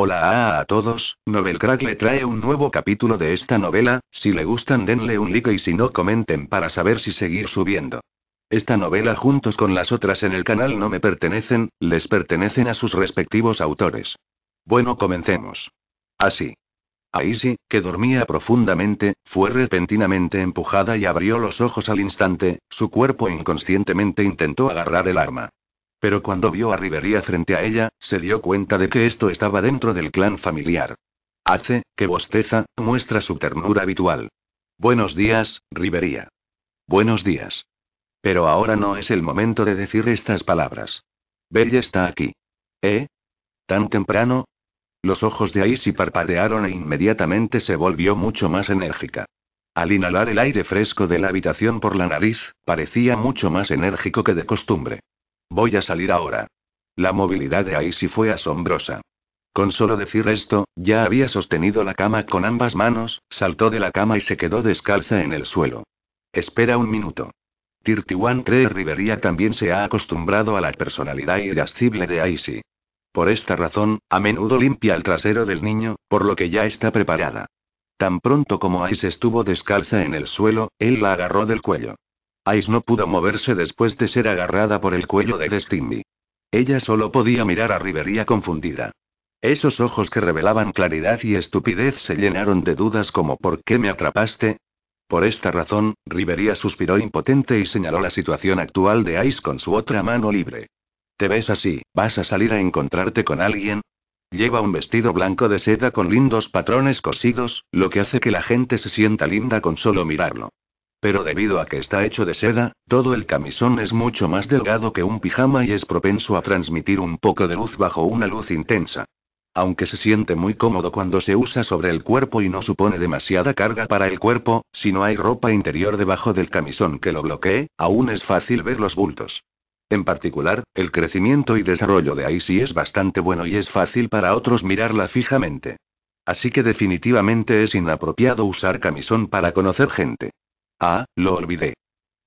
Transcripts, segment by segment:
Hola a, todos, Novelcrack Crack le trae un nuevo capítulo de esta novela, si le gustan denle un like y si no comenten para saber si seguir subiendo. Esta novela juntos con las otras en el canal no me pertenecen, les pertenecen a sus respectivos autores. Bueno, comencemos. Así. sí, que dormía profundamente, fue repentinamente empujada y abrió los ojos al instante, su cuerpo inconscientemente intentó agarrar el arma. Pero cuando vio a Rivería frente a ella, se dio cuenta de que esto estaba dentro del clan familiar. Hace, que bosteza, muestra su ternura habitual. Buenos días, Rivería. Buenos días. Pero ahora no es el momento de decir estas palabras. Bella está aquí. ¿Eh? ¿Tan temprano? Los ojos de Aisy parpadearon e inmediatamente se volvió mucho más enérgica. Al inhalar el aire fresco de la habitación por la nariz, parecía mucho más enérgico que de costumbre. Voy a salir ahora. La movilidad de Aisy fue asombrosa. Con solo decir esto, ya había sostenido la cama con ambas manos, saltó de la cama y se quedó descalza en el suelo. Espera un minuto. Tirtiwan cree Rivería también se ha acostumbrado a la personalidad irascible de Aisy. Por esta razón, a menudo limpia el trasero del niño, por lo que ya está preparada. Tan pronto como Aisy estuvo descalza en el suelo, él la agarró del cuello. Ice no pudo moverse después de ser agarrada por el cuello de Destiny. Ella solo podía mirar a Rivería confundida. Esos ojos que revelaban claridad y estupidez se llenaron de dudas como ¿por qué me atrapaste? Por esta razón, Rivería suspiró impotente y señaló la situación actual de Ice con su otra mano libre. ¿Te ves así? ¿Vas a salir a encontrarte con alguien? Lleva un vestido blanco de seda con lindos patrones cosidos, lo que hace que la gente se sienta linda con solo mirarlo. Pero debido a que está hecho de seda, todo el camisón es mucho más delgado que un pijama y es propenso a transmitir un poco de luz bajo una luz intensa. Aunque se siente muy cómodo cuando se usa sobre el cuerpo y no supone demasiada carga para el cuerpo, si no hay ropa interior debajo del camisón que lo bloquee, aún es fácil ver los bultos. En particular, el crecimiento y desarrollo de sí es bastante bueno y es fácil para otros mirarla fijamente. Así que definitivamente es inapropiado usar camisón para conocer gente. Ah, lo olvidé.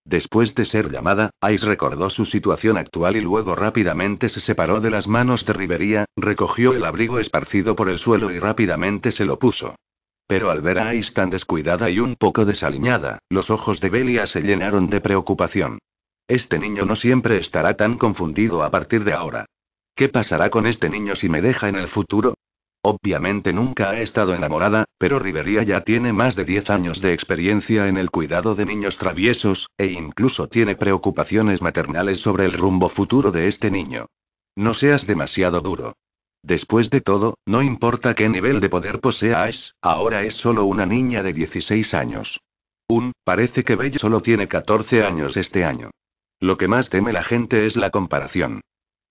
Después de ser llamada, Ice recordó su situación actual y luego rápidamente se separó de las manos de Rivería, recogió el abrigo esparcido por el suelo y rápidamente se lo puso. Pero al ver a Ice tan descuidada y un poco desaliñada, los ojos de Belia se llenaron de preocupación. Este niño no siempre estará tan confundido a partir de ahora. ¿Qué pasará con este niño si me deja en el futuro? Obviamente nunca ha estado enamorada, pero Rivería ya tiene más de 10 años de experiencia en el cuidado de niños traviesos, e incluso tiene preocupaciones maternales sobre el rumbo futuro de este niño. No seas demasiado duro. Después de todo, no importa qué nivel de poder poseas, ahora es solo una niña de 16 años. Un, parece que Bella solo tiene 14 años este año. Lo que más teme la gente es la comparación.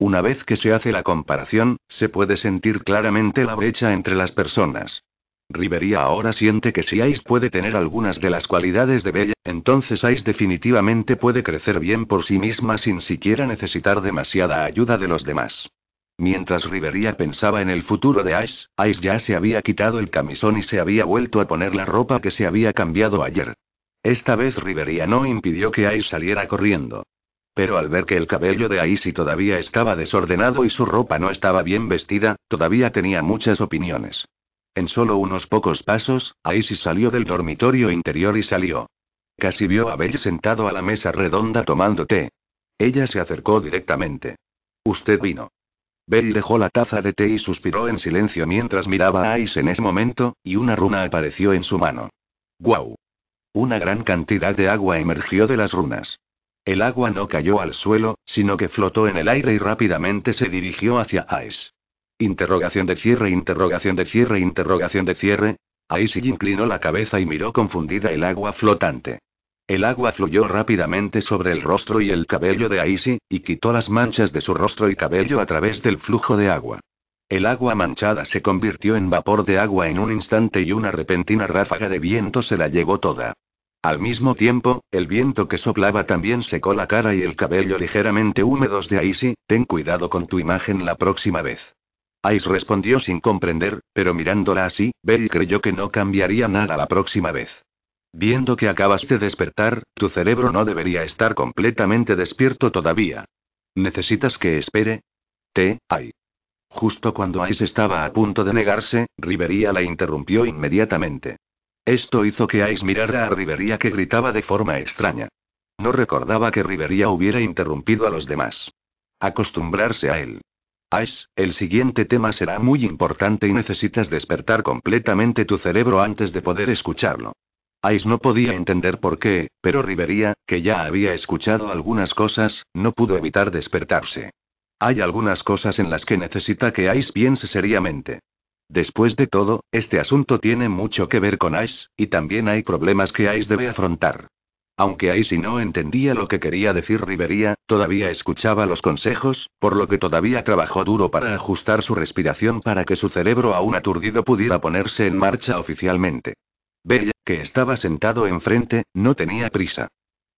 Una vez que se hace la comparación, se puede sentir claramente la brecha entre las personas. Rivería ahora siente que si Ice puede tener algunas de las cualidades de Bella, entonces Ice definitivamente puede crecer bien por sí misma sin siquiera necesitar demasiada ayuda de los demás. Mientras Rivería pensaba en el futuro de Ice, Ice ya se había quitado el camisón y se había vuelto a poner la ropa que se había cambiado ayer. Esta vez Rivería no impidió que Ice saliera corriendo. Pero al ver que el cabello de Aisi todavía estaba desordenado y su ropa no estaba bien vestida, todavía tenía muchas opiniones. En solo unos pocos pasos, Aisi salió del dormitorio interior y salió. Casi vio a Bell sentado a la mesa redonda tomando té. Ella se acercó directamente. Usted vino. Bell dejó la taza de té y suspiró en silencio mientras miraba a Ais en ese momento, y una runa apareció en su mano. ¡Guau! Una gran cantidad de agua emergió de las runas. El agua no cayó al suelo, sino que flotó en el aire y rápidamente se dirigió hacia Ice. Interrogación de cierre, interrogación de cierre, interrogación de cierre. Ice inclinó la cabeza y miró confundida el agua flotante. El agua fluyó rápidamente sobre el rostro y el cabello de Aisi, y quitó las manchas de su rostro y cabello a través del flujo de agua. El agua manchada se convirtió en vapor de agua en un instante y una repentina ráfaga de viento se la llevó toda. Al mismo tiempo, el viento que soplaba también secó la cara y el cabello ligeramente húmedos de Aisy, ten cuidado con tu imagen la próxima vez. Ais respondió sin comprender, pero mirándola así, Bell creyó que no cambiaría nada la próxima vez. Viendo que acabas de despertar, tu cerebro no debería estar completamente despierto todavía. ¿Necesitas que espere? Te, ay. Justo cuando Ais estaba a punto de negarse, Rivería la interrumpió inmediatamente. Esto hizo que Ice mirara a Rivería que gritaba de forma extraña. No recordaba que Rivería hubiera interrumpido a los demás. Acostumbrarse a él. Ice, el siguiente tema será muy importante y necesitas despertar completamente tu cerebro antes de poder escucharlo. Ice no podía entender por qué, pero Rivería, que ya había escuchado algunas cosas, no pudo evitar despertarse. Hay algunas cosas en las que necesita que Ice piense seriamente. Después de todo, este asunto tiene mucho que ver con Ice, y también hay problemas que Ice debe afrontar. Aunque Ice no entendía lo que quería decir Rivería, todavía escuchaba los consejos, por lo que todavía trabajó duro para ajustar su respiración para que su cerebro aún aturdido pudiera ponerse en marcha oficialmente. Bella, que estaba sentado enfrente, no tenía prisa.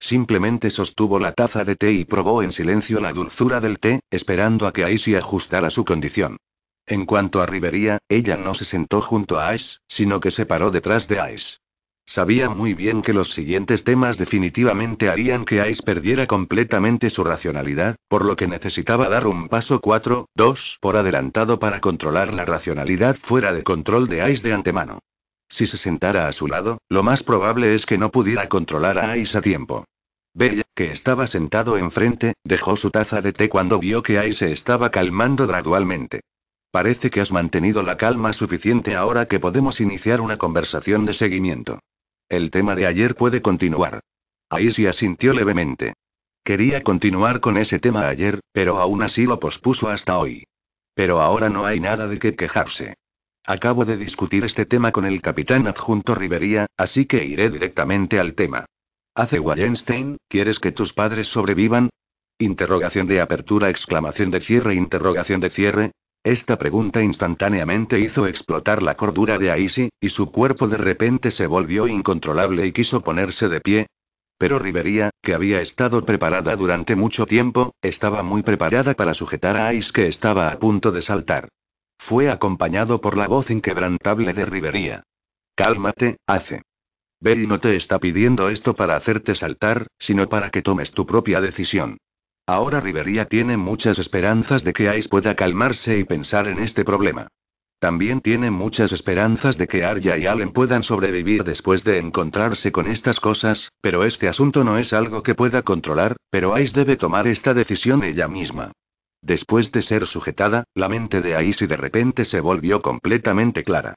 Simplemente sostuvo la taza de té y probó en silencio la dulzura del té, esperando a que Ice ajustara su condición. En cuanto a Rivería, ella no se sentó junto a Ice, sino que se paró detrás de Ice. Sabía muy bien que los siguientes temas definitivamente harían que Ice perdiera completamente su racionalidad, por lo que necesitaba dar un paso 4, 2 por adelantado para controlar la racionalidad fuera de control de Ice de antemano. Si se sentara a su lado, lo más probable es que no pudiera controlar a Ice a tiempo. Bella, que estaba sentado enfrente, dejó su taza de té cuando vio que Ice se estaba calmando gradualmente. Parece que has mantenido la calma suficiente ahora que podemos iniciar una conversación de seguimiento. El tema de ayer puede continuar. se asintió levemente. Quería continuar con ese tema ayer, pero aún así lo pospuso hasta hoy. Pero ahora no hay nada de qué quejarse. Acabo de discutir este tema con el capitán adjunto Rivería, así que iré directamente al tema. Hace Wallenstein, ¿quieres que tus padres sobrevivan? Interrogación de apertura, exclamación de cierre, interrogación de cierre, esta pregunta instantáneamente hizo explotar la cordura de Aisi, y su cuerpo de repente se volvió incontrolable y quiso ponerse de pie. Pero Rivería, que había estado preparada durante mucho tiempo, estaba muy preparada para sujetar a Ice, que estaba a punto de saltar. Fue acompañado por la voz inquebrantable de Rivería. Cálmate, hace. y no te está pidiendo esto para hacerte saltar, sino para que tomes tu propia decisión. Ahora Rivería tiene muchas esperanzas de que Ais pueda calmarse y pensar en este problema. También tiene muchas esperanzas de que Arya y Allen puedan sobrevivir después de encontrarse con estas cosas, pero este asunto no es algo que pueda controlar, pero Ais debe tomar esta decisión ella misma. Después de ser sujetada, la mente de Ais y de repente se volvió completamente clara.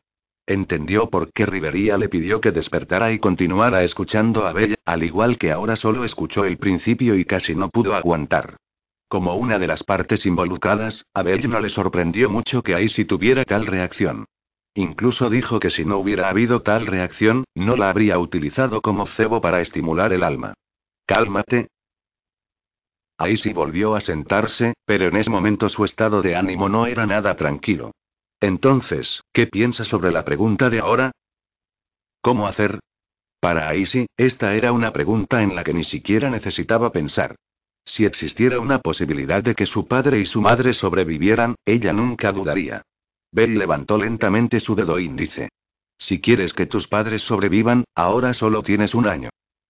Entendió por qué Rivería le pidió que despertara y continuara escuchando a Bella, al igual que ahora solo escuchó el principio y casi no pudo aguantar. Como una de las partes involucradas, a Bella no le sorprendió mucho que Aisy tuviera tal reacción. Incluso dijo que si no hubiera habido tal reacción, no la habría utilizado como cebo para estimular el alma. Cálmate. Aisy volvió a sentarse, pero en ese momento su estado de ánimo no era nada tranquilo. Entonces, ¿qué piensas sobre la pregunta de ahora? ¿Cómo hacer? Para Aisi, esta era una pregunta en la que ni siquiera necesitaba pensar. Si existiera una posibilidad de que su padre y su madre sobrevivieran, ella nunca dudaría. Bell levantó lentamente su dedo índice. Si quieres que tus padres sobrevivan, ahora solo tienes un año.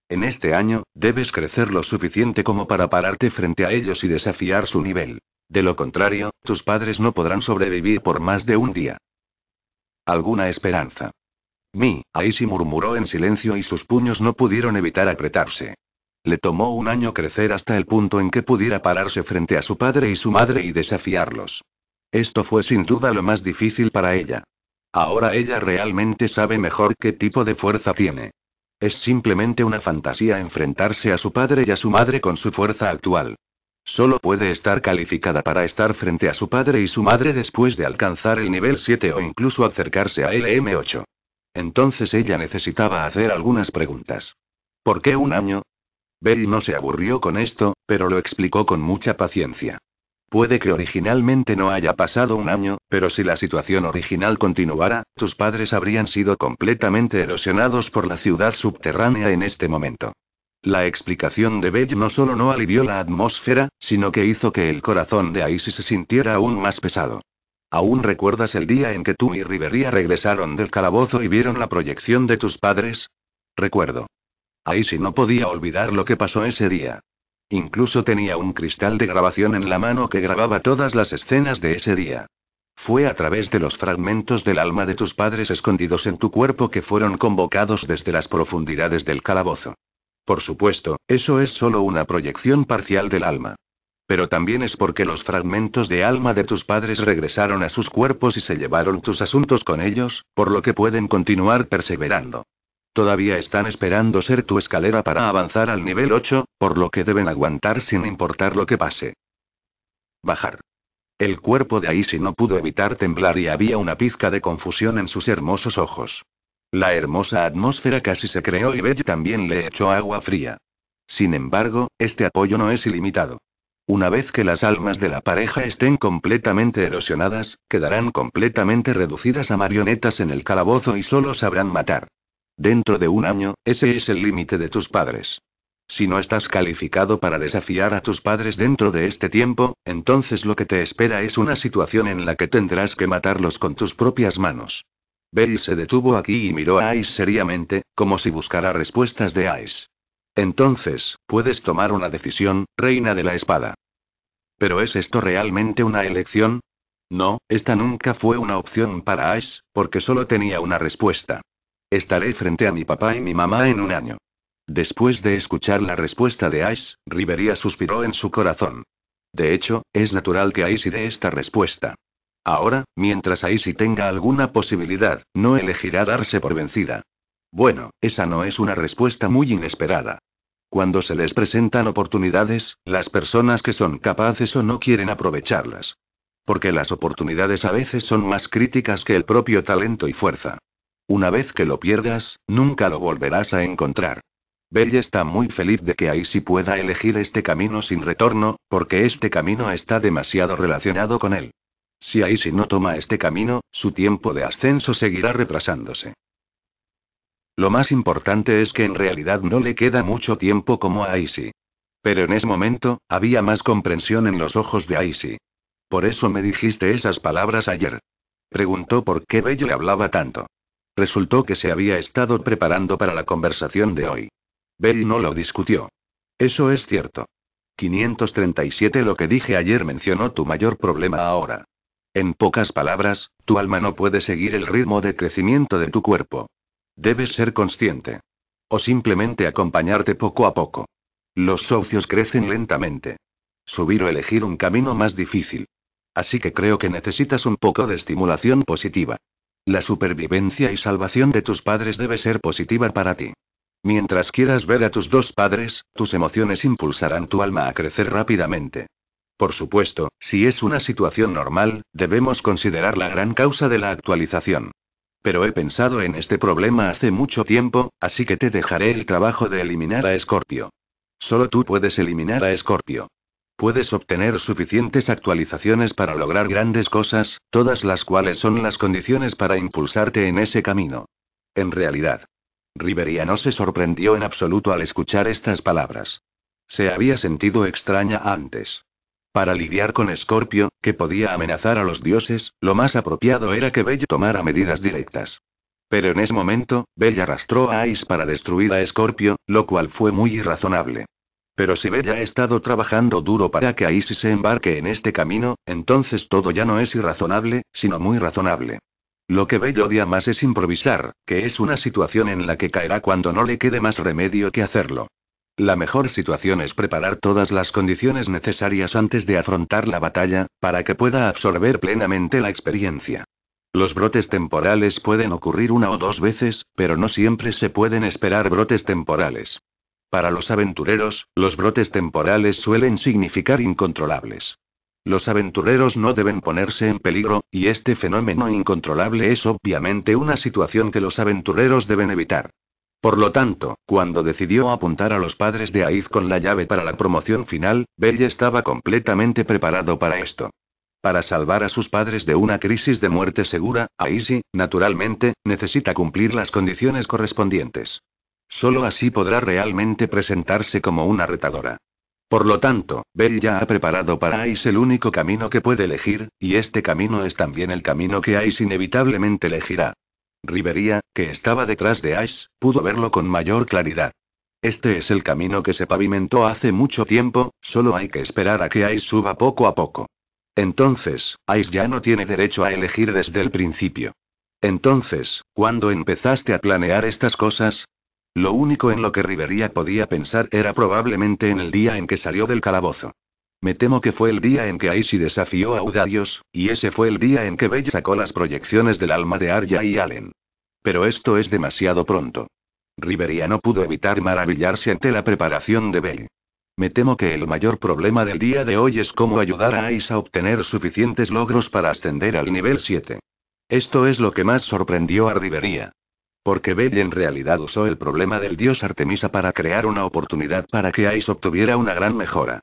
En este año, debes crecer lo suficiente como para pararte frente a ellos y desafiar su nivel. De lo contrario, tus padres no podrán sobrevivir por más de un día. Alguna esperanza. Mi, sí murmuró en silencio y sus puños no pudieron evitar apretarse. Le tomó un año crecer hasta el punto en que pudiera pararse frente a su padre y su madre y desafiarlos. Esto fue sin duda lo más difícil para ella. Ahora ella realmente sabe mejor qué tipo de fuerza tiene. Es simplemente una fantasía enfrentarse a su padre y a su madre con su fuerza actual. Solo puede estar calificada para estar frente a su padre y su madre después de alcanzar el nivel 7 o incluso acercarse a LM8. Entonces ella necesitaba hacer algunas preguntas. ¿Por qué un año? Bell no se aburrió con esto, pero lo explicó con mucha paciencia. Puede que originalmente no haya pasado un año, pero si la situación original continuara, tus padres habrían sido completamente erosionados por la ciudad subterránea en este momento. La explicación de Bell no solo no alivió la atmósfera, sino que hizo que el corazón de Aisy se sintiera aún más pesado. ¿Aún recuerdas el día en que tú y Rivería regresaron del calabozo y vieron la proyección de tus padres? Recuerdo. Aisy no podía olvidar lo que pasó ese día. Incluso tenía un cristal de grabación en la mano que grababa todas las escenas de ese día. Fue a través de los fragmentos del alma de tus padres escondidos en tu cuerpo que fueron convocados desde las profundidades del calabozo. Por supuesto, eso es solo una proyección parcial del alma. Pero también es porque los fragmentos de alma de tus padres regresaron a sus cuerpos y se llevaron tus asuntos con ellos, por lo que pueden continuar perseverando. Todavía están esperando ser tu escalera para avanzar al nivel 8, por lo que deben aguantar sin importar lo que pase. Bajar. El cuerpo de Aisi no pudo evitar temblar y había una pizca de confusión en sus hermosos ojos. La hermosa atmósfera casi se creó y Betty también le echó agua fría. Sin embargo, este apoyo no es ilimitado. Una vez que las almas de la pareja estén completamente erosionadas, quedarán completamente reducidas a marionetas en el calabozo y solo sabrán matar. Dentro de un año, ese es el límite de tus padres. Si no estás calificado para desafiar a tus padres dentro de este tiempo, entonces lo que te espera es una situación en la que tendrás que matarlos con tus propias manos bey se detuvo aquí y miró a Ice seriamente, como si buscara respuestas de Ice. Entonces, puedes tomar una decisión, reina de la espada. ¿Pero es esto realmente una elección? No, esta nunca fue una opción para Ice, porque solo tenía una respuesta. Estaré frente a mi papá y mi mamá en un año. Después de escuchar la respuesta de Ice, Riveria suspiró en su corazón. De hecho, es natural que Ice dé esta respuesta. Ahora, mientras si tenga alguna posibilidad, no elegirá darse por vencida. Bueno, esa no es una respuesta muy inesperada. Cuando se les presentan oportunidades, las personas que son capaces o no quieren aprovecharlas. Porque las oportunidades a veces son más críticas que el propio talento y fuerza. Una vez que lo pierdas, nunca lo volverás a encontrar. Bella está muy feliz de que Aisi pueda elegir este camino sin retorno, porque este camino está demasiado relacionado con él. Si Aisy no toma este camino, su tiempo de ascenso seguirá retrasándose. Lo más importante es que en realidad no le queda mucho tiempo como a Pero en ese momento, había más comprensión en los ojos de Aisy. Por eso me dijiste esas palabras ayer. Preguntó por qué Bello le hablaba tanto. Resultó que se había estado preparando para la conversación de hoy. Bell no lo discutió. Eso es cierto. 537 Lo que dije ayer mencionó tu mayor problema ahora. En pocas palabras, tu alma no puede seguir el ritmo de crecimiento de tu cuerpo. Debes ser consciente. O simplemente acompañarte poco a poco. Los socios crecen lentamente. Subir o elegir un camino más difícil. Así que creo que necesitas un poco de estimulación positiva. La supervivencia y salvación de tus padres debe ser positiva para ti. Mientras quieras ver a tus dos padres, tus emociones impulsarán tu alma a crecer rápidamente. Por supuesto, si es una situación normal, debemos considerar la gran causa de la actualización. Pero he pensado en este problema hace mucho tiempo, así que te dejaré el trabajo de eliminar a Scorpio. Solo tú puedes eliminar a Scorpio. Puedes obtener suficientes actualizaciones para lograr grandes cosas, todas las cuales son las condiciones para impulsarte en ese camino. En realidad, Riveria no se sorprendió en absoluto al escuchar estas palabras. Se había sentido extraña antes. Para lidiar con Escorpio, que podía amenazar a los dioses, lo más apropiado era que Bell tomara medidas directas. Pero en ese momento, Bell arrastró a Ice para destruir a Escorpio, lo cual fue muy irrazonable. Pero si Bell ha estado trabajando duro para que Ice se embarque en este camino, entonces todo ya no es irrazonable, sino muy razonable. Lo que Bell odia más es improvisar, que es una situación en la que caerá cuando no le quede más remedio que hacerlo. La mejor situación es preparar todas las condiciones necesarias antes de afrontar la batalla, para que pueda absorber plenamente la experiencia. Los brotes temporales pueden ocurrir una o dos veces, pero no siempre se pueden esperar brotes temporales. Para los aventureros, los brotes temporales suelen significar incontrolables. Los aventureros no deben ponerse en peligro, y este fenómeno incontrolable es obviamente una situación que los aventureros deben evitar. Por lo tanto, cuando decidió apuntar a los padres de Aiz con la llave para la promoción final, Bell estaba completamente preparado para esto. Para salvar a sus padres de una crisis de muerte segura, Aizy, naturalmente, necesita cumplir las condiciones correspondientes. Solo así podrá realmente presentarse como una retadora. Por lo tanto, Bell ya ha preparado para Aiz el único camino que puede elegir, y este camino es también el camino que Aiz inevitablemente elegirá. Rivería, que estaba detrás de Ice, pudo verlo con mayor claridad. Este es el camino que se pavimentó hace mucho tiempo, solo hay que esperar a que Ice suba poco a poco. Entonces, Ice ya no tiene derecho a elegir desde el principio. Entonces, ¿cuándo empezaste a planear estas cosas? Lo único en lo que Rivería podía pensar era probablemente en el día en que salió del calabozo. Me temo que fue el día en que Aisy desafió a Udarios, y ese fue el día en que Bell sacó las proyecciones del alma de Arya y Allen. Pero esto es demasiado pronto. Riveria no pudo evitar maravillarse ante la preparación de Bell. Me temo que el mayor problema del día de hoy es cómo ayudar a Ais a obtener suficientes logros para ascender al nivel 7. Esto es lo que más sorprendió a Riveria. Porque Bell en realidad usó el problema del dios Artemisa para crear una oportunidad para que Ais obtuviera una gran mejora.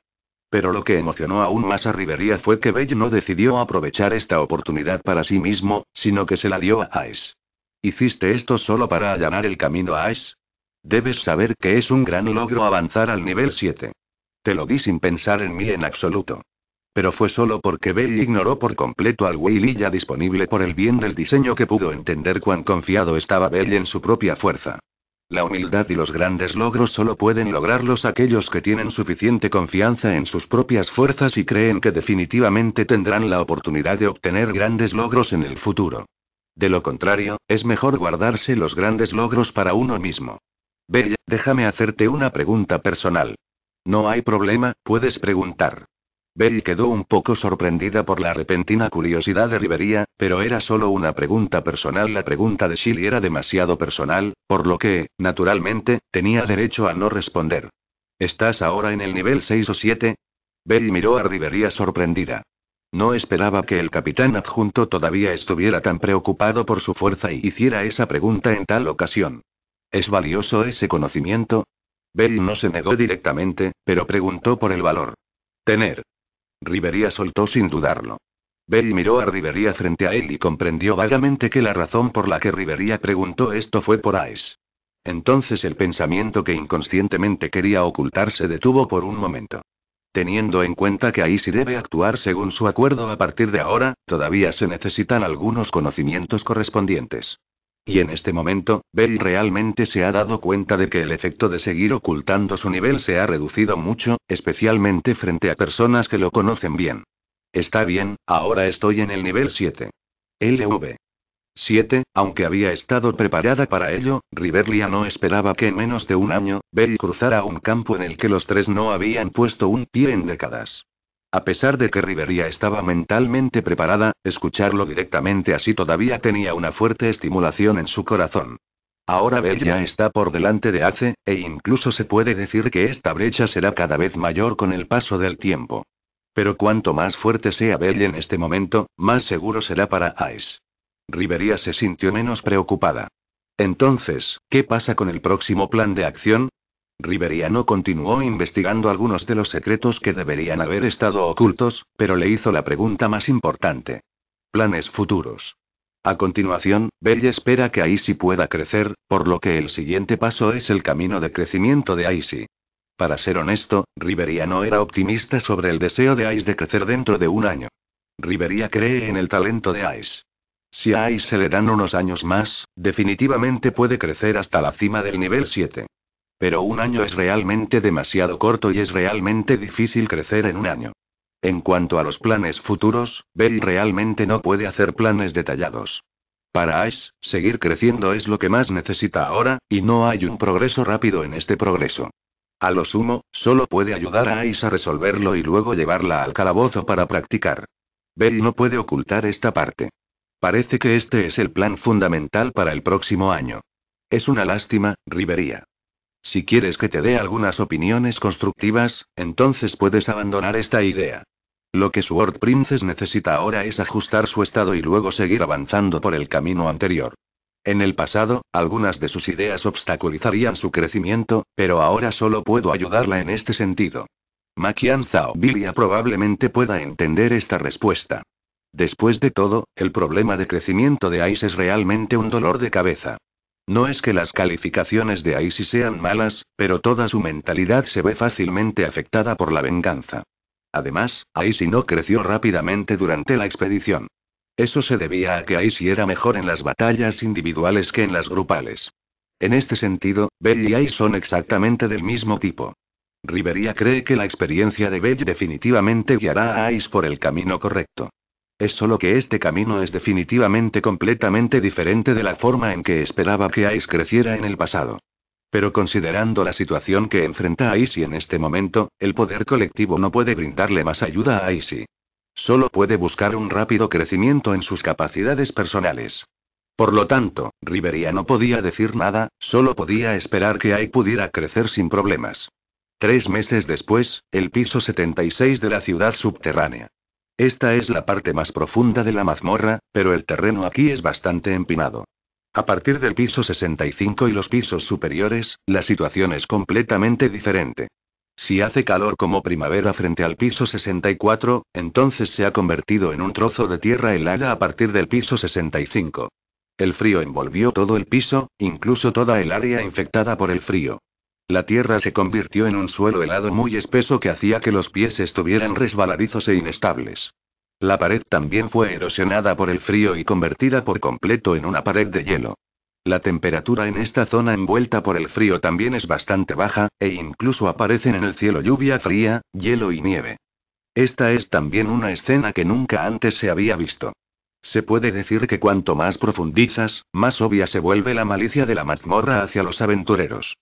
Pero lo que emocionó aún más a Rivería fue que Bell no decidió aprovechar esta oportunidad para sí mismo, sino que se la dio a Ice. ¿Hiciste esto solo para allanar el camino a Ice? Debes saber que es un gran logro avanzar al nivel 7. Te lo di sin pensar en mí en absoluto. Pero fue solo porque Bell ignoró por completo al Will ya disponible por el bien del diseño que pudo entender cuán confiado estaba Bell en su propia fuerza. La humildad y los grandes logros solo pueden lograrlos aquellos que tienen suficiente confianza en sus propias fuerzas y creen que definitivamente tendrán la oportunidad de obtener grandes logros en el futuro. De lo contrario, es mejor guardarse los grandes logros para uno mismo. Bella, déjame hacerte una pregunta personal. No hay problema, puedes preguntar. Bell quedó un poco sorprendida por la repentina curiosidad de Rivería, pero era solo una pregunta personal. La pregunta de Shilly era demasiado personal, por lo que, naturalmente, tenía derecho a no responder. ¿Estás ahora en el nivel 6 o 7? Bell miró a Rivería sorprendida. No esperaba que el capitán adjunto todavía estuviera tan preocupado por su fuerza y hiciera esa pregunta en tal ocasión. ¿Es valioso ese conocimiento? Bell no se negó directamente, pero preguntó por el valor. Tener. Rivería soltó sin dudarlo. Bell miró a Rivería frente a él y comprendió vagamente que la razón por la que Rivería preguntó esto fue por Ice. Entonces el pensamiento que inconscientemente quería ocultar se detuvo por un momento. Teniendo en cuenta que ahí debe actuar según su acuerdo a partir de ahora, todavía se necesitan algunos conocimientos correspondientes. Y en este momento, Bell realmente se ha dado cuenta de que el efecto de seguir ocultando su nivel se ha reducido mucho, especialmente frente a personas que lo conocen bien. Está bien, ahora estoy en el nivel 7. LV. 7. Aunque había estado preparada para ello, Riverlia no esperaba que en menos de un año, Bell cruzara un campo en el que los tres no habían puesto un pie en décadas. A pesar de que Riveria estaba mentalmente preparada, escucharlo directamente así todavía tenía una fuerte estimulación en su corazón. Ahora ya está por delante de Ace, e incluso se puede decir que esta brecha será cada vez mayor con el paso del tiempo. Pero cuanto más fuerte sea Bell en este momento, más seguro será para Ace. Riveria se sintió menos preocupada. Entonces, ¿qué pasa con el próximo plan de acción? Riveriano continuó investigando algunos de los secretos que deberían haber estado ocultos, pero le hizo la pregunta más importante. Planes futuros. A continuación, Bella espera que Aisi pueda crecer, por lo que el siguiente paso es el camino de crecimiento de Aisi. Para ser honesto, Riveriano era optimista sobre el deseo de Ice de crecer dentro de un año. Riveria cree en el talento de Ice. Si a Ice se le dan unos años más, definitivamente puede crecer hasta la cima del nivel 7. Pero un año es realmente demasiado corto y es realmente difícil crecer en un año. En cuanto a los planes futuros, Bell realmente no puede hacer planes detallados. Para Ash, seguir creciendo es lo que más necesita ahora, y no hay un progreso rápido en este progreso. A lo sumo, solo puede ayudar a Ice a resolverlo y luego llevarla al calabozo para practicar. Bell no puede ocultar esta parte. Parece que este es el plan fundamental para el próximo año. Es una lástima, Rivería. Si quieres que te dé algunas opiniones constructivas, entonces puedes abandonar esta idea. Lo que Sword Princess necesita ahora es ajustar su estado y luego seguir avanzando por el camino anterior. En el pasado, algunas de sus ideas obstaculizarían su crecimiento, pero ahora solo puedo ayudarla en este sentido. Makian Bilia probablemente pueda entender esta respuesta. Después de todo, el problema de crecimiento de Ice es realmente un dolor de cabeza. No es que las calificaciones de Aisi sean malas, pero toda su mentalidad se ve fácilmente afectada por la venganza. Además, Aisi no creció rápidamente durante la expedición. Eso se debía a que Aisi era mejor en las batallas individuales que en las grupales. En este sentido, Bell y Aisi son exactamente del mismo tipo. Riveria cree que la experiencia de Bell definitivamente guiará a Ais por el camino correcto. Es solo que este camino es definitivamente completamente diferente de la forma en que esperaba que Ice creciera en el pasado. Pero considerando la situación que enfrenta a en este momento, el poder colectivo no puede brindarle más ayuda a Icy. Solo puede buscar un rápido crecimiento en sus capacidades personales. Por lo tanto, Riveria no podía decir nada, solo podía esperar que Ai pudiera crecer sin problemas. Tres meses después, el piso 76 de la ciudad subterránea. Esta es la parte más profunda de la mazmorra, pero el terreno aquí es bastante empinado. A partir del piso 65 y los pisos superiores, la situación es completamente diferente. Si hace calor como primavera frente al piso 64, entonces se ha convertido en un trozo de tierra helada a partir del piso 65. El frío envolvió todo el piso, incluso toda el área infectada por el frío. La tierra se convirtió en un suelo helado muy espeso que hacía que los pies estuvieran resbaladizos e inestables. La pared también fue erosionada por el frío y convertida por completo en una pared de hielo. La temperatura en esta zona envuelta por el frío también es bastante baja, e incluso aparecen en el cielo lluvia fría, hielo y nieve. Esta es también una escena que nunca antes se había visto. Se puede decir que cuanto más profundizas, más obvia se vuelve la malicia de la mazmorra hacia los aventureros.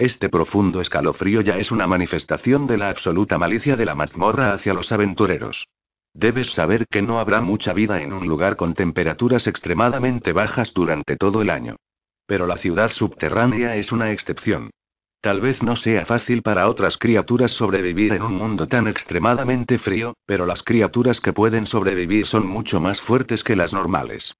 Este profundo escalofrío ya es una manifestación de la absoluta malicia de la mazmorra hacia los aventureros. Debes saber que no habrá mucha vida en un lugar con temperaturas extremadamente bajas durante todo el año. Pero la ciudad subterránea es una excepción. Tal vez no sea fácil para otras criaturas sobrevivir en un mundo tan extremadamente frío, pero las criaturas que pueden sobrevivir son mucho más fuertes que las normales.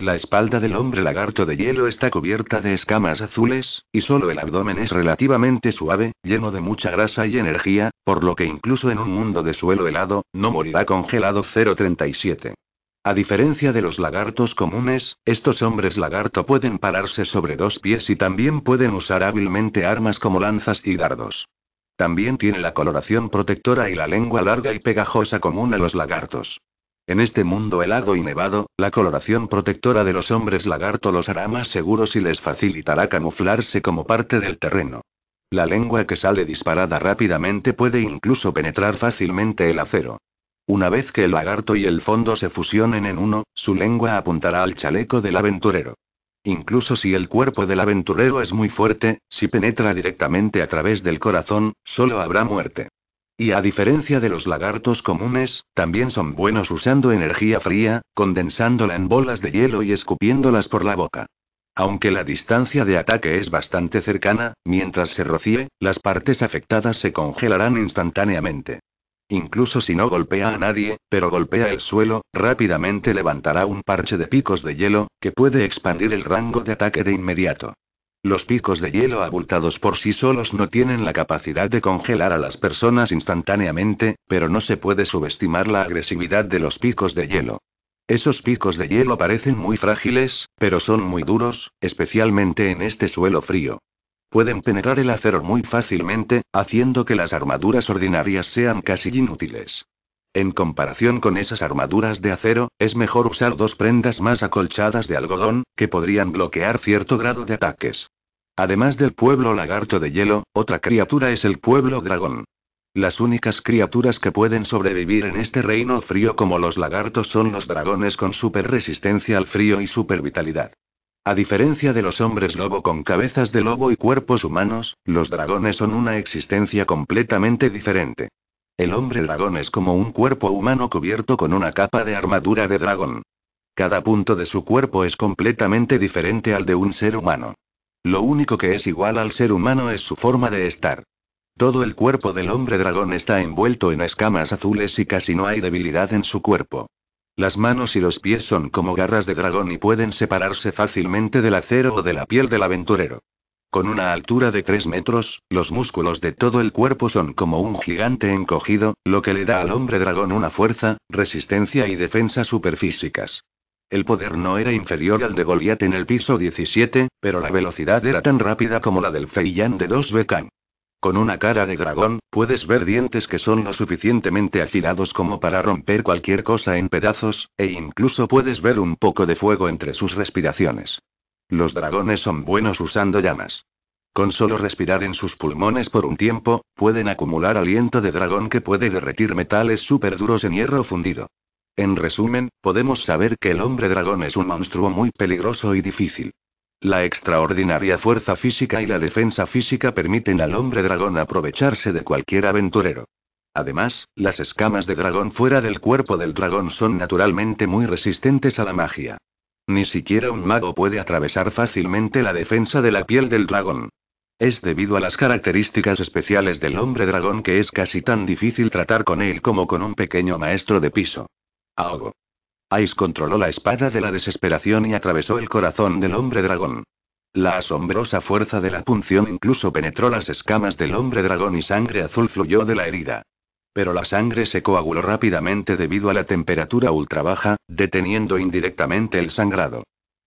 La espalda del hombre lagarto de hielo está cubierta de escamas azules, y solo el abdomen es relativamente suave, lleno de mucha grasa y energía, por lo que incluso en un mundo de suelo helado, no morirá congelado 037. A diferencia de los lagartos comunes, estos hombres lagarto pueden pararse sobre dos pies y también pueden usar hábilmente armas como lanzas y dardos. También tiene la coloración protectora y la lengua larga y pegajosa común a los lagartos. En este mundo helado y nevado, la coloración protectora de los hombres lagarto los hará más seguros y les facilitará camuflarse como parte del terreno. La lengua que sale disparada rápidamente puede incluso penetrar fácilmente el acero. Una vez que el lagarto y el fondo se fusionen en uno, su lengua apuntará al chaleco del aventurero. Incluso si el cuerpo del aventurero es muy fuerte, si penetra directamente a través del corazón, solo habrá muerte. Y a diferencia de los lagartos comunes, también son buenos usando energía fría, condensándola en bolas de hielo y escupiéndolas por la boca. Aunque la distancia de ataque es bastante cercana, mientras se rocíe, las partes afectadas se congelarán instantáneamente. Incluso si no golpea a nadie, pero golpea el suelo, rápidamente levantará un parche de picos de hielo, que puede expandir el rango de ataque de inmediato. Los picos de hielo abultados por sí solos no tienen la capacidad de congelar a las personas instantáneamente, pero no se puede subestimar la agresividad de los picos de hielo. Esos picos de hielo parecen muy frágiles, pero son muy duros, especialmente en este suelo frío. Pueden penetrar el acero muy fácilmente, haciendo que las armaduras ordinarias sean casi inútiles. En comparación con esas armaduras de acero, es mejor usar dos prendas más acolchadas de algodón, que podrían bloquear cierto grado de ataques. Además del pueblo lagarto de hielo, otra criatura es el pueblo dragón. Las únicas criaturas que pueden sobrevivir en este reino frío como los lagartos son los dragones con super resistencia al frío y super vitalidad. A diferencia de los hombres lobo con cabezas de lobo y cuerpos humanos, los dragones son una existencia completamente diferente. El hombre dragón es como un cuerpo humano cubierto con una capa de armadura de dragón. Cada punto de su cuerpo es completamente diferente al de un ser humano. Lo único que es igual al ser humano es su forma de estar. Todo el cuerpo del hombre dragón está envuelto en escamas azules y casi no hay debilidad en su cuerpo. Las manos y los pies son como garras de dragón y pueden separarse fácilmente del acero o de la piel del aventurero. Con una altura de 3 metros, los músculos de todo el cuerpo son como un gigante encogido, lo que le da al hombre dragón una fuerza, resistencia y defensa superfísicas. El poder no era inferior al de Goliath en el piso 17, pero la velocidad era tan rápida como la del Feiyan de 2 Bekan. Con una cara de dragón, puedes ver dientes que son lo suficientemente afilados como para romper cualquier cosa en pedazos, e incluso puedes ver un poco de fuego entre sus respiraciones. Los dragones son buenos usando llamas. Con solo respirar en sus pulmones por un tiempo, pueden acumular aliento de dragón que puede derretir metales súper duros en hierro fundido. En resumen, podemos saber que el hombre dragón es un monstruo muy peligroso y difícil. La extraordinaria fuerza física y la defensa física permiten al hombre dragón aprovecharse de cualquier aventurero. Además, las escamas de dragón fuera del cuerpo del dragón son naturalmente muy resistentes a la magia. Ni siquiera un mago puede atravesar fácilmente la defensa de la piel del dragón. Es debido a las características especiales del hombre dragón que es casi tan difícil tratar con él como con un pequeño maestro de piso. Ahogo. Ice controló la espada de la desesperación y atravesó el corazón del hombre dragón. La asombrosa fuerza de la punción incluso penetró las escamas del hombre dragón y sangre azul fluyó de la herida pero la sangre se coaguló rápidamente debido a la temperatura ultra baja, deteniendo indirectamente el sangrado.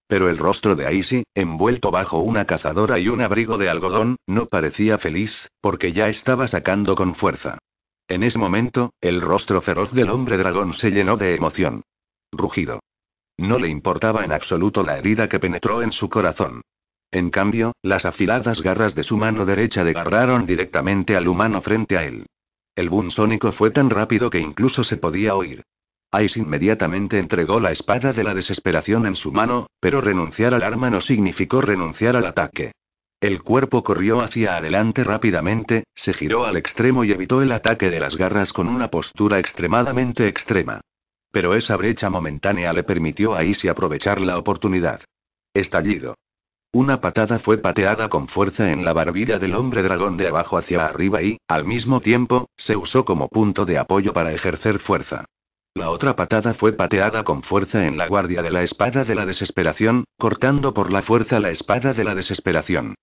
Pero el rostro de Aisi, envuelto bajo una cazadora y un abrigo de algodón, no parecía feliz, porque ya estaba sacando con fuerza. En ese momento, el rostro feroz del hombre dragón se llenó de emoción. Rugido. No le importaba en absoluto la herida que penetró en su corazón. En cambio, las afiladas garras de su mano derecha degarraron directamente al humano frente a él. El boom sónico fue tan rápido que incluso se podía oír. Ice inmediatamente entregó la espada de la desesperación en su mano, pero renunciar al arma no significó renunciar al ataque. El cuerpo corrió hacia adelante rápidamente, se giró al extremo y evitó el ataque de las garras con una postura extremadamente extrema. Pero esa brecha momentánea le permitió a Ice aprovechar la oportunidad. Estallido. Una patada fue pateada con fuerza en la barbilla del hombre dragón de abajo hacia arriba y, al mismo tiempo, se usó como punto de apoyo para ejercer fuerza. La otra patada fue pateada con fuerza en la guardia de la espada de la desesperación, cortando por la fuerza la espada de la desesperación.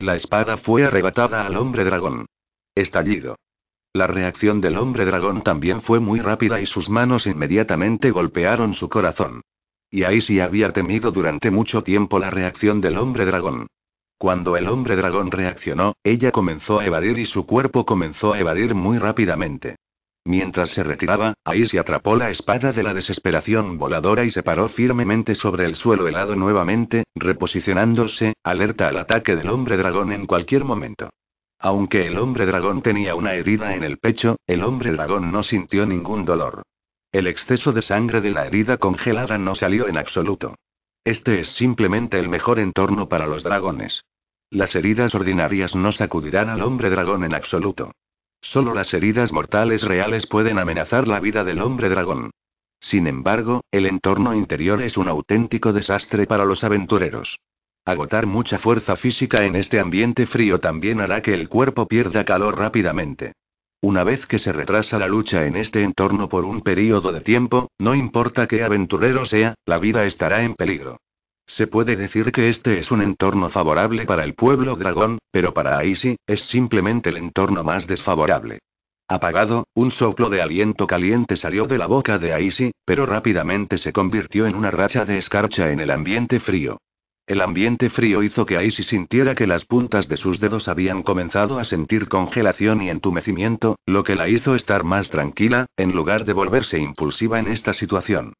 La espada fue arrebatada al hombre dragón. Estallido. La reacción del hombre dragón también fue muy rápida y sus manos inmediatamente golpearon su corazón. Y ahí había temido durante mucho tiempo la reacción del hombre dragón. Cuando el hombre dragón reaccionó, ella comenzó a evadir y su cuerpo comenzó a evadir muy rápidamente. Mientras se retiraba, Aisy atrapó la espada de la desesperación voladora y se paró firmemente sobre el suelo helado nuevamente, reposicionándose, alerta al ataque del hombre dragón en cualquier momento. Aunque el hombre dragón tenía una herida en el pecho, el hombre dragón no sintió ningún dolor. El exceso de sangre de la herida congelada no salió en absoluto. Este es simplemente el mejor entorno para los dragones. Las heridas ordinarias no sacudirán al hombre dragón en absoluto. Solo las heridas mortales reales pueden amenazar la vida del hombre dragón. Sin embargo, el entorno interior es un auténtico desastre para los aventureros. Agotar mucha fuerza física en este ambiente frío también hará que el cuerpo pierda calor rápidamente. Una vez que se retrasa la lucha en este entorno por un periodo de tiempo, no importa qué aventurero sea, la vida estará en peligro. Se puede decir que este es un entorno favorable para el pueblo dragón, pero para Aisi, es simplemente el entorno más desfavorable. Apagado, un soplo de aliento caliente salió de la boca de Aisi, pero rápidamente se convirtió en una racha de escarcha en el ambiente frío. El ambiente frío hizo que Aisy sintiera que las puntas de sus dedos habían comenzado a sentir congelación y entumecimiento, lo que la hizo estar más tranquila, en lugar de volverse impulsiva en esta situación.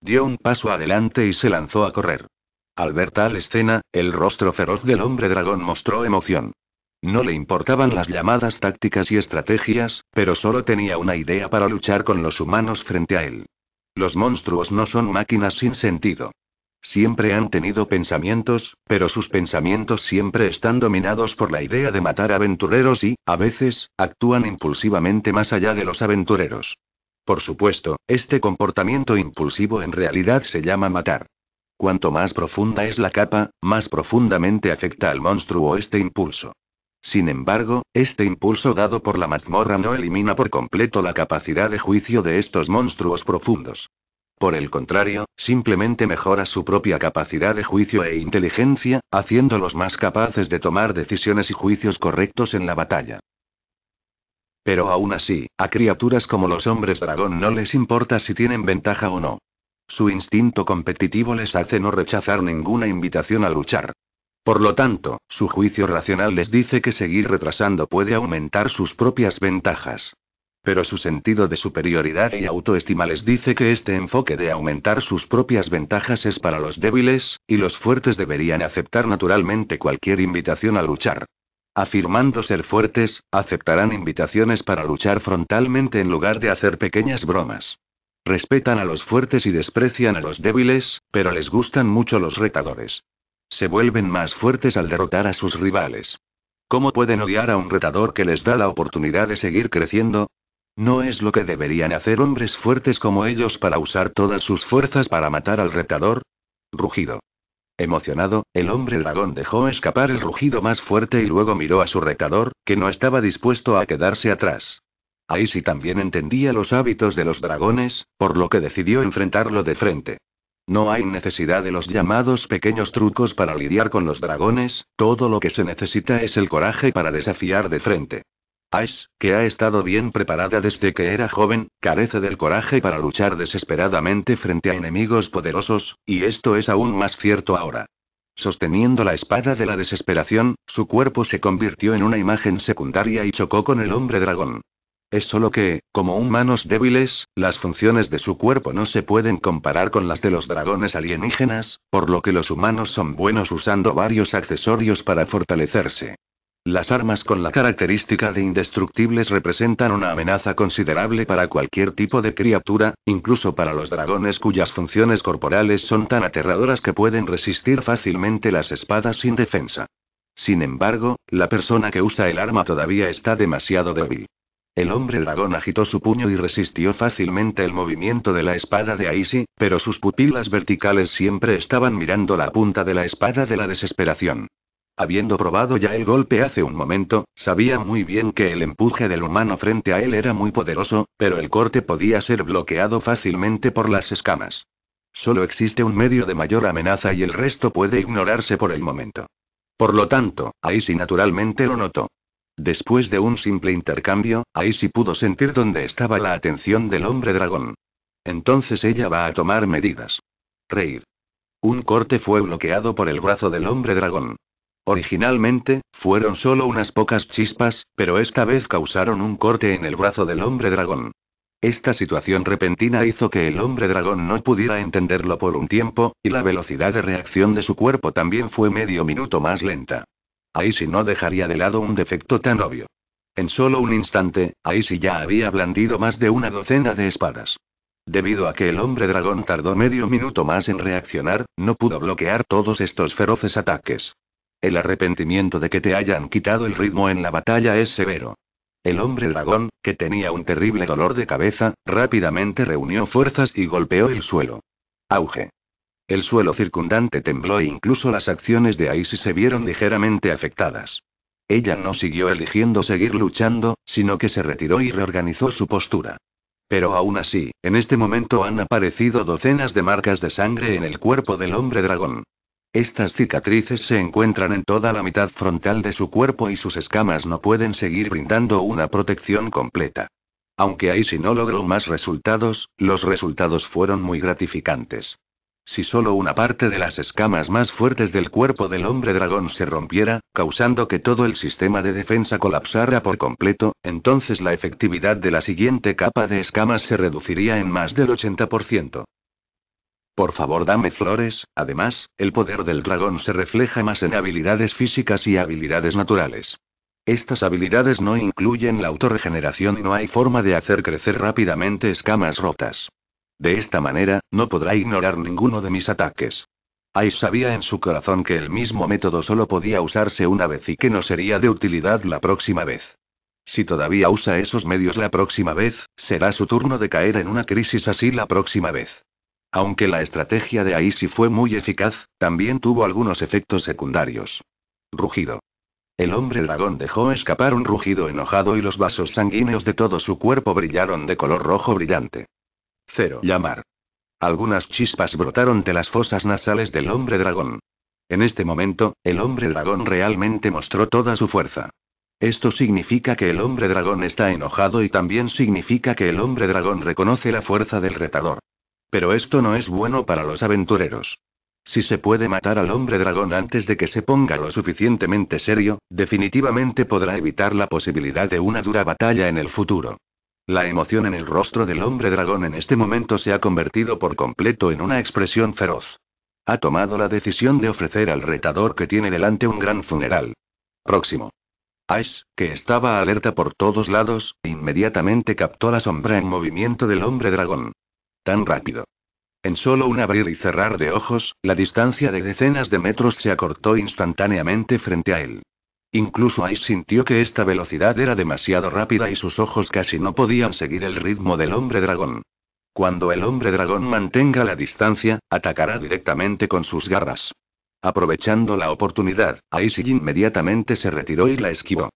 Dio un paso adelante y se lanzó a correr. Al ver tal escena, el rostro feroz del hombre dragón mostró emoción. No le importaban las llamadas tácticas y estrategias, pero solo tenía una idea para luchar con los humanos frente a él. Los monstruos no son máquinas sin sentido. Siempre han tenido pensamientos, pero sus pensamientos siempre están dominados por la idea de matar aventureros y, a veces, actúan impulsivamente más allá de los aventureros. Por supuesto, este comportamiento impulsivo en realidad se llama matar. Cuanto más profunda es la capa, más profundamente afecta al monstruo este impulso. Sin embargo, este impulso dado por la mazmorra no elimina por completo la capacidad de juicio de estos monstruos profundos. Por el contrario, simplemente mejora su propia capacidad de juicio e inteligencia, haciéndolos más capaces de tomar decisiones y juicios correctos en la batalla. Pero aún así, a criaturas como los hombres dragón no les importa si tienen ventaja o no. Su instinto competitivo les hace no rechazar ninguna invitación a luchar. Por lo tanto, su juicio racional les dice que seguir retrasando puede aumentar sus propias ventajas. Pero su sentido de superioridad y autoestima les dice que este enfoque de aumentar sus propias ventajas es para los débiles, y los fuertes deberían aceptar naturalmente cualquier invitación a luchar. Afirmando ser fuertes, aceptarán invitaciones para luchar frontalmente en lugar de hacer pequeñas bromas. Respetan a los fuertes y desprecian a los débiles, pero les gustan mucho los retadores. Se vuelven más fuertes al derrotar a sus rivales. ¿Cómo pueden odiar a un retador que les da la oportunidad de seguir creciendo? No es lo que deberían hacer hombres fuertes como ellos para usar todas sus fuerzas para matar al retador. Rugido. Emocionado, el hombre dragón dejó escapar el rugido más fuerte y luego miró a su retador, que no estaba dispuesto a quedarse atrás. Ahí sí también entendía los hábitos de los dragones, por lo que decidió enfrentarlo de frente. No hay necesidad de los llamados pequeños trucos para lidiar con los dragones, todo lo que se necesita es el coraje para desafiar de frente. Ash, que ha estado bien preparada desde que era joven, carece del coraje para luchar desesperadamente frente a enemigos poderosos, y esto es aún más cierto ahora. Sosteniendo la espada de la desesperación, su cuerpo se convirtió en una imagen secundaria y chocó con el hombre dragón. Es solo que, como humanos débiles, las funciones de su cuerpo no se pueden comparar con las de los dragones alienígenas, por lo que los humanos son buenos usando varios accesorios para fortalecerse. Las armas con la característica de indestructibles representan una amenaza considerable para cualquier tipo de criatura, incluso para los dragones cuyas funciones corporales son tan aterradoras que pueden resistir fácilmente las espadas sin defensa. Sin embargo, la persona que usa el arma todavía está demasiado débil. El hombre dragón agitó su puño y resistió fácilmente el movimiento de la espada de Aisi, pero sus pupilas verticales siempre estaban mirando la punta de la espada de la desesperación. Habiendo probado ya el golpe hace un momento, sabía muy bien que el empuje del humano frente a él era muy poderoso, pero el corte podía ser bloqueado fácilmente por las escamas. Solo existe un medio de mayor amenaza y el resto puede ignorarse por el momento. Por lo tanto, Aisy naturalmente lo notó. Después de un simple intercambio, Aisi pudo sentir dónde estaba la atención del hombre dragón. Entonces ella va a tomar medidas. Reír. Un corte fue bloqueado por el brazo del hombre dragón. Originalmente, fueron solo unas pocas chispas, pero esta vez causaron un corte en el brazo del hombre dragón. Esta situación repentina hizo que el hombre dragón no pudiera entenderlo por un tiempo, y la velocidad de reacción de su cuerpo también fue medio minuto más lenta. Aishi no dejaría de lado un defecto tan obvio. En solo un instante, Aishi ya había blandido más de una docena de espadas. Debido a que el hombre dragón tardó medio minuto más en reaccionar, no pudo bloquear todos estos feroces ataques. El arrepentimiento de que te hayan quitado el ritmo en la batalla es severo. El hombre dragón, que tenía un terrible dolor de cabeza, rápidamente reunió fuerzas y golpeó el suelo. Auge. El suelo circundante tembló e incluso las acciones de Aisy se vieron ligeramente afectadas. Ella no siguió eligiendo seguir luchando, sino que se retiró y reorganizó su postura. Pero aún así, en este momento han aparecido docenas de marcas de sangre en el cuerpo del hombre dragón. Estas cicatrices se encuentran en toda la mitad frontal de su cuerpo y sus escamas no pueden seguir brindando una protección completa. Aunque ahí sí no logró más resultados, los resultados fueron muy gratificantes. Si solo una parte de las escamas más fuertes del cuerpo del hombre dragón se rompiera, causando que todo el sistema de defensa colapsara por completo, entonces la efectividad de la siguiente capa de escamas se reduciría en más del 80%. Por favor, dame flores. Además, el poder del dragón se refleja más en habilidades físicas y habilidades naturales. Estas habilidades no incluyen la autorregeneración y no hay forma de hacer crecer rápidamente escamas rotas. De esta manera, no podrá ignorar ninguno de mis ataques. Ay sabía en su corazón que el mismo método solo podía usarse una vez y que no sería de utilidad la próxima vez. Si todavía usa esos medios la próxima vez, será su turno de caer en una crisis así la próxima vez. Aunque la estrategia de Aisi fue muy eficaz, también tuvo algunos efectos secundarios. Rugido. El hombre dragón dejó escapar un rugido enojado y los vasos sanguíneos de todo su cuerpo brillaron de color rojo brillante. Cero. Llamar. Algunas chispas brotaron de las fosas nasales del hombre dragón. En este momento, el hombre dragón realmente mostró toda su fuerza. Esto significa que el hombre dragón está enojado y también significa que el hombre dragón reconoce la fuerza del retador. Pero esto no es bueno para los aventureros. Si se puede matar al hombre dragón antes de que se ponga lo suficientemente serio, definitivamente podrá evitar la posibilidad de una dura batalla en el futuro. La emoción en el rostro del hombre dragón en este momento se ha convertido por completo en una expresión feroz. Ha tomado la decisión de ofrecer al retador que tiene delante un gran funeral. Próximo. Ash, que estaba alerta por todos lados, inmediatamente captó la sombra en movimiento del hombre dragón. Tan rápido. En solo un abrir y cerrar de ojos, la distancia de decenas de metros se acortó instantáneamente frente a él. Incluso Ice sintió que esta velocidad era demasiado rápida y sus ojos casi no podían seguir el ritmo del hombre dragón. Cuando el hombre dragón mantenga la distancia, atacará directamente con sus garras. Aprovechando la oportunidad, Ice inmediatamente se retiró y la esquivó.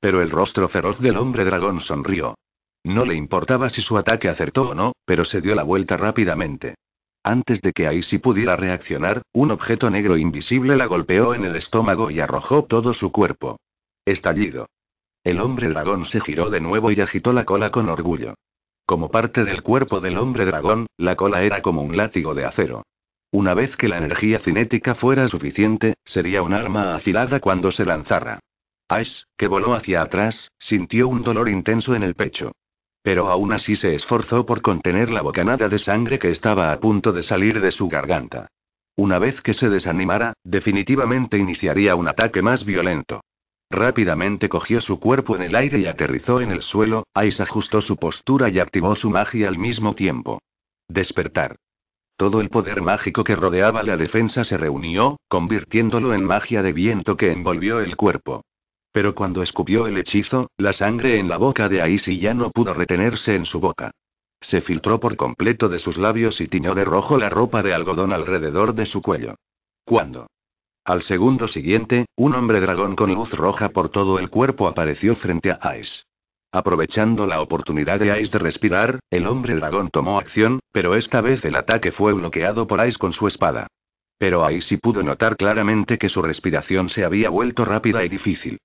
Pero el rostro feroz del hombre dragón sonrió, no le importaba si su ataque acertó o no, pero se dio la vuelta rápidamente. Antes de que Aisi pudiera reaccionar, un objeto negro invisible la golpeó en el estómago y arrojó todo su cuerpo. Estallido. El hombre dragón se giró de nuevo y agitó la cola con orgullo. Como parte del cuerpo del hombre dragón, la cola era como un látigo de acero. Una vez que la energía cinética fuera suficiente, sería un arma afilada cuando se lanzara. Ash, que voló hacia atrás, sintió un dolor intenso en el pecho. Pero aún así se esforzó por contener la bocanada de sangre que estaba a punto de salir de su garganta. Una vez que se desanimara, definitivamente iniciaría un ataque más violento. Rápidamente cogió su cuerpo en el aire y aterrizó en el suelo, Ais ajustó su postura y activó su magia al mismo tiempo. Despertar. Todo el poder mágico que rodeaba la defensa se reunió, convirtiéndolo en magia de viento que envolvió el cuerpo. Pero cuando escupió el hechizo, la sangre en la boca de Aisi ya no pudo retenerse en su boca. Se filtró por completo de sus labios y tiñó de rojo la ropa de algodón alrededor de su cuello. Cuando, Al segundo siguiente, un hombre dragón con luz roja por todo el cuerpo apareció frente a Ice. Aprovechando la oportunidad de Ice de respirar, el hombre dragón tomó acción, pero esta vez el ataque fue bloqueado por Ice con su espada. Pero Ice pudo notar claramente que su respiración se había vuelto rápida y difícil.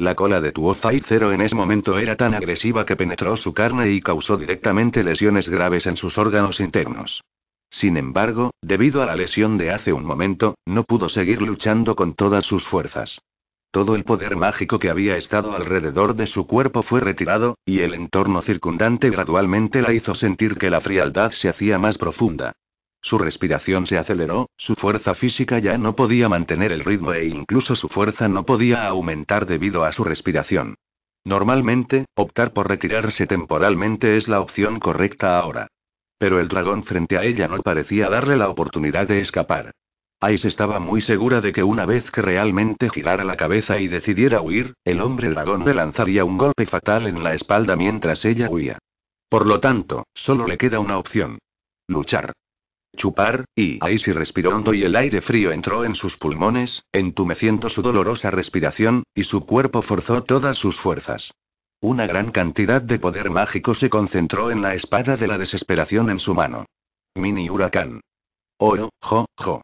La cola de Tuozai Zero en ese momento era tan agresiva que penetró su carne y causó directamente lesiones graves en sus órganos internos. Sin embargo, debido a la lesión de hace un momento, no pudo seguir luchando con todas sus fuerzas. Todo el poder mágico que había estado alrededor de su cuerpo fue retirado, y el entorno circundante gradualmente la hizo sentir que la frialdad se hacía más profunda. Su respiración se aceleró, su fuerza física ya no podía mantener el ritmo e incluso su fuerza no podía aumentar debido a su respiración. Normalmente, optar por retirarse temporalmente es la opción correcta ahora. Pero el dragón frente a ella no parecía darle la oportunidad de escapar. Ice estaba muy segura de que una vez que realmente girara la cabeza y decidiera huir, el hombre dragón le lanzaría un golpe fatal en la espalda mientras ella huía. Por lo tanto, solo le queda una opción. Luchar chupar, y Aisy respiró hondo y el aire frío entró en sus pulmones, entumeciendo su dolorosa respiración, y su cuerpo forzó todas sus fuerzas. Una gran cantidad de poder mágico se concentró en la espada de la desesperación en su mano. Mini huracán. oh, jo, jo.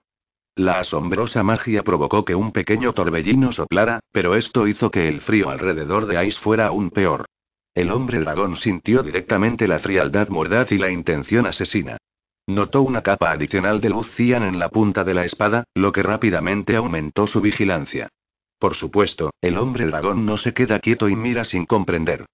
La asombrosa magia provocó que un pequeño torbellino soplara, pero esto hizo que el frío alrededor de Ice fuera aún peor. El hombre dragón sintió directamente la frialdad mordaz y la intención asesina. Notó una capa adicional de luz cian en la punta de la espada, lo que rápidamente aumentó su vigilancia. Por supuesto, el hombre dragón no se queda quieto y mira sin comprender.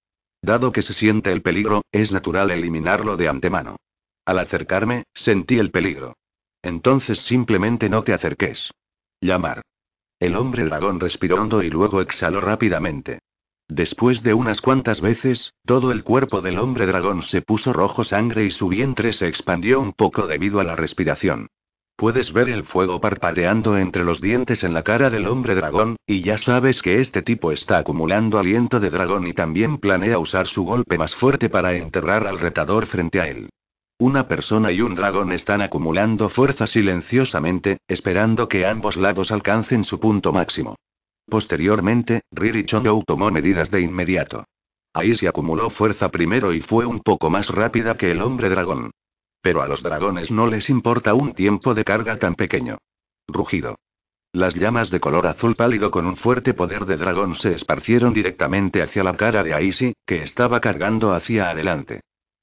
Dado que se siente el peligro, es natural eliminarlo de antemano. Al acercarme, sentí el peligro. Entonces simplemente no te acerques. Llamar. El hombre dragón respiró hondo y luego exhaló rápidamente. Después de unas cuantas veces, todo el cuerpo del hombre dragón se puso rojo sangre y su vientre se expandió un poco debido a la respiración. Puedes ver el fuego parpadeando entre los dientes en la cara del hombre dragón, y ya sabes que este tipo está acumulando aliento de dragón y también planea usar su golpe más fuerte para enterrar al retador frente a él. Una persona y un dragón están acumulando fuerza silenciosamente, esperando que ambos lados alcancen su punto máximo. Posteriormente, Riri Chonou tomó medidas de inmediato. Ahí acumuló fuerza primero y fue un poco más rápida que el hombre dragón. Pero a los dragones no les importa un tiempo de carga tan pequeño. Rugido. Las llamas de color azul pálido con un fuerte poder de dragón se esparcieron directamente hacia la cara de Aisi, que estaba cargando hacia adelante.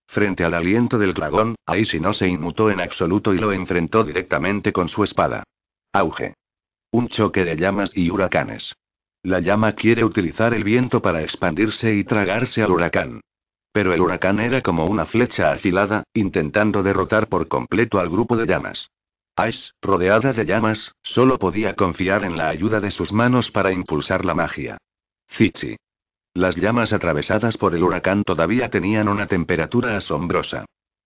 Frente al aliento del dragón, Aisi no se inmutó en absoluto y lo enfrentó directamente con su espada. Auge. Un choque de llamas y huracanes. La llama quiere utilizar el viento para expandirse y tragarse al huracán. Pero el huracán era como una flecha afilada, intentando derrotar por completo al grupo de llamas. ais rodeada de llamas, solo podía confiar en la ayuda de sus manos para impulsar la magia. Zichi. Las llamas atravesadas por el huracán todavía tenían una temperatura asombrosa.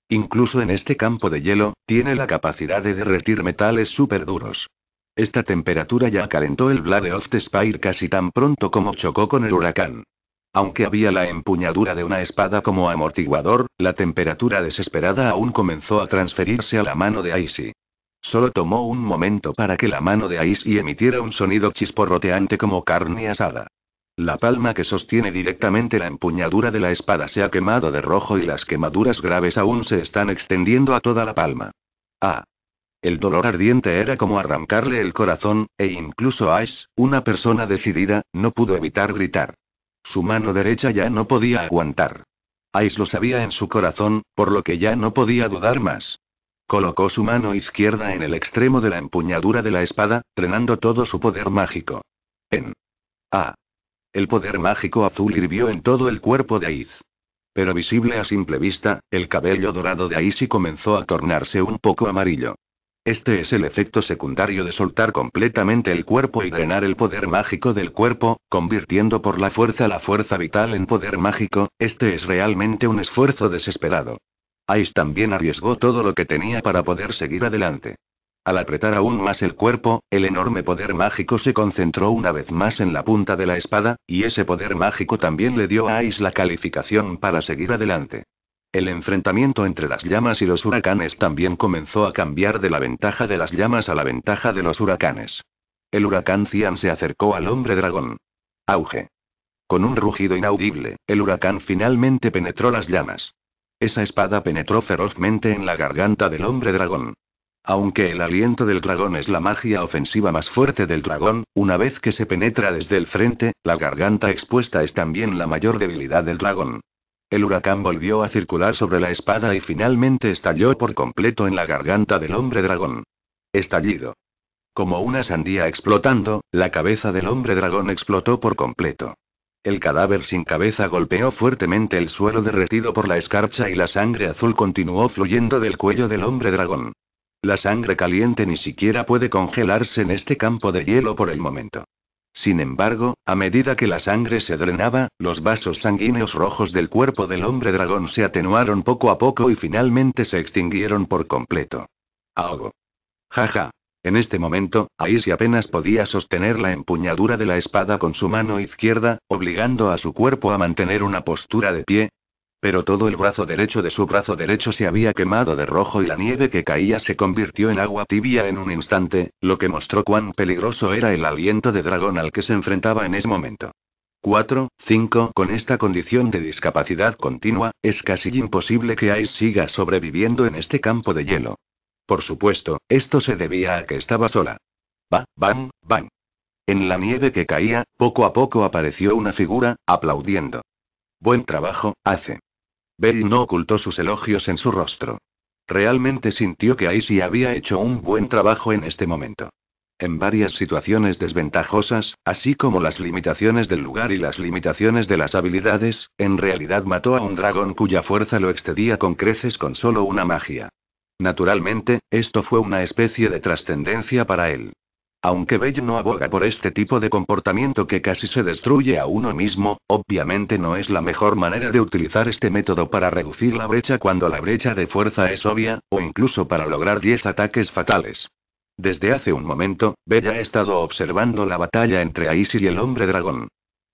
Incluso en este campo de hielo, tiene la capacidad de derretir metales súper duros. Esta temperatura ya calentó el Blade of the Spire casi tan pronto como chocó con el huracán. Aunque había la empuñadura de una espada como amortiguador, la temperatura desesperada aún comenzó a transferirse a la mano de Icy. Solo tomó un momento para que la mano de Icy emitiera un sonido chisporroteante como carne asada. La palma que sostiene directamente la empuñadura de la espada se ha quemado de rojo y las quemaduras graves aún se están extendiendo a toda la palma. Ah, el dolor ardiente era como arrancarle el corazón, e incluso Ais, una persona decidida, no pudo evitar gritar. Su mano derecha ya no podía aguantar. Ais lo sabía en su corazón, por lo que ya no podía dudar más. Colocó su mano izquierda en el extremo de la empuñadura de la espada, trenando todo su poder mágico. En. Ah. El poder mágico azul hirvió en todo el cuerpo de Ais. Pero visible a simple vista, el cabello dorado de y comenzó a tornarse un poco amarillo. Este es el efecto secundario de soltar completamente el cuerpo y drenar el poder mágico del cuerpo, convirtiendo por la fuerza la fuerza vital en poder mágico, este es realmente un esfuerzo desesperado. Ice también arriesgó todo lo que tenía para poder seguir adelante. Al apretar aún más el cuerpo, el enorme poder mágico se concentró una vez más en la punta de la espada, y ese poder mágico también le dio a Ice la calificación para seguir adelante. El enfrentamiento entre las llamas y los huracanes también comenzó a cambiar de la ventaja de las llamas a la ventaja de los huracanes. El huracán Cian se acercó al hombre dragón. Auge. Con un rugido inaudible, el huracán finalmente penetró las llamas. Esa espada penetró ferozmente en la garganta del hombre dragón. Aunque el aliento del dragón es la magia ofensiva más fuerte del dragón, una vez que se penetra desde el frente, la garganta expuesta es también la mayor debilidad del dragón. El huracán volvió a circular sobre la espada y finalmente estalló por completo en la garganta del hombre dragón. Estallido. Como una sandía explotando, la cabeza del hombre dragón explotó por completo. El cadáver sin cabeza golpeó fuertemente el suelo derretido por la escarcha y la sangre azul continuó fluyendo del cuello del hombre dragón. La sangre caliente ni siquiera puede congelarse en este campo de hielo por el momento. Sin embargo, a medida que la sangre se drenaba, los vasos sanguíneos rojos del cuerpo del hombre dragón se atenuaron poco a poco y finalmente se extinguieron por completo. Ahogo. Jaja. En este momento, Aisy apenas podía sostener la empuñadura de la espada con su mano izquierda, obligando a su cuerpo a mantener una postura de pie, pero todo el brazo derecho de su brazo derecho se había quemado de rojo y la nieve que caía se convirtió en agua tibia en un instante, lo que mostró cuán peligroso era el aliento de dragón al que se enfrentaba en ese momento. 4, 5. Con esta condición de discapacidad continua, es casi imposible que Ice siga sobreviviendo en este campo de hielo. Por supuesto, esto se debía a que estaba sola. va bam, bam. En la nieve que caía, poco a poco apareció una figura, aplaudiendo. Buen trabajo, hace. Bell no ocultó sus elogios en su rostro. Realmente sintió que Aisy había hecho un buen trabajo en este momento. En varias situaciones desventajosas, así como las limitaciones del lugar y las limitaciones de las habilidades, en realidad mató a un dragón cuya fuerza lo excedía con creces con solo una magia. Naturalmente, esto fue una especie de trascendencia para él. Aunque Bell no aboga por este tipo de comportamiento que casi se destruye a uno mismo, obviamente no es la mejor manera de utilizar este método para reducir la brecha cuando la brecha de fuerza es obvia, o incluso para lograr 10 ataques fatales. Desde hace un momento, Bell ha estado observando la batalla entre Ice y el hombre dragón.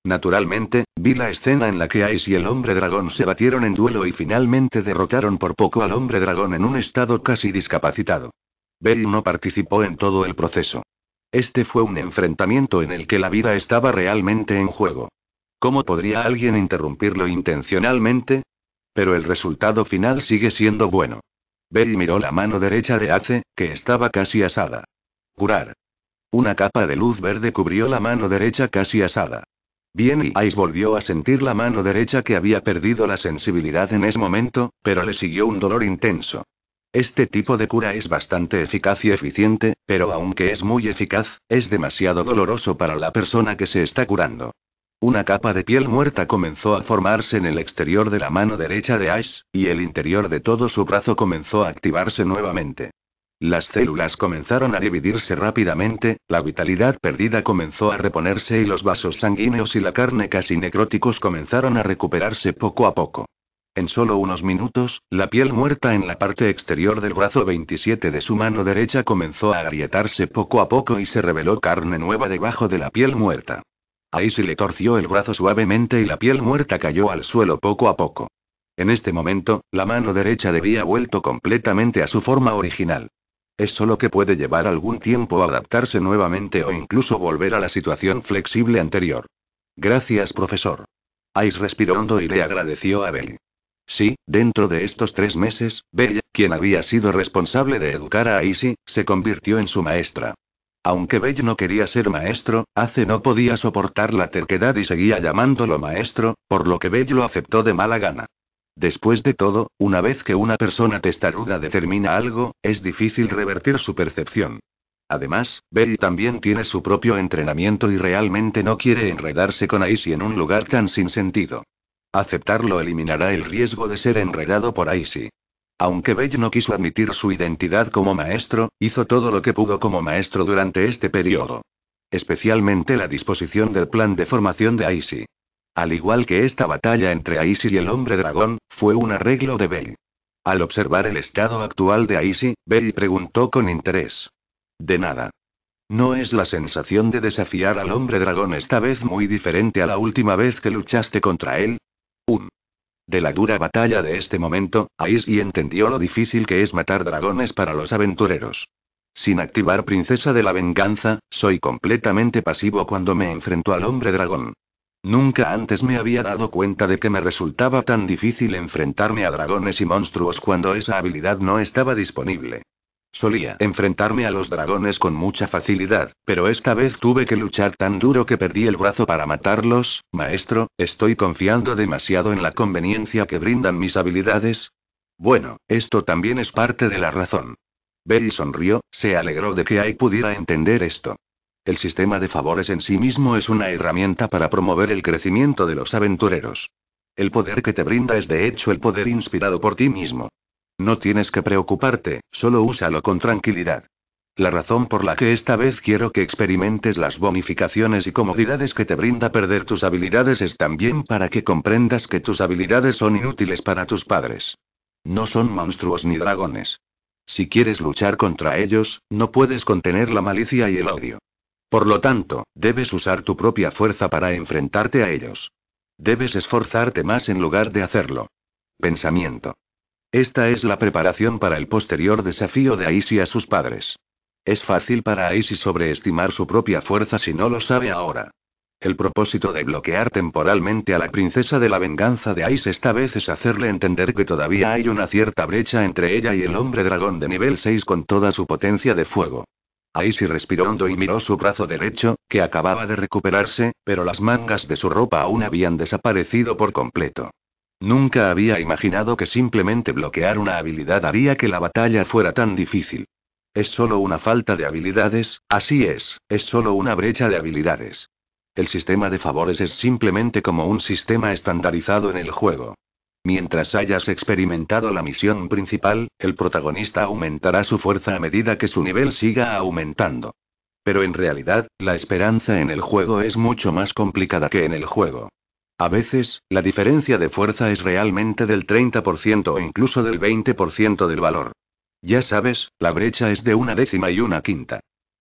Naturalmente, vi la escena en la que Ice y el hombre dragón se batieron en duelo y finalmente derrotaron por poco al hombre dragón en un estado casi discapacitado. Bell no participó en todo el proceso. Este fue un enfrentamiento en el que la vida estaba realmente en juego. ¿Cómo podría alguien interrumpirlo intencionalmente? Pero el resultado final sigue siendo bueno. Betty miró la mano derecha de Ace, que estaba casi asada. Curar. Una capa de luz verde cubrió la mano derecha casi asada. Bien y Ice volvió a sentir la mano derecha que había perdido la sensibilidad en ese momento, pero le siguió un dolor intenso. Este tipo de cura es bastante eficaz y eficiente, pero aunque es muy eficaz, es demasiado doloroso para la persona que se está curando. Una capa de piel muerta comenzó a formarse en el exterior de la mano derecha de Ash, y el interior de todo su brazo comenzó a activarse nuevamente. Las células comenzaron a dividirse rápidamente, la vitalidad perdida comenzó a reponerse y los vasos sanguíneos y la carne casi necróticos comenzaron a recuperarse poco a poco. En solo unos minutos, la piel muerta en la parte exterior del brazo 27 de su mano derecha comenzó a agrietarse poco a poco y se reveló carne nueva debajo de la piel muerta. Ahí se le torció el brazo suavemente y la piel muerta cayó al suelo poco a poco. En este momento, la mano derecha debía vuelto completamente a su forma original. Es solo que puede llevar algún tiempo adaptarse nuevamente o incluso volver a la situación flexible anterior. Gracias, profesor. Ais respiró hondo y le agradeció a Bell. Sí, dentro de estos tres meses, Bell, quien había sido responsable de educar a Aisy, se convirtió en su maestra. Aunque Bell no quería ser maestro, Ace no podía soportar la terquedad y seguía llamándolo maestro, por lo que Bell lo aceptó de mala gana. Después de todo, una vez que una persona testaruda determina algo, es difícil revertir su percepción. Además, Bell también tiene su propio entrenamiento y realmente no quiere enredarse con Aisy en un lugar tan sin sentido. Aceptarlo eliminará el riesgo de ser enredado por Icy. Aunque Bell no quiso admitir su identidad como maestro, hizo todo lo que pudo como maestro durante este periodo. Especialmente la disposición del plan de formación de Icy. Al igual que esta batalla entre Icy y el hombre dragón, fue un arreglo de Bell. Al observar el estado actual de Icy, Bell preguntó con interés. De nada. ¿No es la sensación de desafiar al hombre dragón esta vez muy diferente a la última vez que luchaste contra él? De la dura batalla de este momento, y entendió lo difícil que es matar dragones para los aventureros. Sin activar Princesa de la Venganza, soy completamente pasivo cuando me enfrento al hombre dragón. Nunca antes me había dado cuenta de que me resultaba tan difícil enfrentarme a dragones y monstruos cuando esa habilidad no estaba disponible. Solía enfrentarme a los dragones con mucha facilidad, pero esta vez tuve que luchar tan duro que perdí el brazo para matarlos, maestro, estoy confiando demasiado en la conveniencia que brindan mis habilidades. Bueno, esto también es parte de la razón. Bell sonrió, se alegró de que Ai pudiera entender esto. El sistema de favores en sí mismo es una herramienta para promover el crecimiento de los aventureros. El poder que te brinda es de hecho el poder inspirado por ti mismo. No tienes que preocuparte, solo úsalo con tranquilidad. La razón por la que esta vez quiero que experimentes las bonificaciones y comodidades que te brinda perder tus habilidades es también para que comprendas que tus habilidades son inútiles para tus padres. No son monstruos ni dragones. Si quieres luchar contra ellos, no puedes contener la malicia y el odio. Por lo tanto, debes usar tu propia fuerza para enfrentarte a ellos. Debes esforzarte más en lugar de hacerlo. Pensamiento. Esta es la preparación para el posterior desafío de Aisy a sus padres. Es fácil para Aisy sobreestimar su propia fuerza si no lo sabe ahora. El propósito de bloquear temporalmente a la princesa de la venganza de Ais esta vez es hacerle entender que todavía hay una cierta brecha entre ella y el hombre dragón de nivel 6 con toda su potencia de fuego. Aisy respiró hondo y miró su brazo derecho, que acababa de recuperarse, pero las mangas de su ropa aún habían desaparecido por completo. Nunca había imaginado que simplemente bloquear una habilidad haría que la batalla fuera tan difícil. Es solo una falta de habilidades, así es, es solo una brecha de habilidades. El sistema de favores es simplemente como un sistema estandarizado en el juego. Mientras hayas experimentado la misión principal, el protagonista aumentará su fuerza a medida que su nivel siga aumentando. Pero en realidad, la esperanza en el juego es mucho más complicada que en el juego. A veces, la diferencia de fuerza es realmente del 30% o e incluso del 20% del valor. Ya sabes, la brecha es de una décima y una quinta.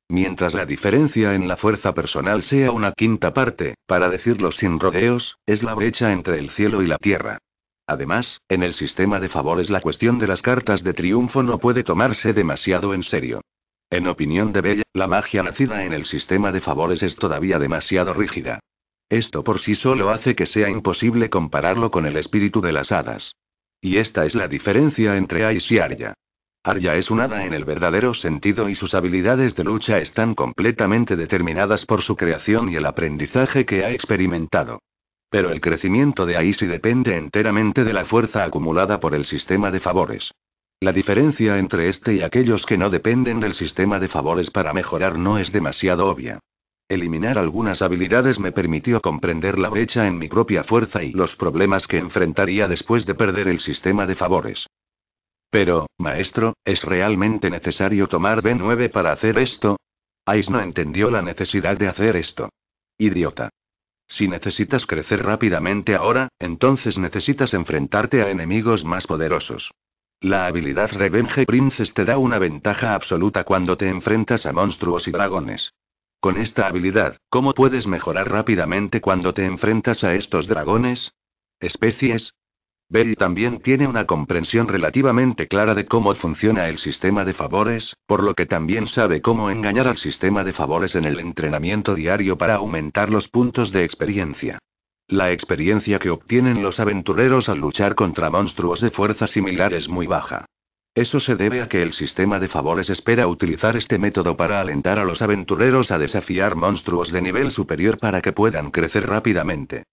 Mientras la diferencia en la fuerza personal sea una quinta parte, para decirlo sin rodeos, es la brecha entre el cielo y la tierra. Además, en el sistema de favores la cuestión de las cartas de triunfo no puede tomarse demasiado en serio. En opinión de Bella, la magia nacida en el sistema de favores es todavía demasiado rígida. Esto por sí solo hace que sea imposible compararlo con el espíritu de las hadas. Y esta es la diferencia entre Ais y Arya. Arya es un hada en el verdadero sentido y sus habilidades de lucha están completamente determinadas por su creación y el aprendizaje que ha experimentado. Pero el crecimiento de Aisi depende enteramente de la fuerza acumulada por el sistema de favores. La diferencia entre este y aquellos que no dependen del sistema de favores para mejorar no es demasiado obvia. Eliminar algunas habilidades me permitió comprender la brecha en mi propia fuerza y los problemas que enfrentaría después de perder el sistema de favores. Pero, maestro, ¿es realmente necesario tomar B9 para hacer esto? Ais no entendió la necesidad de hacer esto. Idiota. Si necesitas crecer rápidamente ahora, entonces necesitas enfrentarte a enemigos más poderosos. La habilidad Revenge Princess te da una ventaja absoluta cuando te enfrentas a monstruos y dragones. Con esta habilidad, ¿cómo puedes mejorar rápidamente cuando te enfrentas a estos dragones? ¿Especies? Betty también tiene una comprensión relativamente clara de cómo funciona el sistema de favores, por lo que también sabe cómo engañar al sistema de favores en el entrenamiento diario para aumentar los puntos de experiencia. La experiencia que obtienen los aventureros al luchar contra monstruos de fuerza similar es muy baja. Eso se debe a que el sistema de favores espera utilizar este método para alentar a los aventureros a desafiar monstruos de nivel superior para que puedan crecer rápidamente.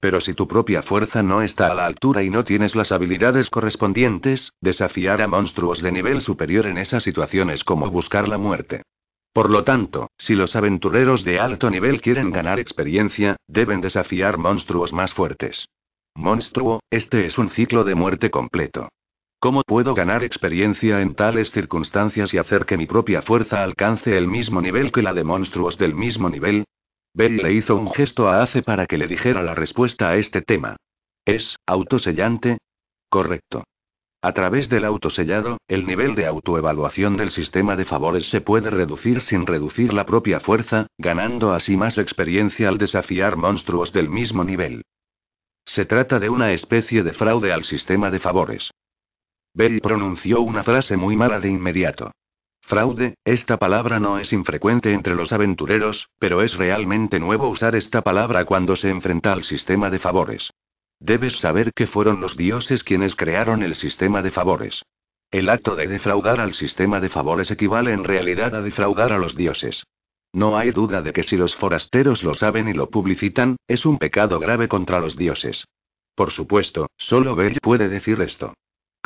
Pero si tu propia fuerza no está a la altura y no tienes las habilidades correspondientes, desafiar a monstruos de nivel superior en esas situaciones es como buscar la muerte. Por lo tanto, si los aventureros de alto nivel quieren ganar experiencia, deben desafiar monstruos más fuertes. Monstruo, este es un ciclo de muerte completo. ¿Cómo puedo ganar experiencia en tales circunstancias y hacer que mi propia fuerza alcance el mismo nivel que la de monstruos del mismo nivel? Bell le hizo un gesto a Ace para que le dijera la respuesta a este tema. ¿Es autosellante? Correcto. A través del autosellado, el nivel de autoevaluación del sistema de favores se puede reducir sin reducir la propia fuerza, ganando así más experiencia al desafiar monstruos del mismo nivel. Se trata de una especie de fraude al sistema de favores. Bell pronunció una frase muy mala de inmediato. Fraude, esta palabra no es infrecuente entre los aventureros, pero es realmente nuevo usar esta palabra cuando se enfrenta al sistema de favores. Debes saber que fueron los dioses quienes crearon el sistema de favores. El acto de defraudar al sistema de favores equivale en realidad a defraudar a los dioses. No hay duda de que si los forasteros lo saben y lo publicitan, es un pecado grave contra los dioses. Por supuesto, solo Bell puede decir esto.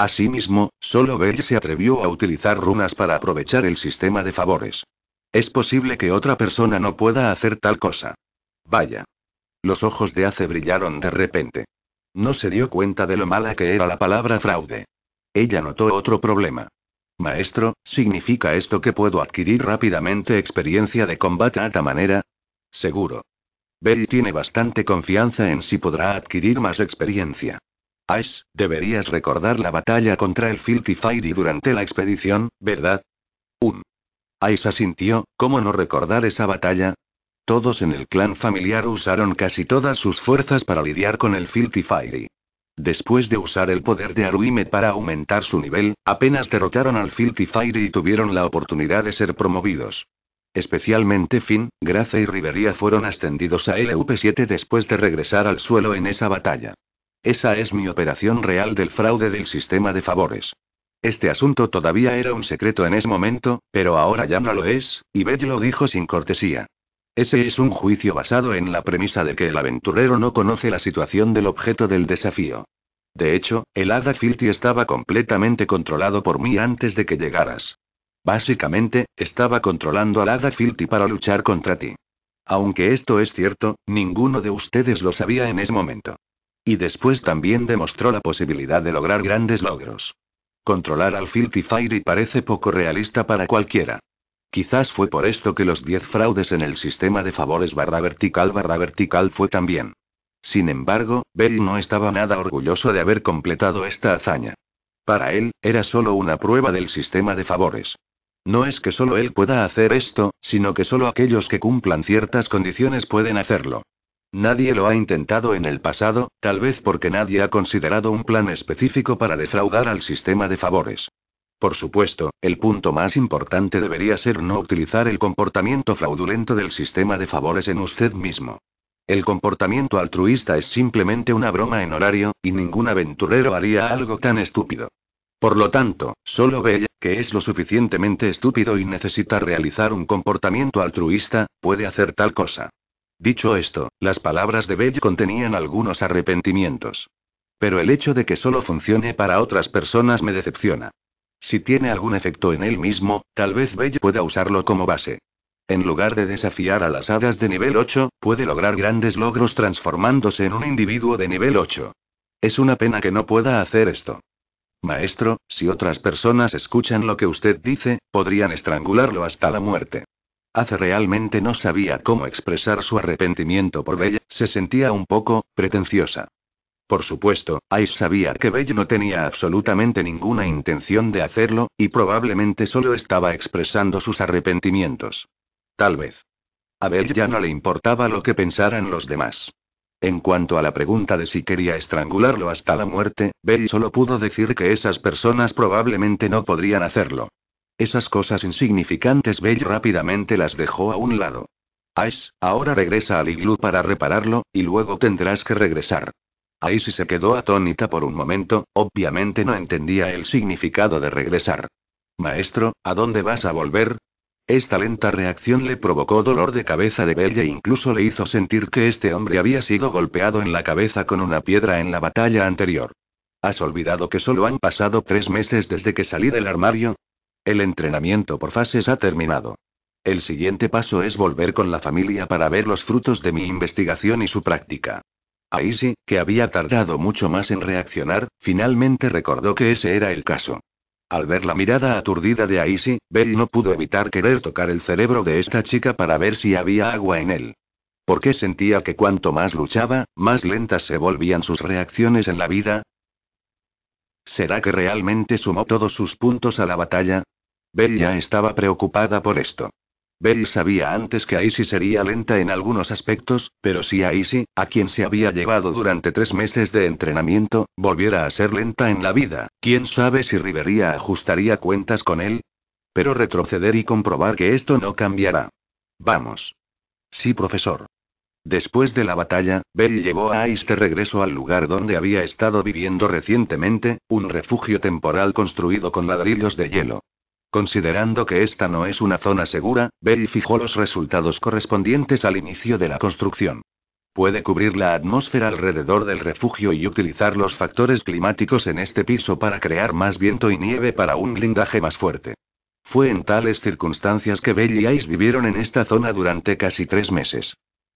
Asimismo, solo Bell se atrevió a utilizar runas para aprovechar el sistema de favores. Es posible que otra persona no pueda hacer tal cosa. Vaya. Los ojos de Ace brillaron de repente. No se dio cuenta de lo mala que era la palabra fraude. Ella notó otro problema. Maestro, ¿significa esto que puedo adquirir rápidamente experiencia de combate a esta manera? Seguro. Bell tiene bastante confianza en si podrá adquirir más experiencia. Ash, deberías recordar la batalla contra el Filthy durante la expedición, ¿verdad? Un. Ash asintió, ¿cómo no recordar esa batalla? Todos en el clan familiar usaron casi todas sus fuerzas para lidiar con el Filthy Fairy. Después de usar el poder de Aruime para aumentar su nivel, apenas derrotaron al Filthy Fire y tuvieron la oportunidad de ser promovidos. Especialmente Finn, Grace y Riveria fueron ascendidos a LV7 después de regresar al suelo en esa batalla. Esa es mi operación real del fraude del sistema de favores. Este asunto todavía era un secreto en ese momento, pero ahora ya no lo es, y Betty lo dijo sin cortesía. Ese es un juicio basado en la premisa de que el aventurero no conoce la situación del objeto del desafío. De hecho, el Hada Filthy estaba completamente controlado por mí antes de que llegaras. Básicamente, estaba controlando al Hada Filthy para luchar contra ti. Aunque esto es cierto, ninguno de ustedes lo sabía en ese momento. Y después también demostró la posibilidad de lograr grandes logros. Controlar al Filthy parece poco realista para cualquiera. Quizás fue por esto que los 10 fraudes en el sistema de favores barra vertical barra vertical fue también. Sin embargo, Bell no estaba nada orgulloso de haber completado esta hazaña. Para él, era solo una prueba del sistema de favores. No es que solo él pueda hacer esto, sino que solo aquellos que cumplan ciertas condiciones pueden hacerlo. Nadie lo ha intentado en el pasado, tal vez porque nadie ha considerado un plan específico para defraudar al sistema de favores. Por supuesto, el punto más importante debería ser no utilizar el comportamiento fraudulento del sistema de favores en usted mismo. El comportamiento altruista es simplemente una broma en horario, y ningún aventurero haría algo tan estúpido. Por lo tanto, solo Bella, que es lo suficientemente estúpido y necesita realizar un comportamiento altruista, puede hacer tal cosa. Dicho esto, las palabras de Bell contenían algunos arrepentimientos. Pero el hecho de que solo funcione para otras personas me decepciona. Si tiene algún efecto en él mismo, tal vez Bell pueda usarlo como base. En lugar de desafiar a las hadas de nivel 8, puede lograr grandes logros transformándose en un individuo de nivel 8. Es una pena que no pueda hacer esto. Maestro, si otras personas escuchan lo que usted dice, podrían estrangularlo hasta la muerte. Hace realmente no sabía cómo expresar su arrepentimiento por Bella, se sentía un poco pretenciosa. Por supuesto, Ice sabía que Bella no tenía absolutamente ninguna intención de hacerlo, y probablemente solo estaba expresando sus arrepentimientos. Tal vez. A Bella ya no le importaba lo que pensaran los demás. En cuanto a la pregunta de si quería estrangularlo hasta la muerte, Bell solo pudo decir que esas personas probablemente no podrían hacerlo. Esas cosas insignificantes Bell rápidamente las dejó a un lado. Ice, ahora regresa al iglú para repararlo, y luego tendrás que regresar. si se quedó atónita por un momento, obviamente no entendía el significado de regresar. Maestro, ¿a dónde vas a volver? Esta lenta reacción le provocó dolor de cabeza de Bella e incluso le hizo sentir que este hombre había sido golpeado en la cabeza con una piedra en la batalla anterior. ¿Has olvidado que solo han pasado tres meses desde que salí del armario? El entrenamiento por fases ha terminado. El siguiente paso es volver con la familia para ver los frutos de mi investigación y su práctica. Aisi, que había tardado mucho más en reaccionar, finalmente recordó que ese era el caso. Al ver la mirada aturdida de Aisi, Bell no pudo evitar querer tocar el cerebro de esta chica para ver si había agua en él. Porque sentía que cuanto más luchaba, más lentas se volvían sus reacciones en la vida? ¿Será que realmente sumó todos sus puntos a la batalla? Bell ya estaba preocupada por esto. Bell sabía antes que Aisy sería lenta en algunos aspectos, pero si Aisy, a quien se había llevado durante tres meses de entrenamiento, volviera a ser lenta en la vida, quién sabe si Rivería ajustaría cuentas con él. Pero retroceder y comprobar que esto no cambiará. Vamos. Sí, profesor. Después de la batalla, Bell llevó a Ice de regreso al lugar donde había estado viviendo recientemente, un refugio temporal construido con ladrillos de hielo. Considerando que esta no es una zona segura, Bell fijó los resultados correspondientes al inicio de la construcción. Puede cubrir la atmósfera alrededor del refugio y utilizar los factores climáticos en este piso para crear más viento y nieve para un blindaje más fuerte. Fue en tales circunstancias que Bell y Ice vivieron en esta zona durante casi tres meses.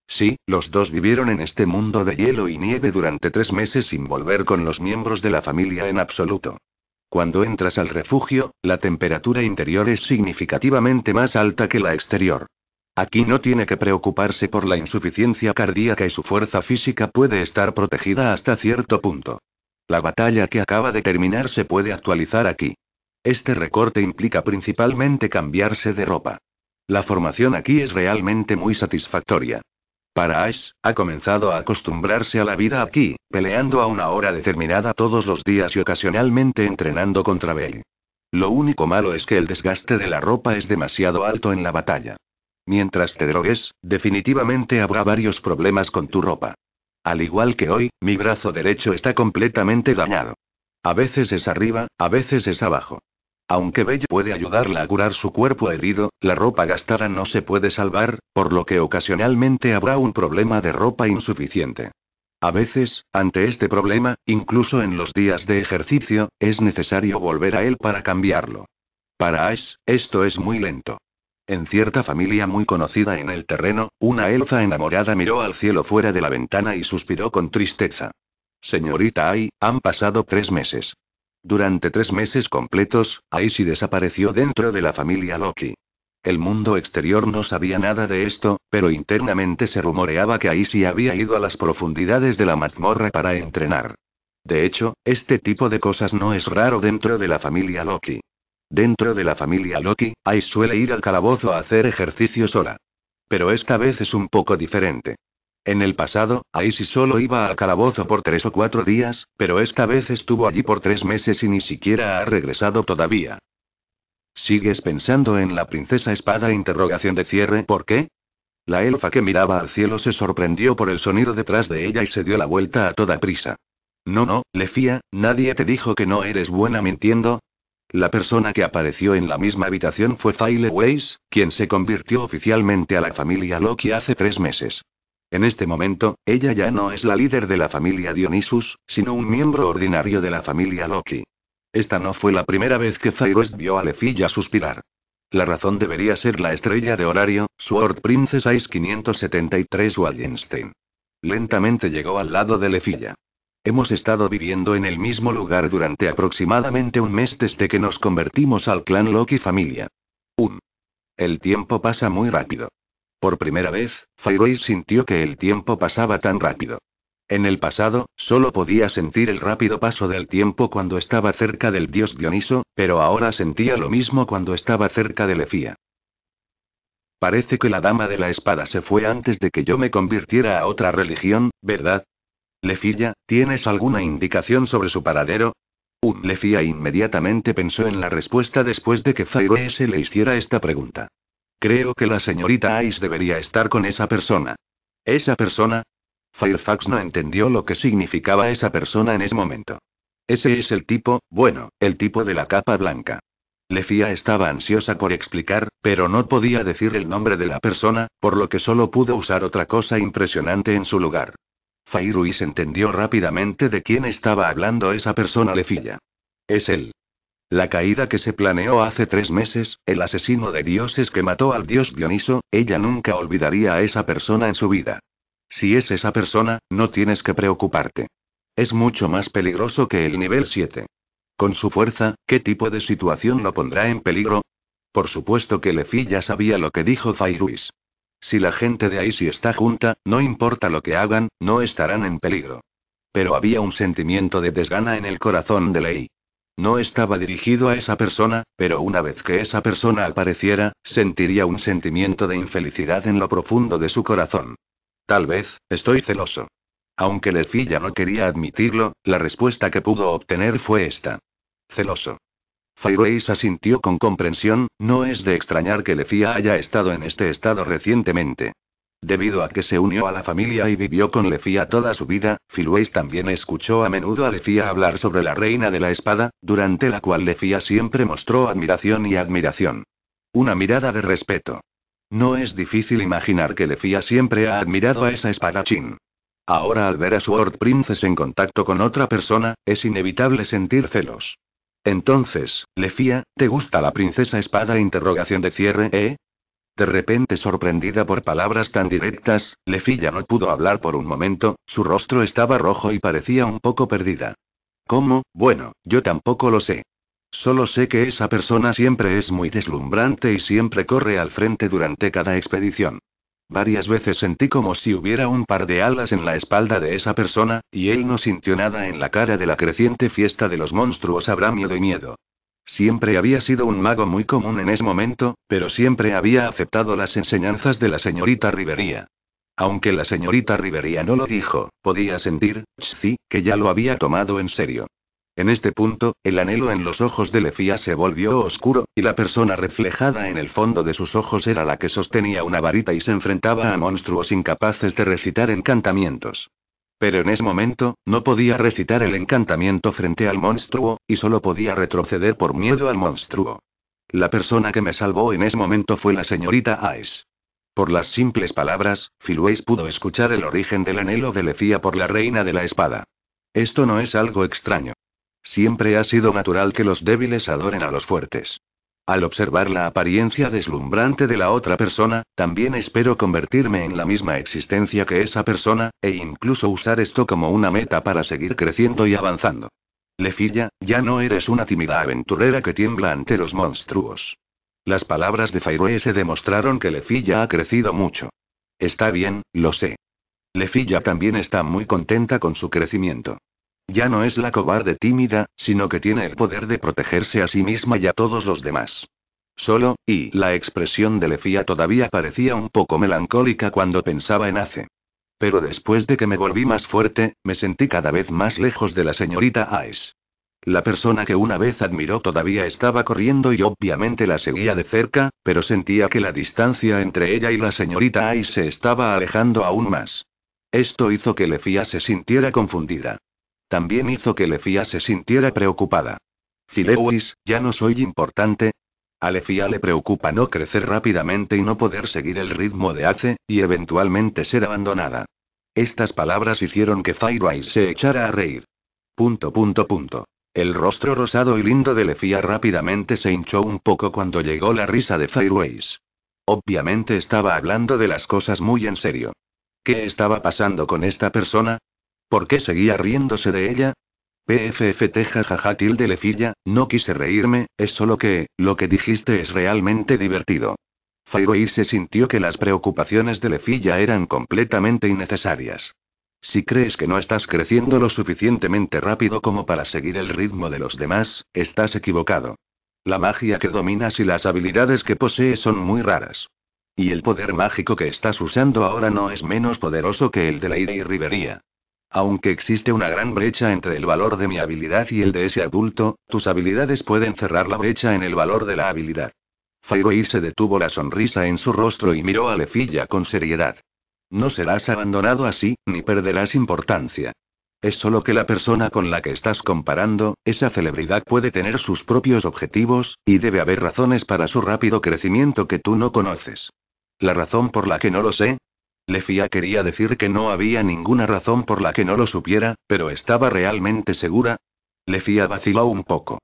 Sí, los dos vivieron en este mundo de hielo y nieve durante tres meses sin volver con los miembros de la familia en absoluto. Cuando entras al refugio, la temperatura interior es significativamente más alta que la exterior. Aquí no tiene que preocuparse por la insuficiencia cardíaca y su fuerza física puede estar protegida hasta cierto punto. La batalla que acaba de terminar se puede actualizar aquí. Este recorte implica principalmente cambiarse de ropa. La formación aquí es realmente muy satisfactoria. Para ha comenzado a acostumbrarse a la vida aquí, peleando a una hora determinada todos los días y ocasionalmente entrenando contra Bell. Lo único malo es que el desgaste de la ropa es demasiado alto en la batalla. Mientras te drogues, definitivamente habrá varios problemas con tu ropa. Al igual que hoy, mi brazo derecho está completamente dañado. A veces es arriba, a veces es abajo. Aunque Bello puede ayudarla a curar su cuerpo herido, la ropa gastada no se puede salvar, por lo que ocasionalmente habrá un problema de ropa insuficiente. A veces, ante este problema, incluso en los días de ejercicio, es necesario volver a él para cambiarlo. Para Ash, esto es muy lento. En cierta familia muy conocida en el terreno, una elfa enamorada miró al cielo fuera de la ventana y suspiró con tristeza. Señorita Ay, han pasado tres meses. Durante tres meses completos, Aishi desapareció dentro de la familia Loki. El mundo exterior no sabía nada de esto, pero internamente se rumoreaba que Aishi había ido a las profundidades de la mazmorra para entrenar. De hecho, este tipo de cosas no es raro dentro de la familia Loki. Dentro de la familia Loki, Ais suele ir al calabozo a hacer ejercicio sola. Pero esta vez es un poco diferente. En el pasado, Aisy solo iba al calabozo por tres o cuatro días, pero esta vez estuvo allí por tres meses y ni siquiera ha regresado todavía. ¿Sigues pensando en la princesa espada? Interrogación de cierre. ¿Por qué? La elfa que miraba al cielo se sorprendió por el sonido detrás de ella y se dio la vuelta a toda prisa. No, no, Lefía, nadie te dijo que no eres buena mintiendo, la persona que apareció en la misma habitación fue File Weiss, quien se convirtió oficialmente a la familia Loki hace tres meses. En este momento, ella ya no es la líder de la familia Dionysus, sino un miembro ordinario de la familia Loki. Esta no fue la primera vez que Cyrus vio a Lefilla suspirar. La razón debería ser la estrella de horario, Sword Princess Ice 573 Wallenstein. Lentamente llegó al lado de Lefilla. Hemos estado viviendo en el mismo lugar durante aproximadamente un mes desde que nos convertimos al clan Loki familia. Un. El tiempo pasa muy rápido. Por primera vez, Fairways sintió que el tiempo pasaba tan rápido. En el pasado, solo podía sentir el rápido paso del tiempo cuando estaba cerca del dios Dioniso, pero ahora sentía lo mismo cuando estaba cerca de Lefía. Parece que la dama de la espada se fue antes de que yo me convirtiera a otra religión, ¿verdad? Lefía, ¿tienes alguna indicación sobre su paradero? Un Lefía inmediatamente pensó en la respuesta después de que se le hiciera esta pregunta. Creo que la señorita Ice debería estar con esa persona. ¿Esa persona? Fairfax no entendió lo que significaba esa persona en ese momento. Ese es el tipo, bueno, el tipo de la capa blanca. Lefia estaba ansiosa por explicar, pero no podía decir el nombre de la persona, por lo que solo pudo usar otra cosa impresionante en su lugar. Fairuis entendió rápidamente de quién estaba hablando esa persona Lefilla. Es él. La caída que se planeó hace tres meses, el asesino de dioses que mató al dios Dioniso, ella nunca olvidaría a esa persona en su vida. Si es esa persona, no tienes que preocuparte. Es mucho más peligroso que el nivel 7. Con su fuerza, ¿qué tipo de situación lo pondrá en peligro? Por supuesto que Lefi ya sabía lo que dijo Fairuis. Si la gente de sí está junta, no importa lo que hagan, no estarán en peligro. Pero había un sentimiento de desgana en el corazón de Lei. No estaba dirigido a esa persona, pero una vez que esa persona apareciera, sentiría un sentimiento de infelicidad en lo profundo de su corazón. Tal vez, estoy celoso. Aunque Lefia no quería admitirlo, la respuesta que pudo obtener fue esta. Celoso. Fireways asintió con comprensión, no es de extrañar que Lefia haya estado en este estado recientemente. Debido a que se unió a la familia y vivió con Lefía toda su vida, Philways también escuchó a menudo a Lefia hablar sobre la reina de la espada, durante la cual Lefia siempre mostró admiración y admiración. Una mirada de respeto. No es difícil imaginar que Lefia siempre ha admirado a esa espadachín. Ahora al ver a Sword Princess en contacto con otra persona, es inevitable sentir celos. Entonces, Lefía, ¿te gusta la princesa espada? Interrogación de cierre, ¿eh? De repente sorprendida por palabras tan directas, Lefilla no pudo hablar por un momento, su rostro estaba rojo y parecía un poco perdida. ¿Cómo? Bueno, yo tampoco lo sé. Solo sé que esa persona siempre es muy deslumbrante y siempre corre al frente durante cada expedición. Varias veces sentí como si hubiera un par de alas en la espalda de esa persona, y él no sintió nada en la cara de la creciente fiesta de los monstruos habrá miedo y miedo. Siempre había sido un mago muy común en ese momento, pero siempre había aceptado las enseñanzas de la señorita Rivería. Aunque la señorita Rivería no lo dijo, podía sentir, sí, que ya lo había tomado en serio. En este punto, el anhelo en los ojos de Lefía se volvió oscuro, y la persona reflejada en el fondo de sus ojos era la que sostenía una varita y se enfrentaba a monstruos incapaces de recitar encantamientos. Pero en ese momento, no podía recitar el encantamiento frente al monstruo, y solo podía retroceder por miedo al monstruo. La persona que me salvó en ese momento fue la señorita Ais. Por las simples palabras, Filueis pudo escuchar el origen del anhelo de Lecía por la reina de la espada. Esto no es algo extraño. Siempre ha sido natural que los débiles adoren a los fuertes. Al observar la apariencia deslumbrante de la otra persona, también espero convertirme en la misma existencia que esa persona, e incluso usar esto como una meta para seguir creciendo y avanzando. Lefilla, ya no eres una tímida aventurera que tiembla ante los monstruos. Las palabras de Fairoe se demostraron que Lefilla ha crecido mucho. Está bien, lo sé. Lefilla también está muy contenta con su crecimiento. Ya no es la cobarde tímida, sino que tiene el poder de protegerse a sí misma y a todos los demás. Solo, y la expresión de Lefía todavía parecía un poco melancólica cuando pensaba en Ace. Pero después de que me volví más fuerte, me sentí cada vez más lejos de la señorita Aes. La persona que una vez admiró todavía estaba corriendo y obviamente la seguía de cerca, pero sentía que la distancia entre ella y la señorita Ice se estaba alejando aún más. Esto hizo que Lefía se sintiera confundida. También hizo que Lefia se sintiera preocupada. Filewis, ya no soy importante. A Lefia le preocupa no crecer rápidamente y no poder seguir el ritmo de Ace, y eventualmente ser abandonada. Estas palabras hicieron que Fireways se echara a reír. Punto punto punto. El rostro rosado y lindo de Lefia rápidamente se hinchó un poco cuando llegó la risa de Fireways. Obviamente estaba hablando de las cosas muy en serio. ¿Qué estaba pasando con esta persona? ¿Por qué seguía riéndose de ella? PFFT jajaja tilde lefilla, no quise reírme, es solo que, lo que dijiste es realmente divertido. Fireway se sintió que las preocupaciones de Lefilla eran completamente innecesarias. Si crees que no estás creciendo lo suficientemente rápido como para seguir el ritmo de los demás, estás equivocado. La magia que dominas y las habilidades que posees son muy raras. Y el poder mágico que estás usando ahora no es menos poderoso que el de la y rivería. Aunque existe una gran brecha entre el valor de mi habilidad y el de ese adulto, tus habilidades pueden cerrar la brecha en el valor de la habilidad. Fireway se detuvo la sonrisa en su rostro y miró a Lefilla con seriedad. No serás abandonado así, ni perderás importancia. Es solo que la persona con la que estás comparando, esa celebridad puede tener sus propios objetivos, y debe haber razones para su rápido crecimiento que tú no conoces. La razón por la que no lo sé, Lefia quería decir que no había ninguna razón por la que no lo supiera, pero estaba realmente segura. Lefia vaciló un poco.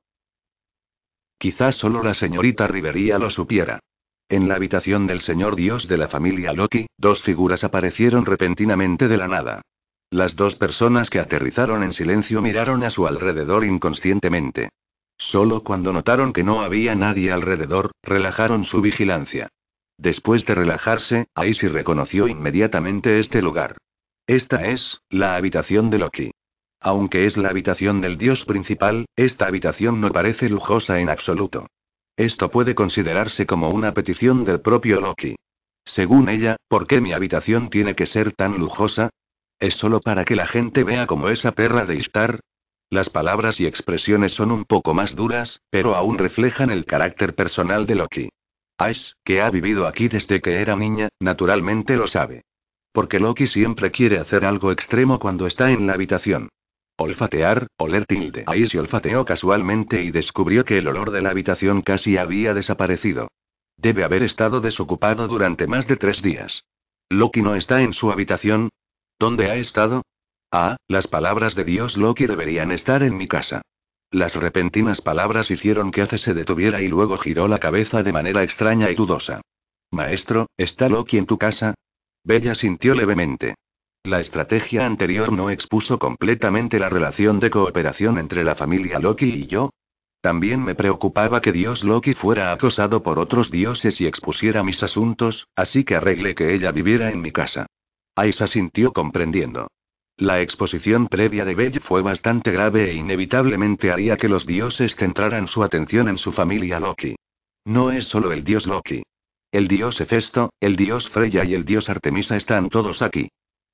Quizás solo la señorita Rivería lo supiera. En la habitación del señor Dios de la familia Loki, dos figuras aparecieron repentinamente de la nada. Las dos personas que aterrizaron en silencio miraron a su alrededor inconscientemente. Solo cuando notaron que no había nadie alrededor, relajaron su vigilancia. Después de relajarse, Aishi reconoció inmediatamente este lugar. Esta es, la habitación de Loki. Aunque es la habitación del dios principal, esta habitación no parece lujosa en absoluto. Esto puede considerarse como una petición del propio Loki. Según ella, ¿por qué mi habitación tiene que ser tan lujosa? ¿Es solo para que la gente vea como esa perra de Ishtar? Las palabras y expresiones son un poco más duras, pero aún reflejan el carácter personal de Loki. Ais, que ha vivido aquí desde que era niña, naturalmente lo sabe. Porque Loki siempre quiere hacer algo extremo cuando está en la habitación. Olfatear, oler tilde. Ahí se olfateó casualmente y descubrió que el olor de la habitación casi había desaparecido. Debe haber estado desocupado durante más de tres días. Loki no está en su habitación. ¿Dónde ha estado? Ah, las palabras de Dios Loki deberían estar en mi casa. Las repentinas palabras hicieron que Ace se detuviera y luego giró la cabeza de manera extraña y dudosa. Maestro, ¿está Loki en tu casa? Bella sintió levemente. La estrategia anterior no expuso completamente la relación de cooperación entre la familia Loki y yo. También me preocupaba que Dios Loki fuera acosado por otros dioses y expusiera mis asuntos, así que arreglé que ella viviera en mi casa. Aisa sintió comprendiendo. La exposición previa de Bell fue bastante grave e inevitablemente haría que los dioses centraran su atención en su familia Loki. No es solo el dios Loki. El dios Hefesto, el dios Freya y el dios Artemisa están todos aquí.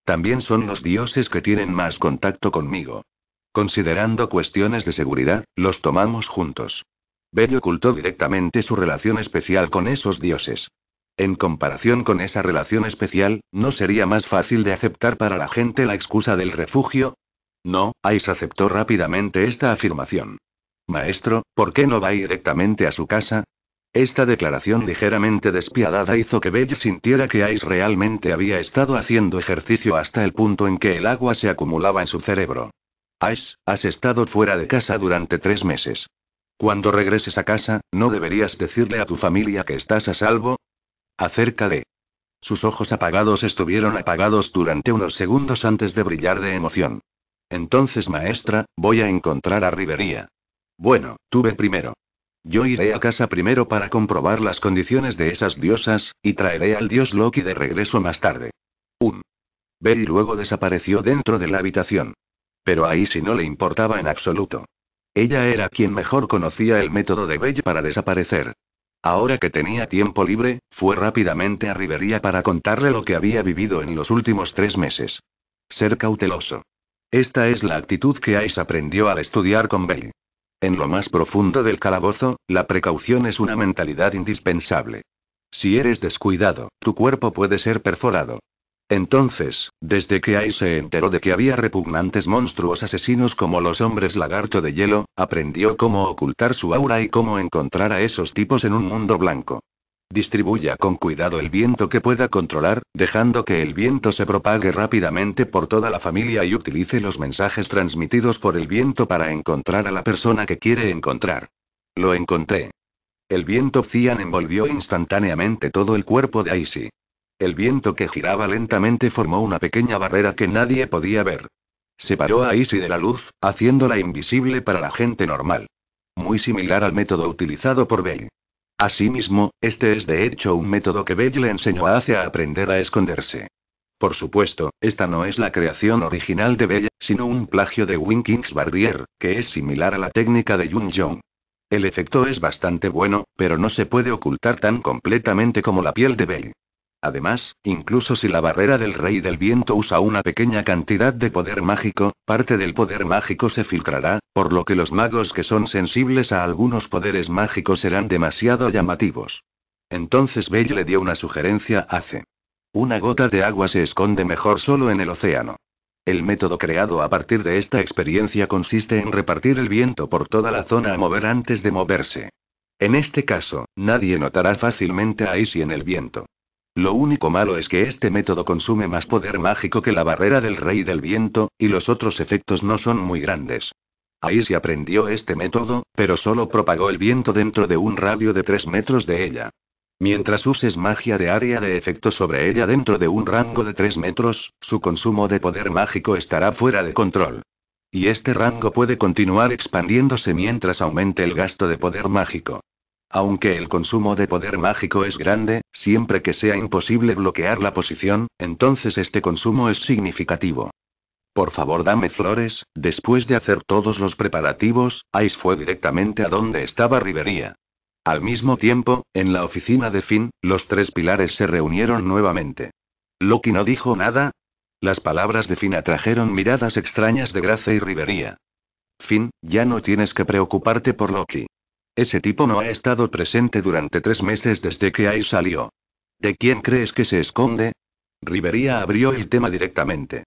También son los dioses que tienen más contacto conmigo. Considerando cuestiones de seguridad, los tomamos juntos. Bell ocultó directamente su relación especial con esos dioses. En comparación con esa relación especial, ¿no sería más fácil de aceptar para la gente la excusa del refugio? No, Ice aceptó rápidamente esta afirmación. Maestro, ¿por qué no va directamente a su casa? Esta declaración ligeramente despiadada hizo que Bell sintiera que Ice realmente había estado haciendo ejercicio hasta el punto en que el agua se acumulaba en su cerebro. Ice, has estado fuera de casa durante tres meses. Cuando regreses a casa, ¿no deberías decirle a tu familia que estás a salvo? Acerca de... Sus ojos apagados estuvieron apagados durante unos segundos antes de brillar de emoción. Entonces, maestra, voy a encontrar a Rivería. Bueno, tuve primero. Yo iré a casa primero para comprobar las condiciones de esas diosas, y traeré al dios Loki de regreso más tarde. Un. y luego desapareció dentro de la habitación. Pero ahí sí no le importaba en absoluto. Ella era quien mejor conocía el método de Bell para desaparecer. Ahora que tenía tiempo libre, fue rápidamente a Rivería para contarle lo que había vivido en los últimos tres meses. Ser cauteloso. Esta es la actitud que Ais aprendió al estudiar con Bell. En lo más profundo del calabozo, la precaución es una mentalidad indispensable. Si eres descuidado, tu cuerpo puede ser perforado. Entonces, desde que Ai se enteró de que había repugnantes monstruos asesinos como los hombres lagarto de hielo, aprendió cómo ocultar su aura y cómo encontrar a esos tipos en un mundo blanco. Distribuya con cuidado el viento que pueda controlar, dejando que el viento se propague rápidamente por toda la familia y utilice los mensajes transmitidos por el viento para encontrar a la persona que quiere encontrar. Lo encontré. El viento Cian envolvió instantáneamente todo el cuerpo de Ai. El viento que giraba lentamente formó una pequeña barrera que nadie podía ver. Separó a Isi de la luz, haciéndola invisible para la gente normal. Muy similar al método utilizado por Bell. Asimismo, este es de hecho un método que Bell le enseñó a Ace a aprender a esconderse. Por supuesto, esta no es la creación original de Bell, sino un plagio de Winkings Barbier, que es similar a la técnica de Yun Jong. El efecto es bastante bueno, pero no se puede ocultar tan completamente como la piel de Bell. Además, incluso si la barrera del rey del viento usa una pequeña cantidad de poder mágico, parte del poder mágico se filtrará, por lo que los magos que son sensibles a algunos poderes mágicos serán demasiado llamativos. Entonces Bell le dio una sugerencia hace. Una gota de agua se esconde mejor solo en el océano. El método creado a partir de esta experiencia consiste en repartir el viento por toda la zona a mover antes de moverse. En este caso, nadie notará fácilmente a si en el viento. Lo único malo es que este método consume más poder mágico que la barrera del rey del viento, y los otros efectos no son muy grandes. Ahí se aprendió este método, pero solo propagó el viento dentro de un radio de 3 metros de ella. Mientras uses magia de área de efecto sobre ella dentro de un rango de 3 metros, su consumo de poder mágico estará fuera de control. Y este rango puede continuar expandiéndose mientras aumente el gasto de poder mágico. Aunque el consumo de poder mágico es grande, siempre que sea imposible bloquear la posición, entonces este consumo es significativo. Por favor, dame flores, después de hacer todos los preparativos, Ice fue directamente a donde estaba Rivería. Al mismo tiempo, en la oficina de Finn, los tres pilares se reunieron nuevamente. Loki no dijo nada. Las palabras de Finn atrajeron miradas extrañas de Grace y Rivería. Finn, ya no tienes que preocuparte por Loki. Ese tipo no ha estado presente durante tres meses desde que ahí salió. ¿De quién crees que se esconde? Rivería abrió el tema directamente.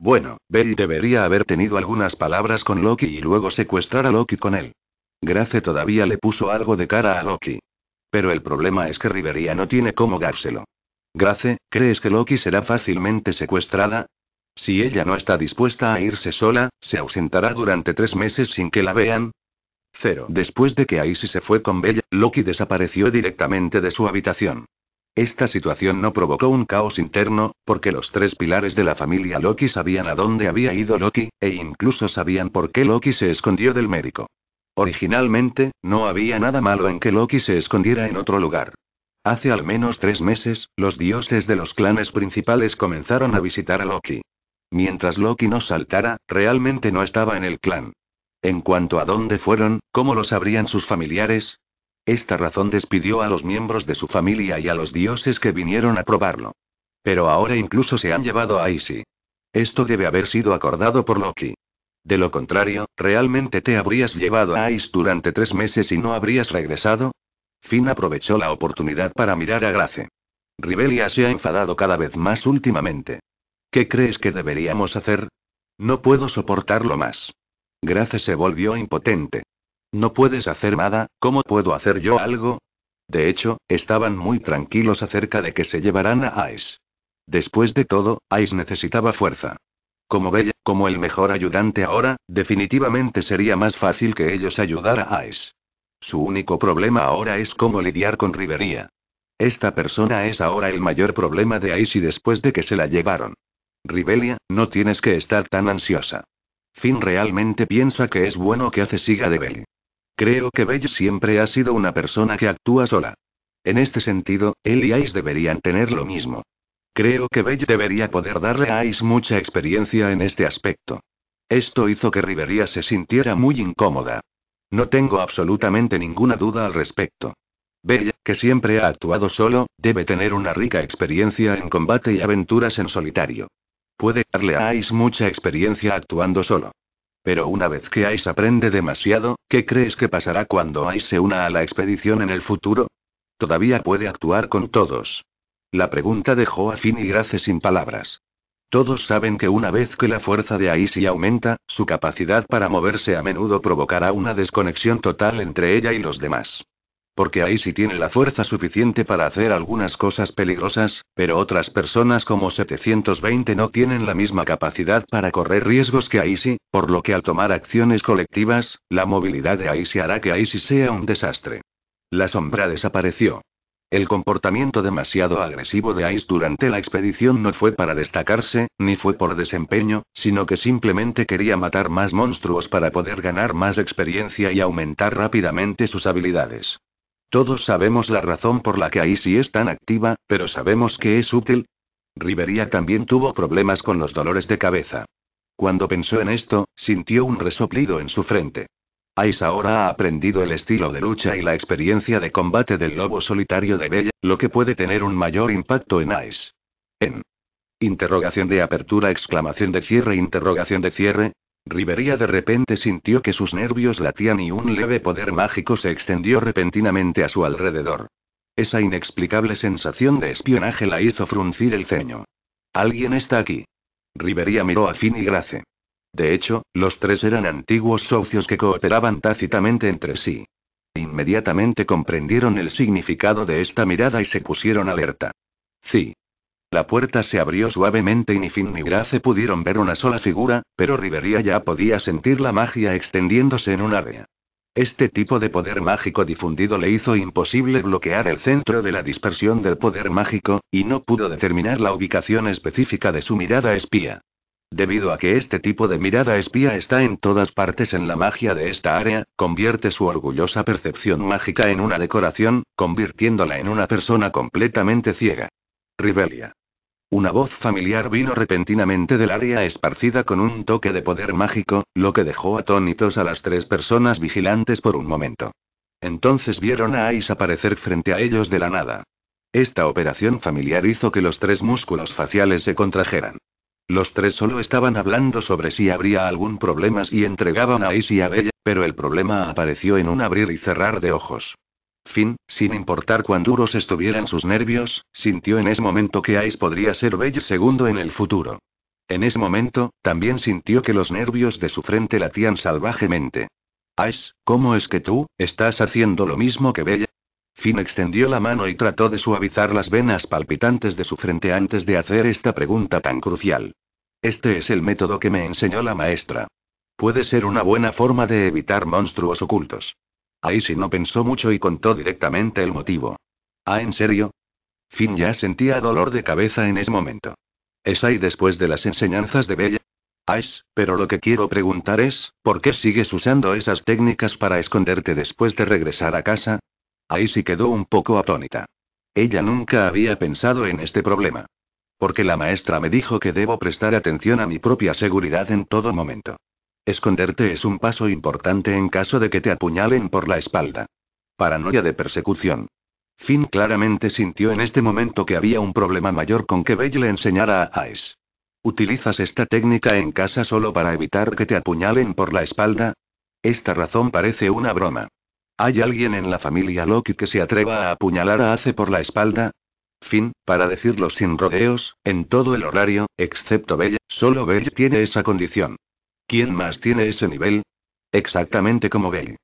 Bueno, Betty debería haber tenido algunas palabras con Loki y luego secuestrar a Loki con él. Grace todavía le puso algo de cara a Loki. Pero el problema es que Rivería no tiene cómo dárselo. Grace, ¿crees que Loki será fácilmente secuestrada? Si ella no está dispuesta a irse sola, se ausentará durante tres meses sin que la vean, Cero. Después de que Aisi se fue con Bella, Loki desapareció directamente de su habitación. Esta situación no provocó un caos interno, porque los tres pilares de la familia Loki sabían a dónde había ido Loki, e incluso sabían por qué Loki se escondió del médico. Originalmente, no había nada malo en que Loki se escondiera en otro lugar. Hace al menos tres meses, los dioses de los clanes principales comenzaron a visitar a Loki. Mientras Loki no saltara, realmente no estaba en el clan. En cuanto a dónde fueron, ¿cómo lo sabrían sus familiares? Esta razón despidió a los miembros de su familia y a los dioses que vinieron a probarlo. Pero ahora incluso se han llevado a Icy. Esto debe haber sido acordado por Loki. De lo contrario, ¿realmente te habrías llevado a Ice durante tres meses y no habrías regresado? Finn aprovechó la oportunidad para mirar a Grace. Rivelia se ha enfadado cada vez más últimamente. ¿Qué crees que deberíamos hacer? No puedo soportarlo más. Grace se volvió impotente. No puedes hacer nada, ¿cómo puedo hacer yo algo? De hecho, estaban muy tranquilos acerca de que se llevarán a Ice. Después de todo, Ice necesitaba fuerza. Como Bella, como el mejor ayudante ahora, definitivamente sería más fácil que ellos ayudaran a Ice. Su único problema ahora es cómo lidiar con Rivería. Esta persona es ahora el mayor problema de Ice y después de que se la llevaron. Rivelia, no tienes que estar tan ansiosa. Finn realmente piensa que es bueno que hace siga de Bell. Creo que Bell siempre ha sido una persona que actúa sola. En este sentido, él y Ice deberían tener lo mismo. Creo que Bell debería poder darle a Ice mucha experiencia en este aspecto. Esto hizo que Riveria se sintiera muy incómoda. No tengo absolutamente ninguna duda al respecto. Bell, que siempre ha actuado solo, debe tener una rica experiencia en combate y aventuras en solitario. Puede darle a Ice mucha experiencia actuando solo. Pero una vez que Ice aprende demasiado, ¿qué crees que pasará cuando Ice se una a la expedición en el futuro? Todavía puede actuar con todos. La pregunta dejó a Finn y Grace sin palabras. Todos saben que una vez que la fuerza de Aisi aumenta, su capacidad para moverse a menudo provocará una desconexión total entre ella y los demás porque ahí sí tiene la fuerza suficiente para hacer algunas cosas peligrosas, pero otras personas como 720 no tienen la misma capacidad para correr riesgos que Aisi, por lo que al tomar acciones colectivas, la movilidad de Aisi hará que Aisi sea un desastre. La sombra desapareció. El comportamiento demasiado agresivo de Ice durante la expedición no fue para destacarse, ni fue por desempeño, sino que simplemente quería matar más monstruos para poder ganar más experiencia y aumentar rápidamente sus habilidades. Todos sabemos la razón por la que Aisi es tan activa, pero sabemos que es útil. Riveria también tuvo problemas con los dolores de cabeza. Cuando pensó en esto, sintió un resoplido en su frente. Ais ahora ha aprendido el estilo de lucha y la experiencia de combate del lobo solitario de Bella, lo que puede tener un mayor impacto en Ais. En. Interrogación de apertura, exclamación de cierre, interrogación de cierre, Rivería de repente sintió que sus nervios latían y un leve poder mágico se extendió repentinamente a su alrededor. Esa inexplicable sensación de espionaje la hizo fruncir el ceño. Alguien está aquí. Rivería miró a Finn y Grace. De hecho, los tres eran antiguos socios que cooperaban tácitamente entre sí. Inmediatamente comprendieron el significado de esta mirada y se pusieron alerta. Sí. La puerta se abrió suavemente y ni Finn ni Grace pudieron ver una sola figura, pero Riveria ya podía sentir la magia extendiéndose en un área. Este tipo de poder mágico difundido le hizo imposible bloquear el centro de la dispersión del poder mágico, y no pudo determinar la ubicación específica de su mirada espía. Debido a que este tipo de mirada espía está en todas partes en la magia de esta área, convierte su orgullosa percepción mágica en una decoración, convirtiéndola en una persona completamente ciega. Rivelia. Una voz familiar vino repentinamente del área esparcida con un toque de poder mágico, lo que dejó atónitos a las tres personas vigilantes por un momento. Entonces vieron a Ice aparecer frente a ellos de la nada. Esta operación familiar hizo que los tres músculos faciales se contrajeran. Los tres solo estaban hablando sobre si habría algún problema y entregaban a Ice y a Bella, pero el problema apareció en un abrir y cerrar de ojos. Fin, sin importar cuán duros estuvieran sus nervios, sintió en ese momento que Ice podría ser Bell segundo en el futuro. En ese momento, también sintió que los nervios de su frente latían salvajemente. Ice, ¿cómo es que tú, estás haciendo lo mismo que Bella? Finn extendió la mano y trató de suavizar las venas palpitantes de su frente antes de hacer esta pregunta tan crucial. Este es el método que me enseñó la maestra. Puede ser una buena forma de evitar monstruos ocultos. Aisi no pensó mucho y contó directamente el motivo. ¿Ah, en serio? Fin ya sentía dolor de cabeza en ese momento. ¿Es ahí después de las enseñanzas de Bella? Ais, ah, pero lo que quiero preguntar es, ¿por qué sigues usando esas técnicas para esconderte después de regresar a casa? Ahí sí quedó un poco atónita. Ella nunca había pensado en este problema. Porque la maestra me dijo que debo prestar atención a mi propia seguridad en todo momento. Esconderte es un paso importante en caso de que te apuñalen por la espalda. Paranoia de persecución. Finn claramente sintió en este momento que había un problema mayor con que Bell le enseñara a Ice. ¿Utilizas esta técnica en casa solo para evitar que te apuñalen por la espalda? Esta razón parece una broma. ¿Hay alguien en la familia Loki que se atreva a apuñalar a Ace por la espalda? Finn, para decirlo sin rodeos, en todo el horario, excepto Bell, solo Bell tiene esa condición. ¿Quién más tiene ese nivel? Exactamente como Bell.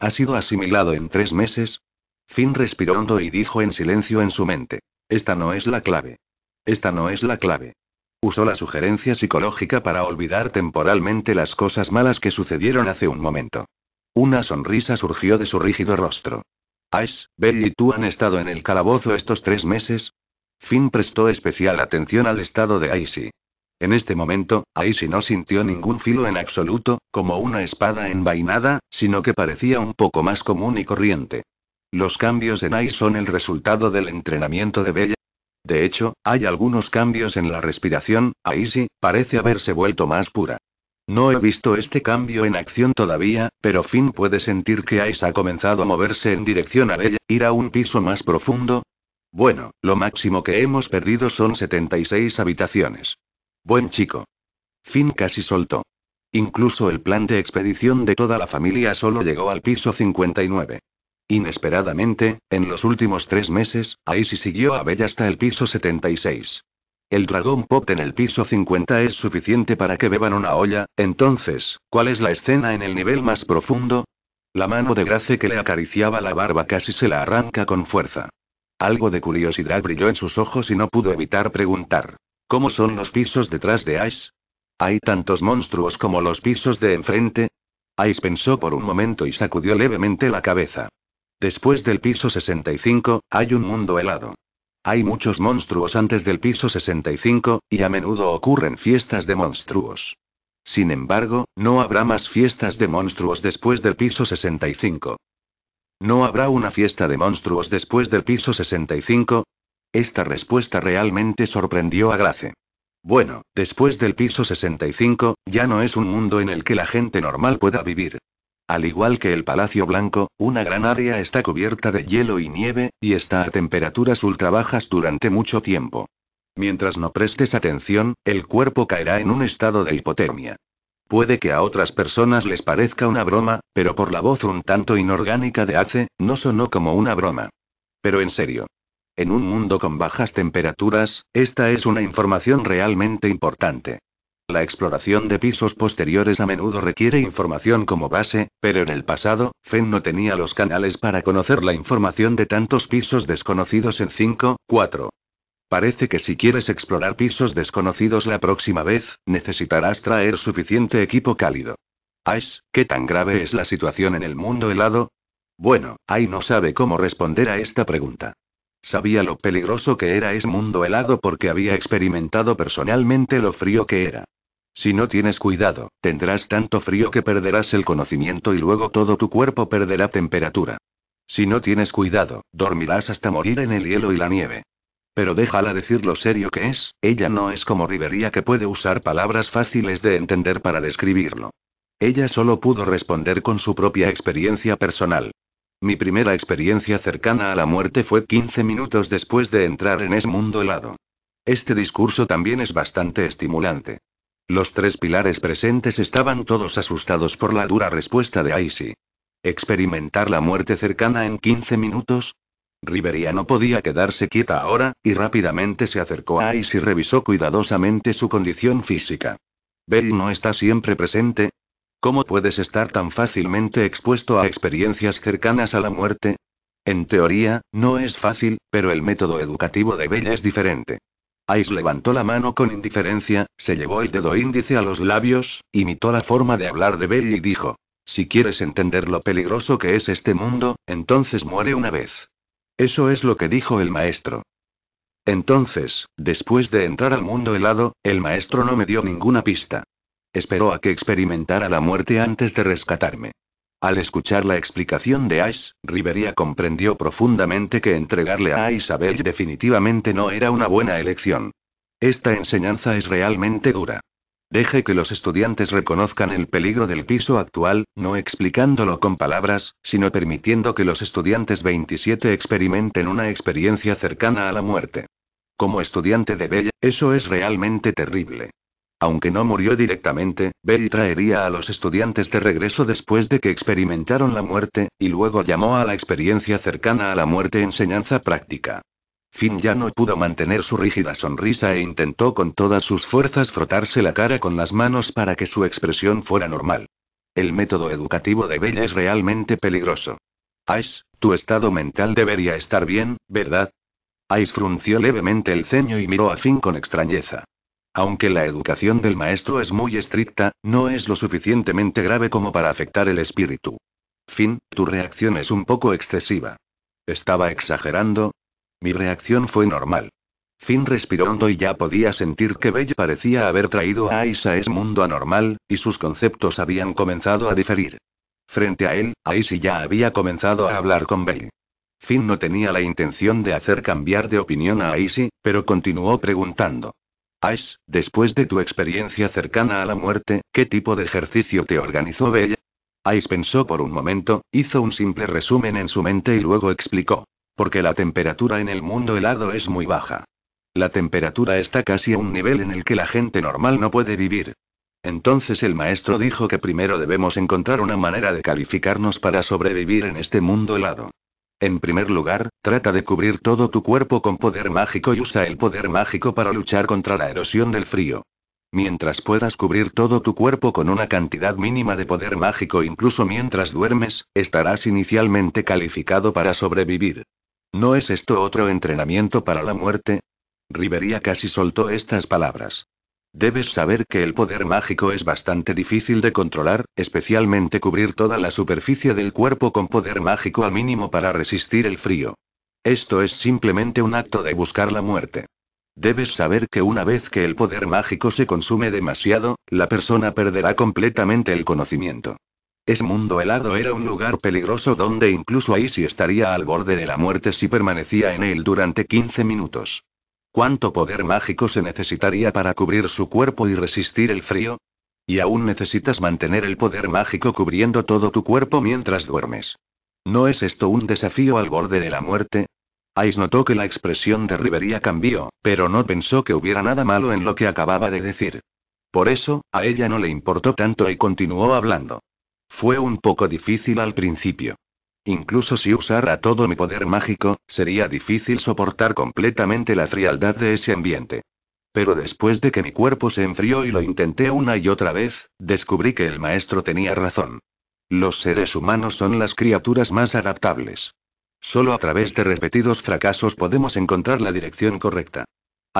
Ha sido asimilado en tres meses. Finn respiró hondo y dijo en silencio en su mente. Esta no es la clave. Esta no es la clave. Usó la sugerencia psicológica para olvidar temporalmente las cosas malas que sucedieron hace un momento. Una sonrisa surgió de su rígido rostro. Ice, Bell y tú han estado en el calabozo estos tres meses. Finn prestó especial atención al estado de Icy. En este momento, Aishi no sintió ningún filo en absoluto, como una espada envainada, sino que parecía un poco más común y corriente. Los cambios en Aishi son el resultado del entrenamiento de Bella. De hecho, hay algunos cambios en la respiración, Aisy parece haberse vuelto más pura. No he visto este cambio en acción todavía, pero Finn puede sentir que Aishi ha comenzado a moverse en dirección a Bella, ir a un piso más profundo. Bueno, lo máximo que hemos perdido son 76 habitaciones. Buen chico. Finn casi soltó. Incluso el plan de expedición de toda la familia solo llegó al piso 59. Inesperadamente, en los últimos tres meses, Aisy siguió a Bella hasta el piso 76. El dragón pop en el piso 50 es suficiente para que beban una olla, entonces, ¿cuál es la escena en el nivel más profundo? La mano de Grace que le acariciaba la barba casi se la arranca con fuerza. Algo de curiosidad brilló en sus ojos y no pudo evitar preguntar. ¿Cómo son los pisos detrás de Ice? Hay tantos monstruos como los pisos de enfrente. Ice pensó por un momento y sacudió levemente la cabeza. Después del piso 65, hay un mundo helado. Hay muchos monstruos antes del piso 65, y a menudo ocurren fiestas de monstruos. Sin embargo, no habrá más fiestas de monstruos después del piso 65. No habrá una fiesta de monstruos después del piso 65, esta respuesta realmente sorprendió a Grace. Bueno, después del piso 65, ya no es un mundo en el que la gente normal pueda vivir. Al igual que el Palacio Blanco, una gran área está cubierta de hielo y nieve, y está a temperaturas ultra bajas durante mucho tiempo. Mientras no prestes atención, el cuerpo caerá en un estado de hipotermia. Puede que a otras personas les parezca una broma, pero por la voz un tanto inorgánica de Ace, no sonó como una broma. Pero en serio. En un mundo con bajas temperaturas, esta es una información realmente importante. La exploración de pisos posteriores a menudo requiere información como base, pero en el pasado, Fenn no tenía los canales para conocer la información de tantos pisos desconocidos en 5, 4. Parece que si quieres explorar pisos desconocidos la próxima vez, necesitarás traer suficiente equipo cálido. Ash, ¿qué tan grave es la situación en el mundo helado? Bueno, Ai no sabe cómo responder a esta pregunta. Sabía lo peligroso que era ese mundo helado porque había experimentado personalmente lo frío que era. Si no tienes cuidado, tendrás tanto frío que perderás el conocimiento y luego todo tu cuerpo perderá temperatura. Si no tienes cuidado, dormirás hasta morir en el hielo y la nieve. Pero déjala decir lo serio que es, ella no es como Rivería que puede usar palabras fáciles de entender para describirlo. Ella solo pudo responder con su propia experiencia personal. Mi primera experiencia cercana a la muerte fue 15 minutos después de entrar en ese mundo helado. Este discurso también es bastante estimulante. Los tres pilares presentes estaban todos asustados por la dura respuesta de Icy. ¿Experimentar la muerte cercana en 15 minutos? Riveria no podía quedarse quieta ahora, y rápidamente se acercó a Icy y revisó cuidadosamente su condición física. Bell no está siempre presente, ¿Cómo puedes estar tan fácilmente expuesto a experiencias cercanas a la muerte? En teoría, no es fácil, pero el método educativo de Bell es diferente. Ice levantó la mano con indiferencia, se llevó el dedo índice a los labios, imitó la forma de hablar de Bell y dijo, si quieres entender lo peligroso que es este mundo, entonces muere una vez. Eso es lo que dijo el maestro. Entonces, después de entrar al mundo helado, el maestro no me dio ninguna pista. Esperó a que experimentara la muerte antes de rescatarme. Al escuchar la explicación de Ash, Riveria comprendió profundamente que entregarle a Isabel definitivamente no era una buena elección. Esta enseñanza es realmente dura. Deje que los estudiantes reconozcan el peligro del piso actual, no explicándolo con palabras, sino permitiendo que los estudiantes 27 experimenten una experiencia cercana a la muerte. Como estudiante de Bella, eso es realmente terrible. Aunque no murió directamente, Bell traería a los estudiantes de regreso después de que experimentaron la muerte, y luego llamó a la experiencia cercana a la muerte enseñanza práctica. Finn ya no pudo mantener su rígida sonrisa e intentó con todas sus fuerzas frotarse la cara con las manos para que su expresión fuera normal. El método educativo de Bell es realmente peligroso. Ice, tu estado mental debería estar bien, ¿verdad? Ice frunció levemente el ceño y miró a Finn con extrañeza. Aunque la educación del maestro es muy estricta, no es lo suficientemente grave como para afectar el espíritu. Fin, tu reacción es un poco excesiva. ¿Estaba exagerando? Mi reacción fue normal. Fin respiró hondo y ya podía sentir que Bell parecía haber traído a Isa a ese mundo anormal, y sus conceptos habían comenzado a diferir. Frente a él, Aisy ya había comenzado a hablar con Bell. Finn no tenía la intención de hacer cambiar de opinión a Aisy, pero continuó preguntando. Ice, después de tu experiencia cercana a la muerte, ¿qué tipo de ejercicio te organizó Bella? Ice pensó por un momento, hizo un simple resumen en su mente y luego explicó. Porque la temperatura en el mundo helado es muy baja. La temperatura está casi a un nivel en el que la gente normal no puede vivir. Entonces el maestro dijo que primero debemos encontrar una manera de calificarnos para sobrevivir en este mundo helado. En primer lugar, trata de cubrir todo tu cuerpo con poder mágico y usa el poder mágico para luchar contra la erosión del frío. Mientras puedas cubrir todo tu cuerpo con una cantidad mínima de poder mágico incluso mientras duermes, estarás inicialmente calificado para sobrevivir. ¿No es esto otro entrenamiento para la muerte? Rivería casi soltó estas palabras. Debes saber que el poder mágico es bastante difícil de controlar, especialmente cubrir toda la superficie del cuerpo con poder mágico al mínimo para resistir el frío. Esto es simplemente un acto de buscar la muerte. Debes saber que una vez que el poder mágico se consume demasiado, la persona perderá completamente el conocimiento. Ese mundo helado era un lugar peligroso donde incluso ahí sí estaría al borde de la muerte si permanecía en él durante 15 minutos. ¿Cuánto poder mágico se necesitaría para cubrir su cuerpo y resistir el frío? Y aún necesitas mantener el poder mágico cubriendo todo tu cuerpo mientras duermes. ¿No es esto un desafío al borde de la muerte? Ice notó que la expresión de Rivería cambió, pero no pensó que hubiera nada malo en lo que acababa de decir. Por eso, a ella no le importó tanto y continuó hablando. Fue un poco difícil al principio. Incluso si usara todo mi poder mágico, sería difícil soportar completamente la frialdad de ese ambiente. Pero después de que mi cuerpo se enfrió y lo intenté una y otra vez, descubrí que el maestro tenía razón. Los seres humanos son las criaturas más adaptables. Solo a través de repetidos fracasos podemos encontrar la dirección correcta.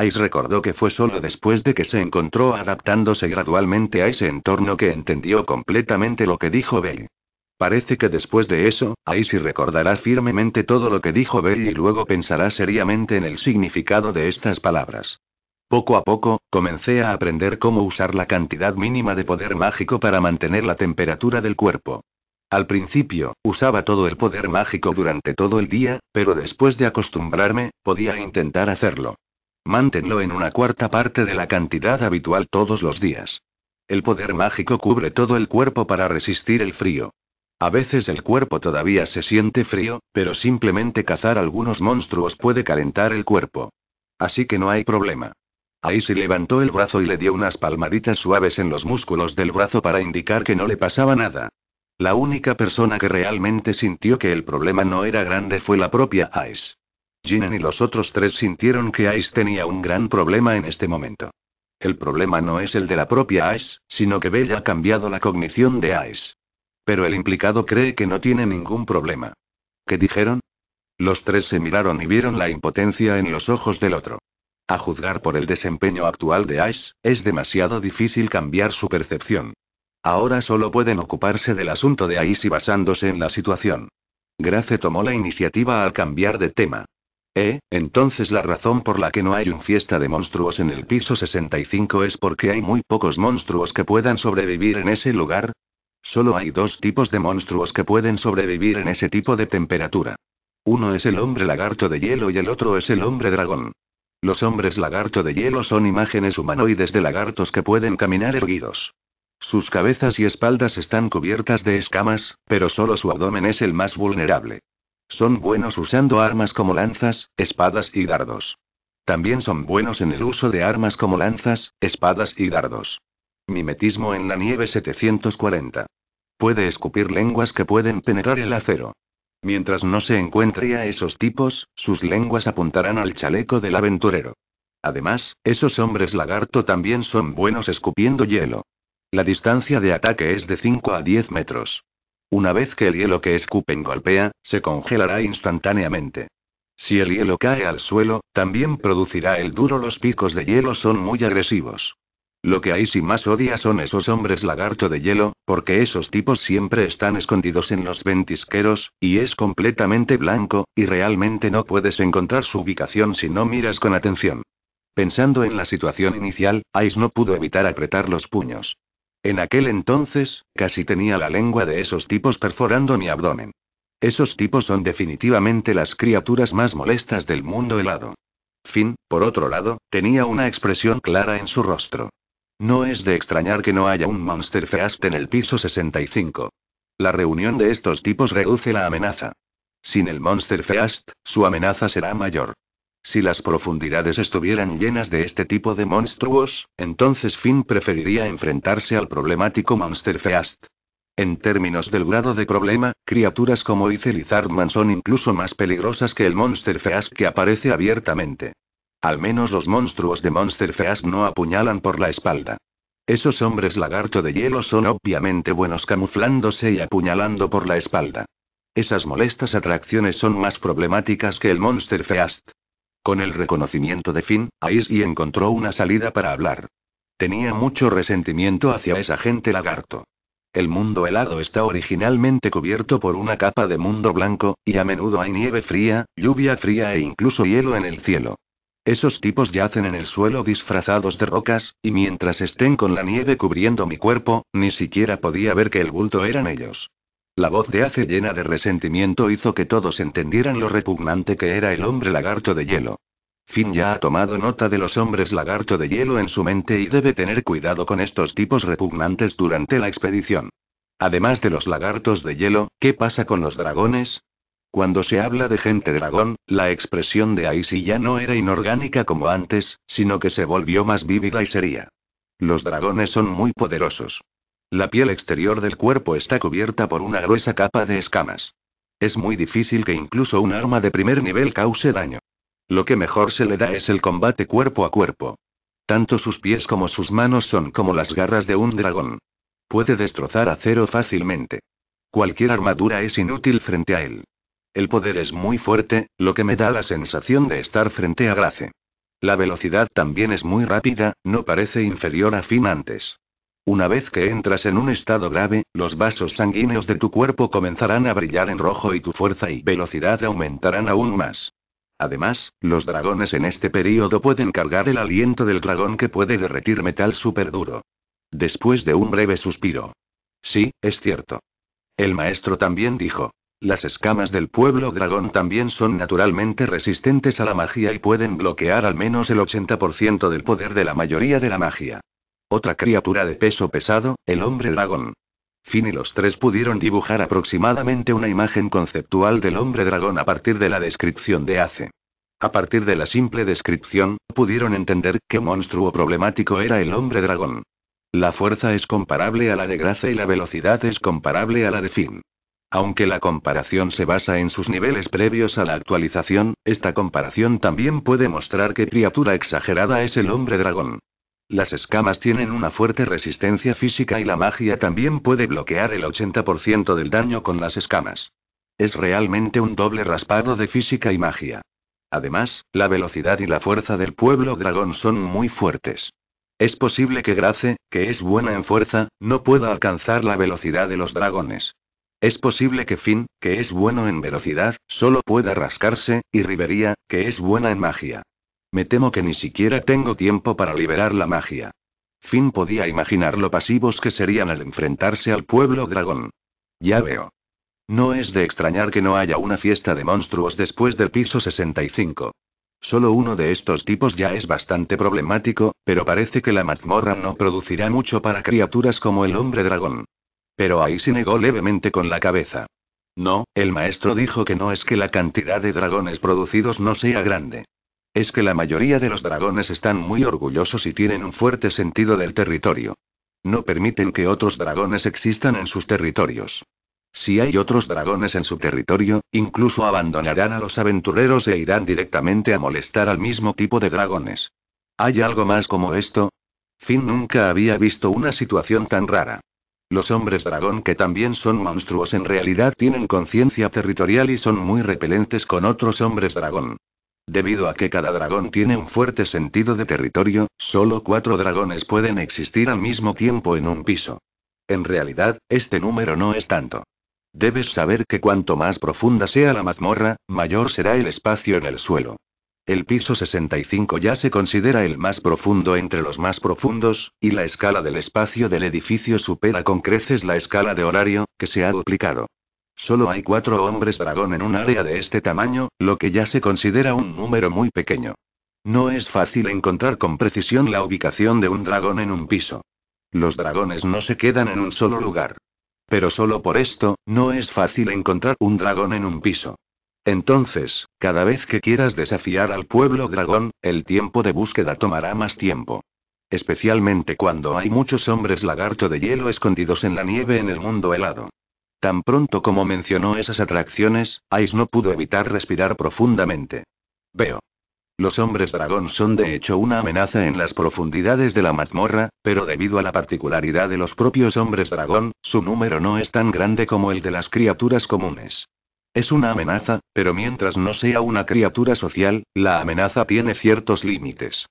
Ice recordó que fue solo después de que se encontró adaptándose gradualmente a ese entorno que entendió completamente lo que dijo Bell. Parece que después de eso, sí recordará firmemente todo lo que dijo Bell y luego pensará seriamente en el significado de estas palabras. Poco a poco, comencé a aprender cómo usar la cantidad mínima de poder mágico para mantener la temperatura del cuerpo. Al principio, usaba todo el poder mágico durante todo el día, pero después de acostumbrarme, podía intentar hacerlo. Manténlo en una cuarta parte de la cantidad habitual todos los días. El poder mágico cubre todo el cuerpo para resistir el frío. A veces el cuerpo todavía se siente frío, pero simplemente cazar algunos monstruos puede calentar el cuerpo. Así que no hay problema. se levantó el brazo y le dio unas palmaditas suaves en los músculos del brazo para indicar que no le pasaba nada. La única persona que realmente sintió que el problema no era grande fue la propia Ice. Jinen y los otros tres sintieron que Ice tenía un gran problema en este momento. El problema no es el de la propia Ice, sino que Bella ha cambiado la cognición de Ice. Pero el implicado cree que no tiene ningún problema. ¿Qué dijeron? Los tres se miraron y vieron la impotencia en los ojos del otro. A juzgar por el desempeño actual de Ice, es demasiado difícil cambiar su percepción. Ahora solo pueden ocuparse del asunto de y basándose en la situación. Grace tomó la iniciativa al cambiar de tema. Eh, entonces la razón por la que no hay un fiesta de monstruos en el piso 65 es porque hay muy pocos monstruos que puedan sobrevivir en ese lugar. Solo hay dos tipos de monstruos que pueden sobrevivir en ese tipo de temperatura. Uno es el hombre lagarto de hielo y el otro es el hombre dragón. Los hombres lagarto de hielo son imágenes humanoides de lagartos que pueden caminar erguidos. Sus cabezas y espaldas están cubiertas de escamas, pero solo su abdomen es el más vulnerable. Son buenos usando armas como lanzas, espadas y dardos. También son buenos en el uso de armas como lanzas, espadas y dardos. Mimetismo en la nieve 740. Puede escupir lenguas que pueden penetrar el acero. Mientras no se encuentre a esos tipos, sus lenguas apuntarán al chaleco del aventurero. Además, esos hombres lagarto también son buenos escupiendo hielo. La distancia de ataque es de 5 a 10 metros. Una vez que el hielo que escupen golpea, se congelará instantáneamente. Si el hielo cae al suelo, también producirá el duro. Los picos de hielo son muy agresivos. Lo que hay más odia son esos hombres lagarto de hielo, porque esos tipos siempre están escondidos en los ventisqueros, y es completamente blanco, y realmente no puedes encontrar su ubicación si no miras con atención. Pensando en la situación inicial, Ice no pudo evitar apretar los puños. En aquel entonces, casi tenía la lengua de esos tipos perforando mi abdomen. Esos tipos son definitivamente las criaturas más molestas del mundo helado. Finn, por otro lado, tenía una expresión clara en su rostro. No es de extrañar que no haya un Monster Feast en el piso 65. La reunión de estos tipos reduce la amenaza. Sin el Monster Feast, su amenaza será mayor. Si las profundidades estuvieran llenas de este tipo de monstruos, entonces Finn preferiría enfrentarse al problemático Monster Feast. En términos del grado de problema, criaturas como Ice Lizardman son incluso más peligrosas que el Monster Feast que aparece abiertamente. Al menos los monstruos de Monster Feast no apuñalan por la espalda. Esos hombres lagarto de hielo son obviamente buenos camuflándose y apuñalando por la espalda. Esas molestas atracciones son más problemáticas que el Monster Feast. Con el reconocimiento de Finn, y encontró una salida para hablar. Tenía mucho resentimiento hacia esa gente lagarto. El mundo helado está originalmente cubierto por una capa de mundo blanco, y a menudo hay nieve fría, lluvia fría e incluso hielo en el cielo. Esos tipos yacen en el suelo disfrazados de rocas, y mientras estén con la nieve cubriendo mi cuerpo, ni siquiera podía ver que el bulto eran ellos. La voz de Ace llena de resentimiento hizo que todos entendieran lo repugnante que era el hombre lagarto de hielo. Finn ya ha tomado nota de los hombres lagarto de hielo en su mente y debe tener cuidado con estos tipos repugnantes durante la expedición. Además de los lagartos de hielo, ¿qué pasa con los dragones? Cuando se habla de gente dragón, la expresión de Aisy ya no era inorgánica como antes, sino que se volvió más vívida y seria. Los dragones son muy poderosos. La piel exterior del cuerpo está cubierta por una gruesa capa de escamas. Es muy difícil que incluso un arma de primer nivel cause daño. Lo que mejor se le da es el combate cuerpo a cuerpo. Tanto sus pies como sus manos son como las garras de un dragón. Puede destrozar acero fácilmente. Cualquier armadura es inútil frente a él. El poder es muy fuerte, lo que me da la sensación de estar frente a Grace. La velocidad también es muy rápida, no parece inferior a Finn antes. Una vez que entras en un estado grave, los vasos sanguíneos de tu cuerpo comenzarán a brillar en rojo y tu fuerza y velocidad aumentarán aún más. Además, los dragones en este periodo pueden cargar el aliento del dragón que puede derretir metal súper duro. Después de un breve suspiro. Sí, es cierto. El maestro también dijo. Las escamas del pueblo dragón también son naturalmente resistentes a la magia y pueden bloquear al menos el 80% del poder de la mayoría de la magia. Otra criatura de peso pesado, el hombre dragón. Finn y los tres pudieron dibujar aproximadamente una imagen conceptual del hombre dragón a partir de la descripción de Ace. A partir de la simple descripción, pudieron entender qué monstruo problemático era el hombre dragón. La fuerza es comparable a la de Grace y la velocidad es comparable a la de Finn. Aunque la comparación se basa en sus niveles previos a la actualización, esta comparación también puede mostrar que criatura exagerada es el hombre dragón. Las escamas tienen una fuerte resistencia física y la magia también puede bloquear el 80% del daño con las escamas. Es realmente un doble raspado de física y magia. Además, la velocidad y la fuerza del pueblo dragón son muy fuertes. Es posible que Grace, que es buena en fuerza, no pueda alcanzar la velocidad de los dragones. Es posible que Finn, que es bueno en velocidad, solo pueda rascarse, y Rivería, que es buena en magia. Me temo que ni siquiera tengo tiempo para liberar la magia. Finn podía imaginar lo pasivos que serían al enfrentarse al pueblo dragón. Ya veo. No es de extrañar que no haya una fiesta de monstruos después del piso 65. Solo uno de estos tipos ya es bastante problemático, pero parece que la mazmorra no producirá mucho para criaturas como el hombre dragón. Pero ahí se negó levemente con la cabeza. No, el maestro dijo que no es que la cantidad de dragones producidos no sea grande. Es que la mayoría de los dragones están muy orgullosos y tienen un fuerte sentido del territorio. No permiten que otros dragones existan en sus territorios. Si hay otros dragones en su territorio, incluso abandonarán a los aventureros e irán directamente a molestar al mismo tipo de dragones. ¿Hay algo más como esto? Finn nunca había visto una situación tan rara. Los hombres dragón que también son monstruos en realidad tienen conciencia territorial y son muy repelentes con otros hombres dragón. Debido a que cada dragón tiene un fuerte sentido de territorio, solo cuatro dragones pueden existir al mismo tiempo en un piso. En realidad, este número no es tanto. Debes saber que cuanto más profunda sea la mazmorra, mayor será el espacio en el suelo. El piso 65 ya se considera el más profundo entre los más profundos, y la escala del espacio del edificio supera con creces la escala de horario, que se ha duplicado. Solo hay cuatro hombres dragón en un área de este tamaño, lo que ya se considera un número muy pequeño. No es fácil encontrar con precisión la ubicación de un dragón en un piso. Los dragones no se quedan en un solo lugar. Pero solo por esto, no es fácil encontrar un dragón en un piso. Entonces, cada vez que quieras desafiar al pueblo dragón, el tiempo de búsqueda tomará más tiempo. Especialmente cuando hay muchos hombres lagarto de hielo escondidos en la nieve en el mundo helado. Tan pronto como mencionó esas atracciones, Ice no pudo evitar respirar profundamente. Veo. Los hombres dragón son de hecho una amenaza en las profundidades de la mazmorra, pero debido a la particularidad de los propios hombres dragón, su número no es tan grande como el de las criaturas comunes. Es una amenaza, pero mientras no sea una criatura social, la amenaza tiene ciertos límites.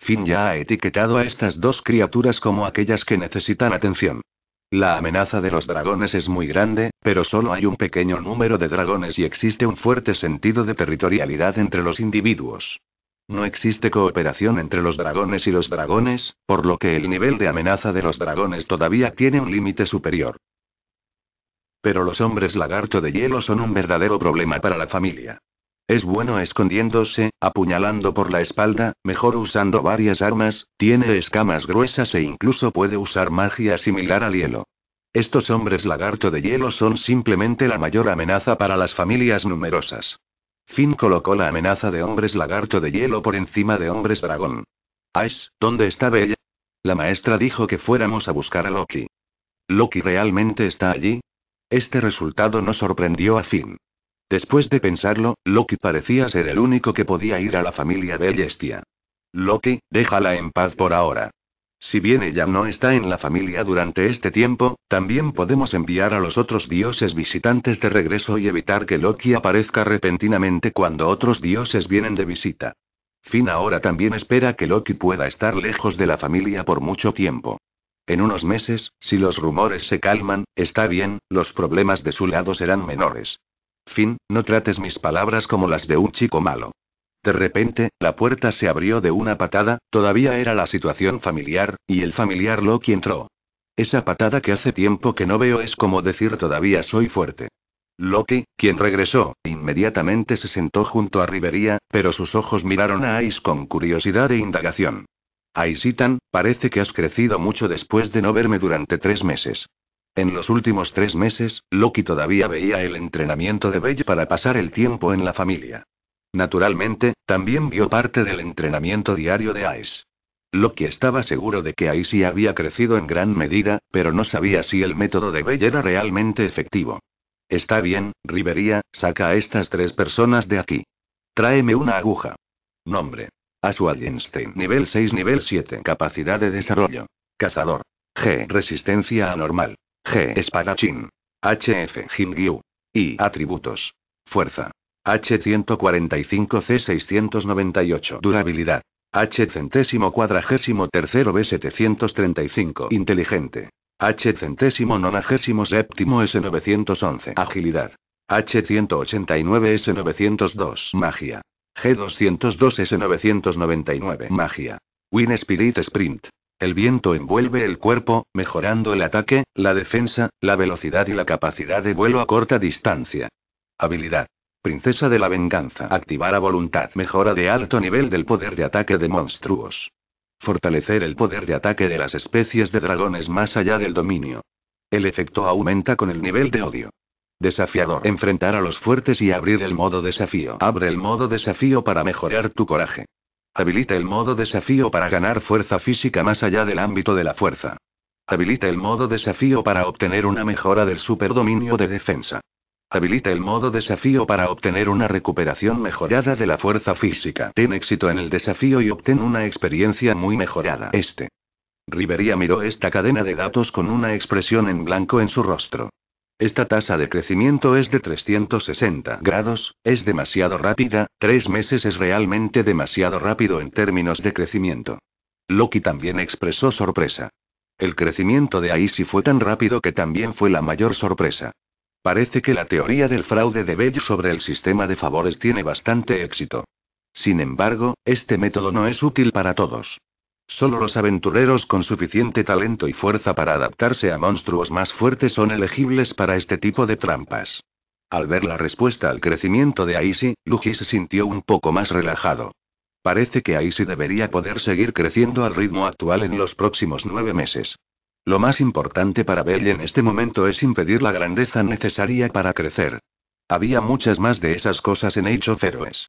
Finn ya ha etiquetado a estas dos criaturas como aquellas que necesitan atención. La amenaza de los dragones es muy grande, pero solo hay un pequeño número de dragones y existe un fuerte sentido de territorialidad entre los individuos. No existe cooperación entre los dragones y los dragones, por lo que el nivel de amenaza de los dragones todavía tiene un límite superior. Pero los hombres lagarto de hielo son un verdadero problema para la familia. Es bueno escondiéndose, apuñalando por la espalda, mejor usando varias armas, tiene escamas gruesas e incluso puede usar magia similar al hielo. Estos hombres lagarto de hielo son simplemente la mayor amenaza para las familias numerosas. Finn colocó la amenaza de hombres lagarto de hielo por encima de hombres dragón. Ash, ¿dónde está Bella? La maestra dijo que fuéramos a buscar a Loki. ¿Loki realmente está allí? Este resultado no sorprendió a Finn. Después de pensarlo, Loki parecía ser el único que podía ir a la familia Bellestia. Loki, déjala en paz por ahora. Si bien ella no está en la familia durante este tiempo, también podemos enviar a los otros dioses visitantes de regreso y evitar que Loki aparezca repentinamente cuando otros dioses vienen de visita. Finn ahora también espera que Loki pueda estar lejos de la familia por mucho tiempo. En unos meses, si los rumores se calman, está bien, los problemas de su lado serán menores. Fin, no trates mis palabras como las de un chico malo. De repente, la puerta se abrió de una patada, todavía era la situación familiar, y el familiar Loki entró. Esa patada que hace tiempo que no veo es como decir todavía soy fuerte. Loki, quien regresó, inmediatamente se sentó junto a Rivería, pero sus ojos miraron a Ice con curiosidad e indagación. Aisitan, parece que has crecido mucho después de no verme durante tres meses. En los últimos tres meses, Loki todavía veía el entrenamiento de Bell para pasar el tiempo en la familia. Naturalmente, también vio parte del entrenamiento diario de Ais. Loki estaba seguro de que Aisy había crecido en gran medida, pero no sabía si el método de Bell era realmente efectivo. Está bien, Rivería, saca a estas tres personas de aquí. Tráeme una aguja. Nombre. Einstein nivel 6 nivel 7 capacidad de desarrollo. Cazador. G. Resistencia anormal. G. Espadachín. HF Jingyu. Y Atributos. Fuerza. H145C698 Durabilidad. H centésimo cuadragésimo tercero B735 Inteligente. H centésimo nonagésimo séptimo S911 Agilidad. H189 S902 Magia. G202S999 Magia. Win Spirit Sprint. El viento envuelve el cuerpo, mejorando el ataque, la defensa, la velocidad y la capacidad de vuelo a corta distancia. Habilidad. Princesa de la Venganza. Activar a voluntad. Mejora de alto nivel del poder de ataque de monstruos. Fortalecer el poder de ataque de las especies de dragones más allá del dominio. El efecto aumenta con el nivel de odio. Desafiador. Enfrentar a los fuertes y abrir el modo desafío. Abre el modo desafío para mejorar tu coraje. Habilita el modo desafío para ganar fuerza física más allá del ámbito de la fuerza. Habilita el modo desafío para obtener una mejora del superdominio de defensa. Habilita el modo desafío para obtener una recuperación mejorada de la fuerza física. Ten éxito en el desafío y obtén una experiencia muy mejorada. Este. Rivería miró esta cadena de datos con una expresión en blanco en su rostro. Esta tasa de crecimiento es de 360 grados, es demasiado rápida, tres meses es realmente demasiado rápido en términos de crecimiento. Loki también expresó sorpresa. El crecimiento de Aisi fue tan rápido que también fue la mayor sorpresa. Parece que la teoría del fraude de Bell sobre el sistema de favores tiene bastante éxito. Sin embargo, este método no es útil para todos. Solo los aventureros con suficiente talento y fuerza para adaptarse a monstruos más fuertes son elegibles para este tipo de trampas. Al ver la respuesta al crecimiento de Aisi, Luigi se sintió un poco más relajado. Parece que Aisi debería poder seguir creciendo al ritmo actual en los próximos nueve meses. Lo más importante para Belle en este momento es impedir la grandeza necesaria para crecer. Había muchas más de esas cosas en Age of Heroes.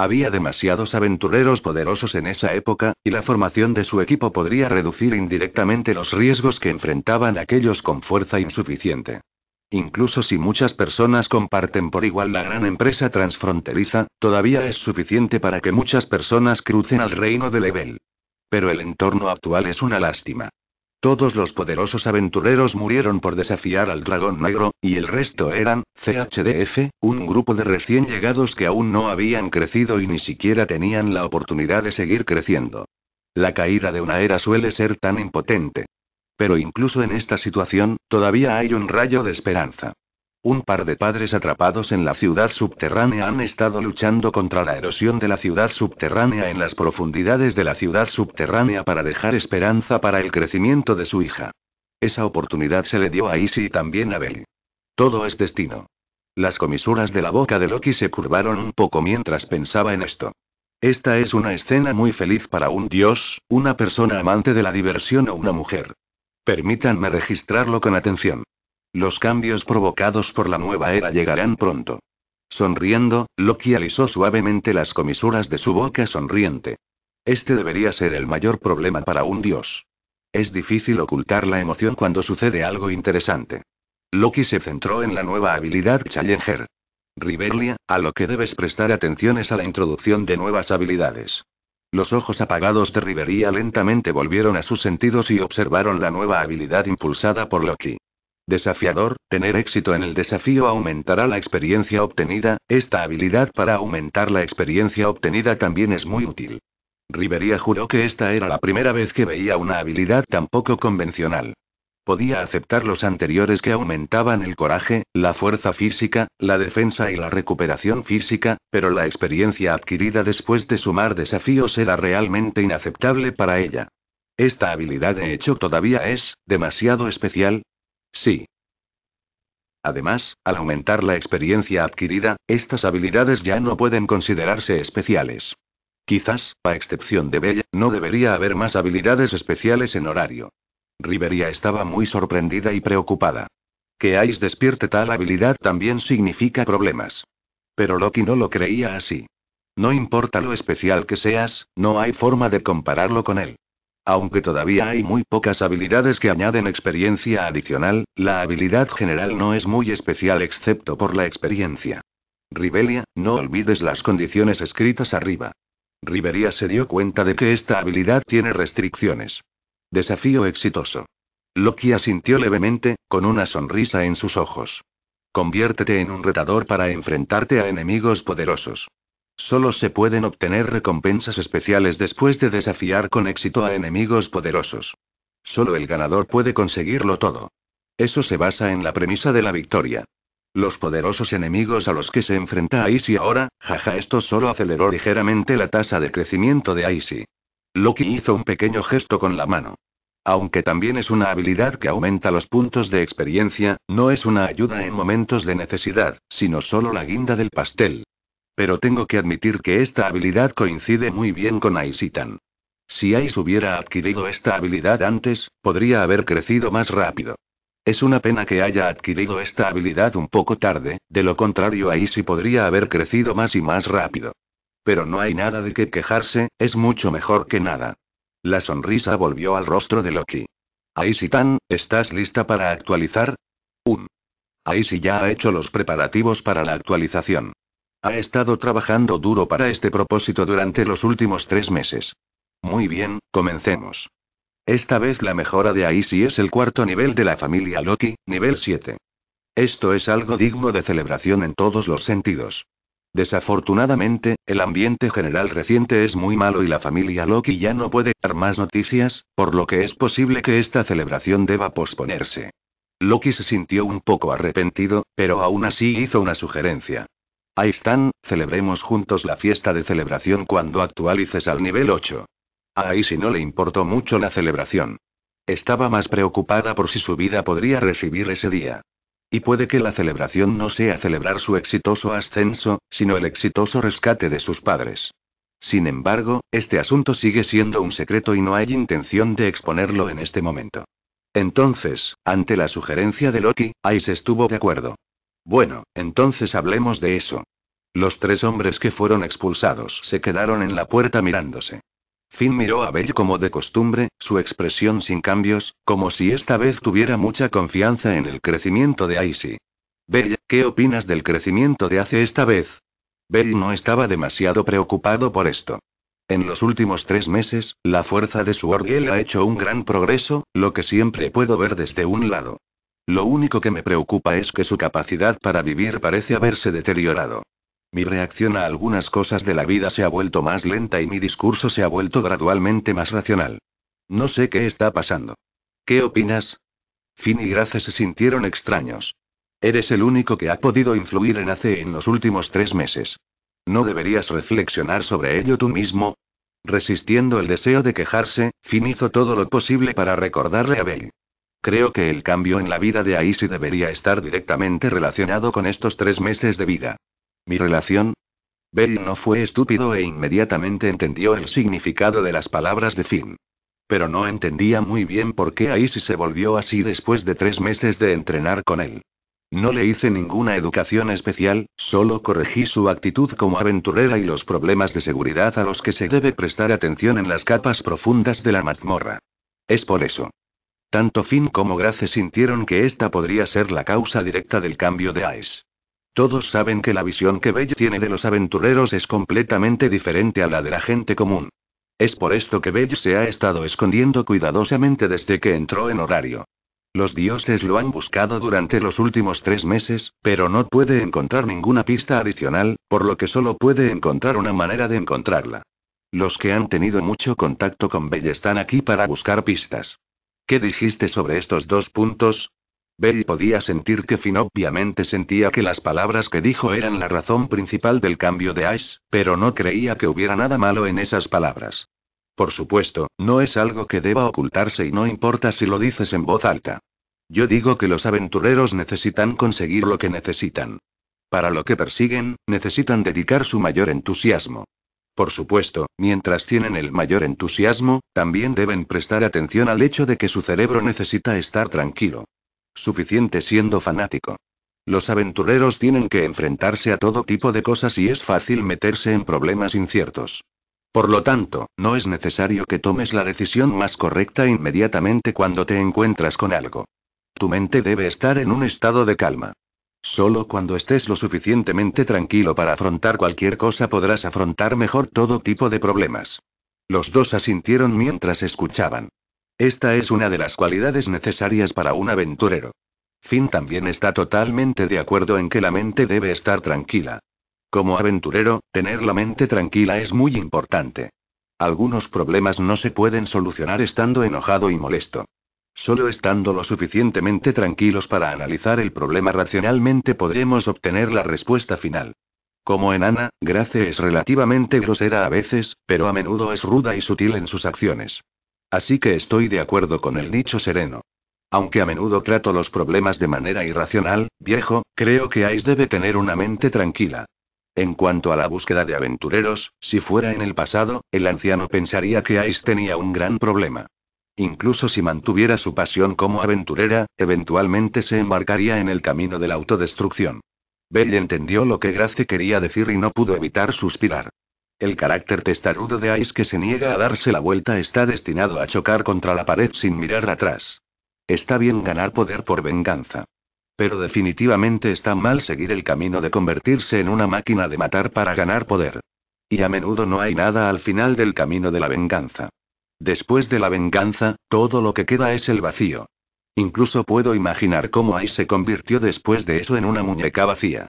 Había demasiados aventureros poderosos en esa época, y la formación de su equipo podría reducir indirectamente los riesgos que enfrentaban aquellos con fuerza insuficiente. Incluso si muchas personas comparten por igual la gran empresa transfronteriza, todavía es suficiente para que muchas personas crucen al reino de Level. Pero el entorno actual es una lástima. Todos los poderosos aventureros murieron por desafiar al dragón negro, y el resto eran, CHDF, un grupo de recién llegados que aún no habían crecido y ni siquiera tenían la oportunidad de seguir creciendo. La caída de una era suele ser tan impotente. Pero incluso en esta situación, todavía hay un rayo de esperanza. Un par de padres atrapados en la ciudad subterránea han estado luchando contra la erosión de la ciudad subterránea en las profundidades de la ciudad subterránea para dejar esperanza para el crecimiento de su hija. Esa oportunidad se le dio a Isi y también a Bell. Todo es destino. Las comisuras de la boca de Loki se curvaron un poco mientras pensaba en esto. Esta es una escena muy feliz para un dios, una persona amante de la diversión o una mujer. Permítanme registrarlo con atención. Los cambios provocados por la nueva era llegarán pronto. Sonriendo, Loki alisó suavemente las comisuras de su boca sonriente. Este debería ser el mayor problema para un dios. Es difícil ocultar la emoción cuando sucede algo interesante. Loki se centró en la nueva habilidad Challenger. Riveria, a lo que debes prestar atención es a la introducción de nuevas habilidades. Los ojos apagados de Riveria lentamente volvieron a sus sentidos y observaron la nueva habilidad impulsada por Loki desafiador, tener éxito en el desafío aumentará la experiencia obtenida, esta habilidad para aumentar la experiencia obtenida también es muy útil. Rivería juró que esta era la primera vez que veía una habilidad tan poco convencional. Podía aceptar los anteriores que aumentaban el coraje, la fuerza física, la defensa y la recuperación física, pero la experiencia adquirida después de sumar desafíos era realmente inaceptable para ella. Esta habilidad de hecho todavía es, demasiado especial, Sí. Además, al aumentar la experiencia adquirida, estas habilidades ya no pueden considerarse especiales. Quizás, a excepción de Bella, no debería haber más habilidades especiales en horario. Riveria estaba muy sorprendida y preocupada. Que Ais despierte tal habilidad también significa problemas. Pero Loki no lo creía así. No importa lo especial que seas, no hay forma de compararlo con él. Aunque todavía hay muy pocas habilidades que añaden experiencia adicional, la habilidad general no es muy especial excepto por la experiencia. Ribelia, no olvides las condiciones escritas arriba. Riveria se dio cuenta de que esta habilidad tiene restricciones. Desafío exitoso. Loki asintió levemente, con una sonrisa en sus ojos. Conviértete en un retador para enfrentarte a enemigos poderosos. Solo se pueden obtener recompensas especiales después de desafiar con éxito a enemigos poderosos. Solo el ganador puede conseguirlo todo. Eso se basa en la premisa de la victoria. Los poderosos enemigos a los que se enfrenta Icy ahora, jaja, esto solo aceleró ligeramente la tasa de crecimiento de Icy. Loki hizo un pequeño gesto con la mano. Aunque también es una habilidad que aumenta los puntos de experiencia, no es una ayuda en momentos de necesidad, sino solo la guinda del pastel. Pero tengo que admitir que esta habilidad coincide muy bien con Aisitan. Si Ais hubiera adquirido esta habilidad antes, podría haber crecido más rápido. Es una pena que haya adquirido esta habilidad un poco tarde, de lo contrario ahí podría haber crecido más y más rápido. Pero no hay nada de qué quejarse, es mucho mejor que nada. La sonrisa volvió al rostro de Loki. Aisitan, ¿estás lista para actualizar? Un. Aisí ya ha hecho los preparativos para la actualización. Ha estado trabajando duro para este propósito durante los últimos tres meses. Muy bien, comencemos. Esta vez la mejora de Aisi es el cuarto nivel de la familia Loki, nivel 7. Esto es algo digno de celebración en todos los sentidos. Desafortunadamente, el ambiente general reciente es muy malo y la familia Loki ya no puede dar más noticias, por lo que es posible que esta celebración deba posponerse. Loki se sintió un poco arrepentido, pero aún así hizo una sugerencia. Ahí están, celebremos juntos la fiesta de celebración cuando actualices al nivel 8. Ahí si no le importó mucho la celebración. Estaba más preocupada por si su vida podría recibir ese día. Y puede que la celebración no sea celebrar su exitoso ascenso, sino el exitoso rescate de sus padres. Sin embargo, este asunto sigue siendo un secreto y no hay intención de exponerlo en este momento. Entonces, ante la sugerencia de Loki, Ice estuvo de acuerdo. Bueno, entonces hablemos de eso. Los tres hombres que fueron expulsados se quedaron en la puerta mirándose. Finn miró a Bell como de costumbre, su expresión sin cambios, como si esta vez tuviera mucha confianza en el crecimiento de Icy. Bell, ¿qué opinas del crecimiento de hace esta vez? Bell no estaba demasiado preocupado por esto. En los últimos tres meses, la fuerza de su orgel ha hecho un gran progreso, lo que siempre puedo ver desde un lado. Lo único que me preocupa es que su capacidad para vivir parece haberse deteriorado. Mi reacción a algunas cosas de la vida se ha vuelto más lenta y mi discurso se ha vuelto gradualmente más racional. No sé qué está pasando. ¿Qué opinas? Finn y Grace se sintieron extraños. Eres el único que ha podido influir en ACE en los últimos tres meses. ¿No deberías reflexionar sobre ello tú mismo? Resistiendo el deseo de quejarse, Finn hizo todo lo posible para recordarle a Bell. Creo que el cambio en la vida de Aisy debería estar directamente relacionado con estos tres meses de vida. Mi relación. Bell no fue estúpido e inmediatamente entendió el significado de las palabras de Finn. Pero no entendía muy bien por qué Aisy se volvió así después de tres meses de entrenar con él. No le hice ninguna educación especial, solo corregí su actitud como aventurera y los problemas de seguridad a los que se debe prestar atención en las capas profundas de la mazmorra. Es por eso. Tanto Finn como Grace sintieron que esta podría ser la causa directa del cambio de Ice. Todos saben que la visión que Bell tiene de los aventureros es completamente diferente a la de la gente común. Es por esto que Bell se ha estado escondiendo cuidadosamente desde que entró en horario. Los dioses lo han buscado durante los últimos tres meses, pero no puede encontrar ninguna pista adicional, por lo que solo puede encontrar una manera de encontrarla. Los que han tenido mucho contacto con Bell están aquí para buscar pistas. ¿Qué dijiste sobre estos dos puntos? Bell podía sentir que Finn obviamente sentía que las palabras que dijo eran la razón principal del cambio de Ice, pero no creía que hubiera nada malo en esas palabras. Por supuesto, no es algo que deba ocultarse y no importa si lo dices en voz alta. Yo digo que los aventureros necesitan conseguir lo que necesitan. Para lo que persiguen, necesitan dedicar su mayor entusiasmo. Por supuesto, mientras tienen el mayor entusiasmo, también deben prestar atención al hecho de que su cerebro necesita estar tranquilo. Suficiente siendo fanático. Los aventureros tienen que enfrentarse a todo tipo de cosas y es fácil meterse en problemas inciertos. Por lo tanto, no es necesario que tomes la decisión más correcta inmediatamente cuando te encuentras con algo. Tu mente debe estar en un estado de calma. Solo cuando estés lo suficientemente tranquilo para afrontar cualquier cosa podrás afrontar mejor todo tipo de problemas. Los dos asintieron mientras escuchaban. Esta es una de las cualidades necesarias para un aventurero. Finn también está totalmente de acuerdo en que la mente debe estar tranquila. Como aventurero, tener la mente tranquila es muy importante. Algunos problemas no se pueden solucionar estando enojado y molesto. Solo estando lo suficientemente tranquilos para analizar el problema racionalmente podremos obtener la respuesta final. Como en Ana, Grace es relativamente grosera a veces, pero a menudo es ruda y sutil en sus acciones. Así que estoy de acuerdo con el nicho sereno. Aunque a menudo trato los problemas de manera irracional, viejo, creo que Ice debe tener una mente tranquila. En cuanto a la búsqueda de aventureros, si fuera en el pasado, el anciano pensaría que Ice tenía un gran problema. Incluso si mantuviera su pasión como aventurera, eventualmente se embarcaría en el camino de la autodestrucción. Belle entendió lo que Grace quería decir y no pudo evitar suspirar. El carácter testarudo de Ice que se niega a darse la vuelta está destinado a chocar contra la pared sin mirar atrás. Está bien ganar poder por venganza. Pero definitivamente está mal seguir el camino de convertirse en una máquina de matar para ganar poder. Y a menudo no hay nada al final del camino de la venganza. Después de la venganza, todo lo que queda es el vacío. Incluso puedo imaginar cómo Ai se convirtió después de eso en una muñeca vacía.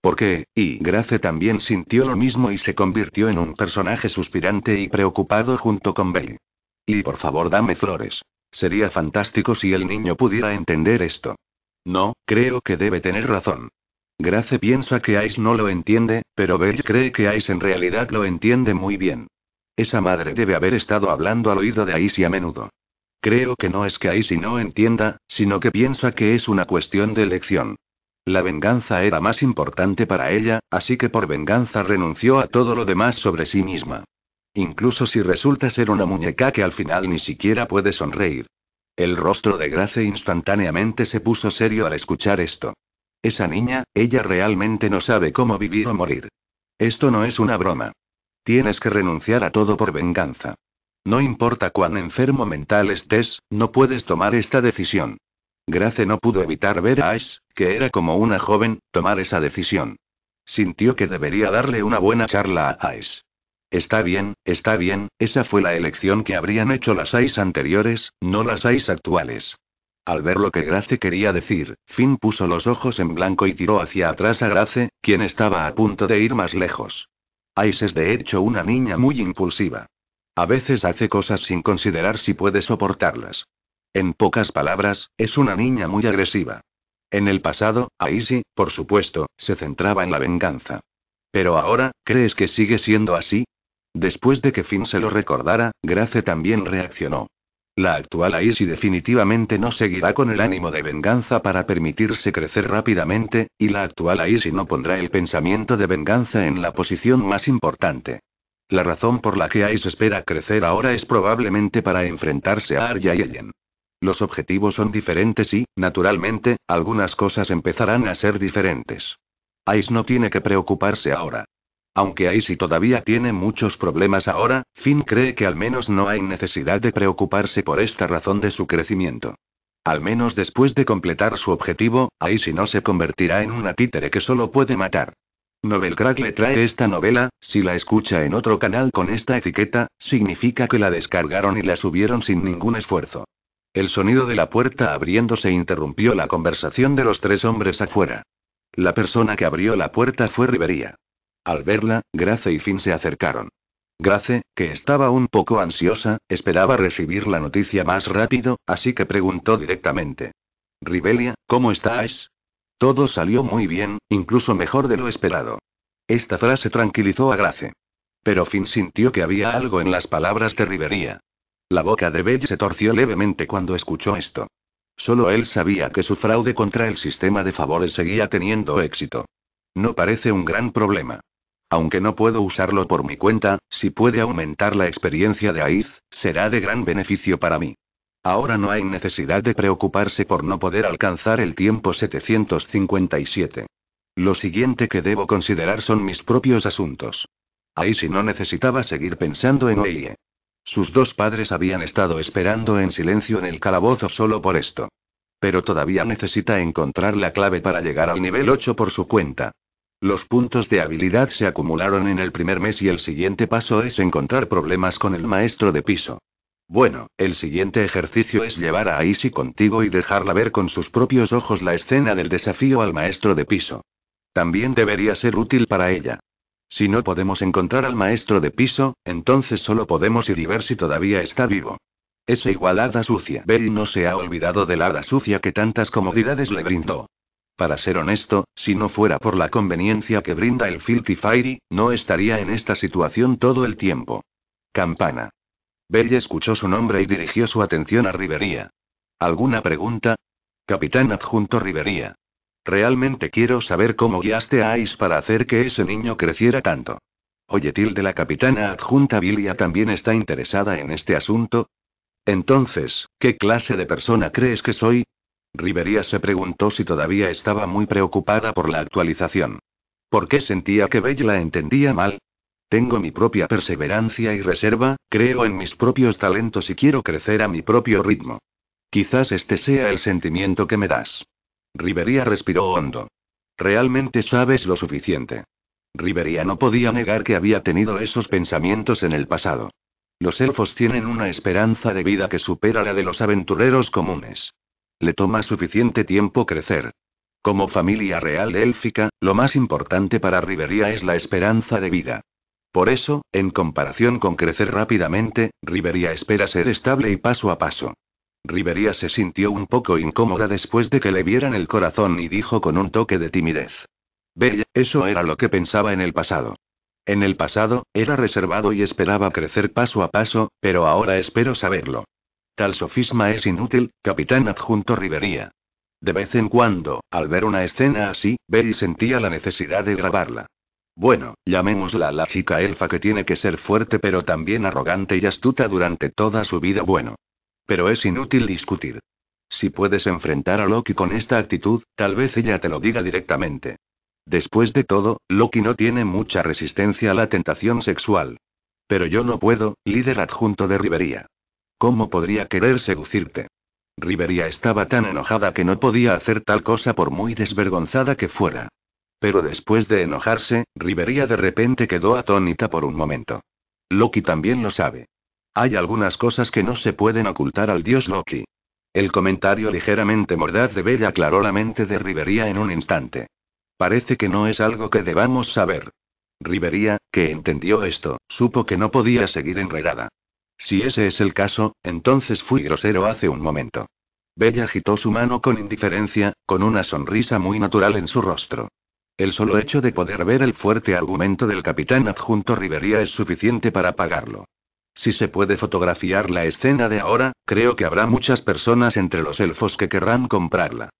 Porque, y Grace también sintió lo mismo y se convirtió en un personaje suspirante y preocupado junto con Bell. Y por favor dame flores. Sería fantástico si el niño pudiera entender esto. No, creo que debe tener razón. Grace piensa que Ice no lo entiende, pero Bell cree que Ice en realidad lo entiende muy bien. Esa madre debe haber estado hablando al oído de Aisy a menudo. Creo que no es que Aisy no entienda, sino que piensa que es una cuestión de elección. La venganza era más importante para ella, así que por venganza renunció a todo lo demás sobre sí misma. Incluso si resulta ser una muñeca que al final ni siquiera puede sonreír. El rostro de Grace instantáneamente se puso serio al escuchar esto. Esa niña, ella realmente no sabe cómo vivir o morir. Esto no es una broma. Tienes que renunciar a todo por venganza. No importa cuán enfermo mental estés, no puedes tomar esta decisión. Grace no pudo evitar ver a Ice, que era como una joven, tomar esa decisión. Sintió que debería darle una buena charla a Ice. Está bien, está bien, esa fue la elección que habrían hecho las seis anteriores, no las Ice actuales. Al ver lo que Grace quería decir, Finn puso los ojos en blanco y tiró hacia atrás a Grace, quien estaba a punto de ir más lejos. Ice es de hecho una niña muy impulsiva. A veces hace cosas sin considerar si puede soportarlas. En pocas palabras, es una niña muy agresiva. En el pasado, Aisy, por supuesto, se centraba en la venganza. Pero ahora, ¿crees que sigue siendo así? Después de que Finn se lo recordara, Grace también reaccionó. La actual y definitivamente no seguirá con el ánimo de venganza para permitirse crecer rápidamente, y la actual Aisi no pondrá el pensamiento de venganza en la posición más importante. La razón por la que Ais espera crecer ahora es probablemente para enfrentarse a Arya y Ellen. Los objetivos son diferentes y, naturalmente, algunas cosas empezarán a ser diferentes. Ais no tiene que preocuparse ahora. Aunque sí todavía tiene muchos problemas ahora, Finn cree que al menos no hay necesidad de preocuparse por esta razón de su crecimiento. Al menos después de completar su objetivo, sí no se convertirá en una títere que solo puede matar. Novel le trae esta novela, si la escucha en otro canal con esta etiqueta, significa que la descargaron y la subieron sin ningún esfuerzo. El sonido de la puerta abriéndose interrumpió la conversación de los tres hombres afuera. La persona que abrió la puerta fue Riveria. Al verla, Grace y Finn se acercaron. Grace, que estaba un poco ansiosa, esperaba recibir la noticia más rápido, así que preguntó directamente. Ribelia, ¿cómo estás? Todo salió muy bien, incluso mejor de lo esperado. Esta frase tranquilizó a Grace. Pero Finn sintió que había algo en las palabras de Rivería. La boca de Bell se torció levemente cuando escuchó esto. Solo él sabía que su fraude contra el sistema de favores seguía teniendo éxito. No parece un gran problema. Aunque no puedo usarlo por mi cuenta, si puede aumentar la experiencia de Aiz, será de gran beneficio para mí. Ahora no hay necesidad de preocuparse por no poder alcanzar el tiempo 757. Lo siguiente que debo considerar son mis propios asuntos. Aiz no necesitaba seguir pensando en Oye. Sus dos padres habían estado esperando en silencio en el calabozo solo por esto. Pero todavía necesita encontrar la clave para llegar al nivel 8 por su cuenta. Los puntos de habilidad se acumularon en el primer mes y el siguiente paso es encontrar problemas con el maestro de piso. Bueno, el siguiente ejercicio es llevar a Aisi contigo y dejarla ver con sus propios ojos la escena del desafío al maestro de piso. También debería ser útil para ella. Si no podemos encontrar al maestro de piso, entonces solo podemos ir y ver si todavía está vivo. Es igual hada sucia. y no se ha olvidado de la hada sucia que tantas comodidades le brindó. Para ser honesto, si no fuera por la conveniencia que brinda el Filthy Fairy, no estaría en esta situación todo el tiempo. Campana. Belle escuchó su nombre y dirigió su atención a Rivería. ¿Alguna pregunta? Capitán Adjunto Rivería. Realmente quiero saber cómo guiaste a Ice para hacer que ese niño creciera tanto. Oye, de la capitana adjunta Vilia también está interesada en este asunto. Entonces, ¿qué clase de persona crees que soy? Rivería se preguntó si todavía estaba muy preocupada por la actualización. ¿Por qué sentía que Bell la entendía mal? Tengo mi propia perseverancia y reserva, creo en mis propios talentos y quiero crecer a mi propio ritmo. Quizás este sea el sentimiento que me das. Rivería respiró hondo. Realmente sabes lo suficiente. Riveria no podía negar que había tenido esos pensamientos en el pasado. Los elfos tienen una esperanza de vida que supera la de los aventureros comunes. Le toma suficiente tiempo crecer. Como familia real élfica, lo más importante para Rivería es la esperanza de vida. Por eso, en comparación con crecer rápidamente, Riveria espera ser estable y paso a paso. Riveria se sintió un poco incómoda después de que le vieran el corazón y dijo con un toque de timidez. Bella, eso era lo que pensaba en el pasado. En el pasado, era reservado y esperaba crecer paso a paso, pero ahora espero saberlo. Tal sofisma es inútil, capitán adjunto Rivería. De vez en cuando, al ver una escena así, Betty sentía la necesidad de grabarla. Bueno, llamémosla la chica elfa que tiene que ser fuerte pero también arrogante y astuta durante toda su vida. Bueno. Pero es inútil discutir. Si puedes enfrentar a Loki con esta actitud, tal vez ella te lo diga directamente. Después de todo, Loki no tiene mucha resistencia a la tentación sexual. Pero yo no puedo, líder adjunto de Rivería. ¿Cómo podría querer seducirte? Riveria estaba tan enojada que no podía hacer tal cosa por muy desvergonzada que fuera. Pero después de enojarse, Riveria de repente quedó atónita por un momento. Loki también lo sabe. Hay algunas cosas que no se pueden ocultar al dios Loki. El comentario ligeramente mordaz de Bella aclaró la mente de Riveria en un instante. Parece que no es algo que debamos saber. Riveria, que entendió esto, supo que no podía seguir enredada. Si ese es el caso, entonces fui grosero hace un momento. Bella agitó su mano con indiferencia, con una sonrisa muy natural en su rostro. El solo hecho de poder ver el fuerte argumento del capitán adjunto Rivería es suficiente para pagarlo. Si se puede fotografiar la escena de ahora, creo que habrá muchas personas entre los elfos que querrán comprarla.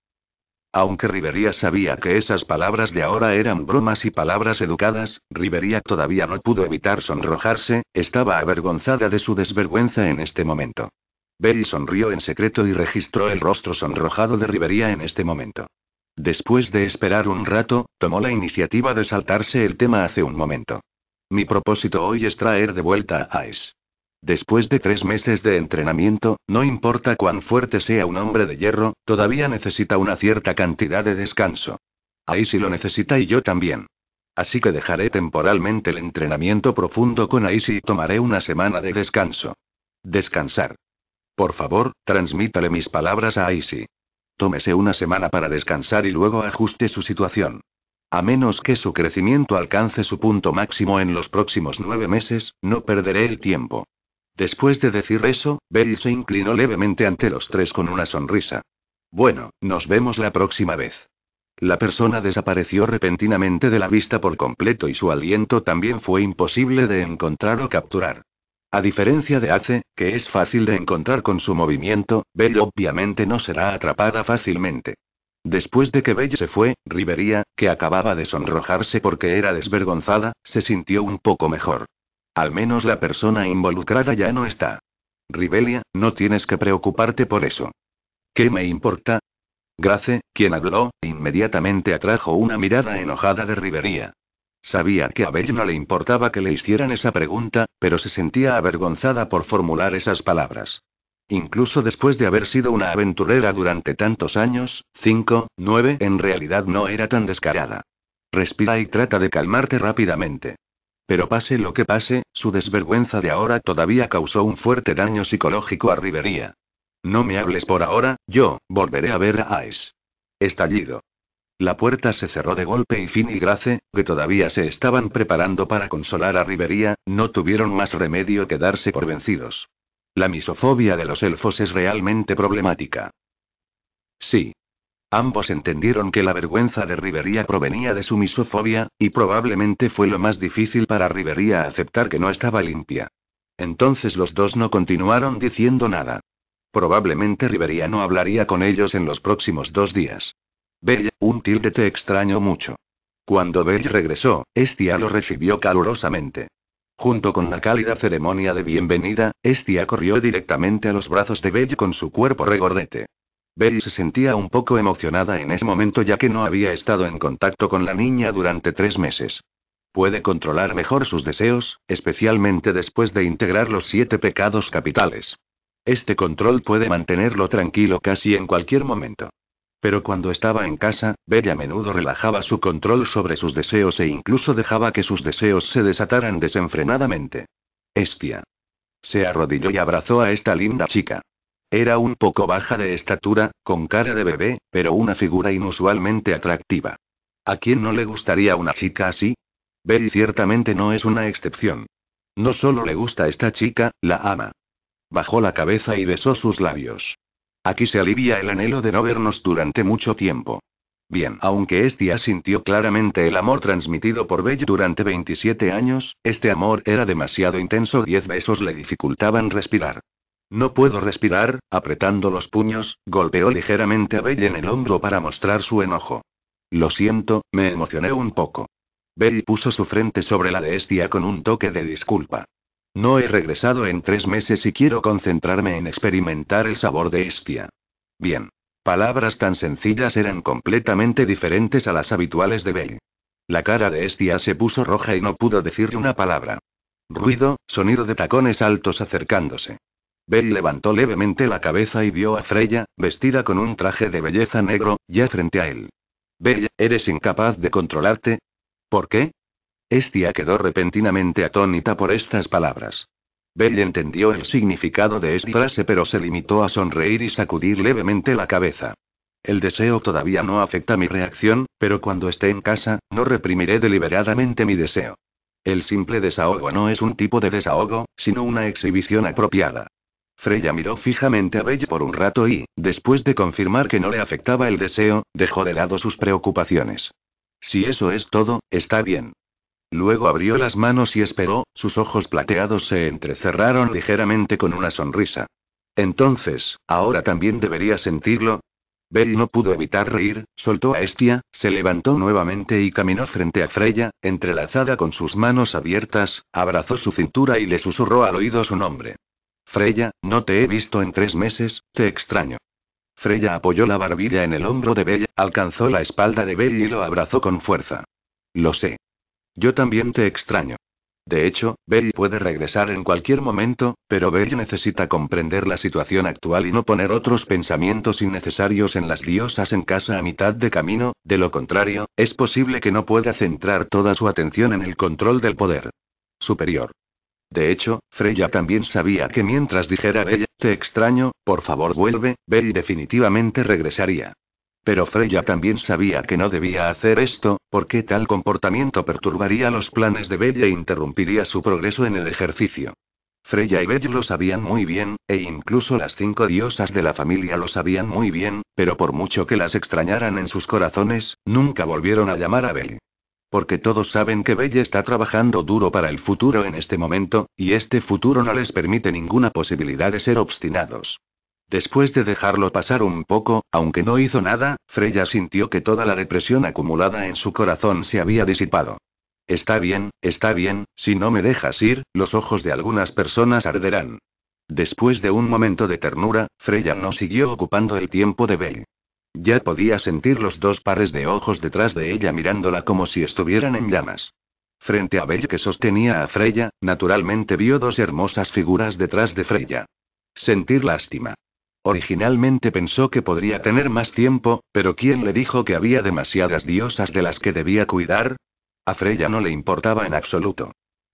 Aunque Rivería sabía que esas palabras de ahora eran bromas y palabras educadas, Rivería todavía no pudo evitar sonrojarse, estaba avergonzada de su desvergüenza en este momento. Bell sonrió en secreto y registró el rostro sonrojado de Rivería en este momento. Después de esperar un rato, tomó la iniciativa de saltarse el tema hace un momento. Mi propósito hoy es traer de vuelta a Ice. Después de tres meses de entrenamiento, no importa cuán fuerte sea un hombre de hierro, todavía necesita una cierta cantidad de descanso. Ahí lo necesita y yo también. Así que dejaré temporalmente el entrenamiento profundo con Aisi y tomaré una semana de descanso. Descansar. Por favor, transmítale mis palabras a Aisi. Tómese una semana para descansar y luego ajuste su situación. A menos que su crecimiento alcance su punto máximo en los próximos nueve meses, no perderé el tiempo. Después de decir eso, Bell se inclinó levemente ante los tres con una sonrisa. Bueno, nos vemos la próxima vez. La persona desapareció repentinamente de la vista por completo y su aliento también fue imposible de encontrar o capturar. A diferencia de Ace, que es fácil de encontrar con su movimiento, Bell obviamente no será atrapada fácilmente. Después de que Bell se fue, Riveria, que acababa de sonrojarse porque era desvergonzada, se sintió un poco mejor. Al menos la persona involucrada ya no está. Ribelia, no tienes que preocuparte por eso. ¿Qué me importa? Grace, quien habló, inmediatamente atrajo una mirada enojada de Rivería. Sabía que a Bell no le importaba que le hicieran esa pregunta, pero se sentía avergonzada por formular esas palabras. Incluso después de haber sido una aventurera durante tantos años, 5, 9, en realidad no era tan descarada. Respira y trata de calmarte rápidamente. Pero pase lo que pase, su desvergüenza de ahora todavía causó un fuerte daño psicológico a Rivería. No me hables por ahora, yo, volveré a ver a Ice. Estallido. La puerta se cerró de golpe y Finn y Grace, que todavía se estaban preparando para consolar a Rivería, no tuvieron más remedio que darse por vencidos. La misofobia de los elfos es realmente problemática. Sí, Ambos entendieron que la vergüenza de Rivería provenía de su misofobia, y probablemente fue lo más difícil para Rivería aceptar que no estaba limpia. Entonces los dos no continuaron diciendo nada. Probablemente Rivería no hablaría con ellos en los próximos dos días. Bella, un tilde te extrañó mucho. Cuando Bell regresó, Estia lo recibió calurosamente. Junto con la cálida ceremonia de bienvenida, Estia corrió directamente a los brazos de Bell con su cuerpo regordete. Betty se sentía un poco emocionada en ese momento ya que no había estado en contacto con la niña durante tres meses. Puede controlar mejor sus deseos, especialmente después de integrar los siete pecados capitales. Este control puede mantenerlo tranquilo casi en cualquier momento. Pero cuando estaba en casa, Betty a menudo relajaba su control sobre sus deseos e incluso dejaba que sus deseos se desataran desenfrenadamente. Estia. Se arrodilló y abrazó a esta linda chica. Era un poco baja de estatura, con cara de bebé, pero una figura inusualmente atractiva. ¿A quién no le gustaría una chica así? Bell ciertamente no es una excepción. No solo le gusta esta chica, la ama. Bajó la cabeza y besó sus labios. Aquí se alivia el anhelo de no vernos durante mucho tiempo. Bien, aunque Estia sintió claramente el amor transmitido por Bell durante 27 años, este amor era demasiado intenso, 10 besos le dificultaban respirar. No puedo respirar, apretando los puños, golpeó ligeramente a Bell en el hombro para mostrar su enojo. Lo siento, me emocioné un poco. Bell puso su frente sobre la de Estia con un toque de disculpa. No he regresado en tres meses y quiero concentrarme en experimentar el sabor de Estia. Bien. Palabras tan sencillas eran completamente diferentes a las habituales de Bell. La cara de Estia se puso roja y no pudo decirle una palabra. Ruido, sonido de tacones altos acercándose. Bell levantó levemente la cabeza y vio a Freya, vestida con un traje de belleza negro, ya frente a él. Bell, ¿eres incapaz de controlarte? ¿Por qué? Estia quedó repentinamente atónita por estas palabras. Bell entendió el significado de esta frase pero se limitó a sonreír y sacudir levemente la cabeza. El deseo todavía no afecta mi reacción, pero cuando esté en casa, no reprimiré deliberadamente mi deseo. El simple desahogo no es un tipo de desahogo, sino una exhibición apropiada. Freya miró fijamente a Bella por un rato y, después de confirmar que no le afectaba el deseo, dejó de lado sus preocupaciones. Si eso es todo, está bien. Luego abrió las manos y esperó, sus ojos plateados se entrecerraron ligeramente con una sonrisa. Entonces, ¿ahora también debería sentirlo? Bell no pudo evitar reír, soltó a Estia, se levantó nuevamente y caminó frente a Freya, entrelazada con sus manos abiertas, abrazó su cintura y le susurró al oído su nombre. Freya, no te he visto en tres meses, te extraño. Freya apoyó la barbilla en el hombro de Bella, alcanzó la espalda de Bella y lo abrazó con fuerza. Lo sé. Yo también te extraño. De hecho, Bella puede regresar en cualquier momento, pero Bella necesita comprender la situación actual y no poner otros pensamientos innecesarios en las diosas en casa a mitad de camino, de lo contrario, es posible que no pueda centrar toda su atención en el control del poder superior. De hecho, Freya también sabía que mientras dijera Bella, te extraño, por favor vuelve, Bell definitivamente regresaría. Pero Freya también sabía que no debía hacer esto, porque tal comportamiento perturbaría los planes de Bella e interrumpiría su progreso en el ejercicio. Freya y Bell lo sabían muy bien, e incluso las cinco diosas de la familia lo sabían muy bien, pero por mucho que las extrañaran en sus corazones, nunca volvieron a llamar a Bell. Porque todos saben que Belle está trabajando duro para el futuro en este momento, y este futuro no les permite ninguna posibilidad de ser obstinados. Después de dejarlo pasar un poco, aunque no hizo nada, Freya sintió que toda la depresión acumulada en su corazón se había disipado. Está bien, está bien, si no me dejas ir, los ojos de algunas personas arderán. Después de un momento de ternura, Freya no siguió ocupando el tiempo de Bell. Ya podía sentir los dos pares de ojos detrás de ella mirándola como si estuvieran en llamas. Frente a Bell que sostenía a Freya, naturalmente vio dos hermosas figuras detrás de Freya. Sentir lástima. Originalmente pensó que podría tener más tiempo, pero ¿quién le dijo que había demasiadas diosas de las que debía cuidar? A Freya no le importaba en absoluto.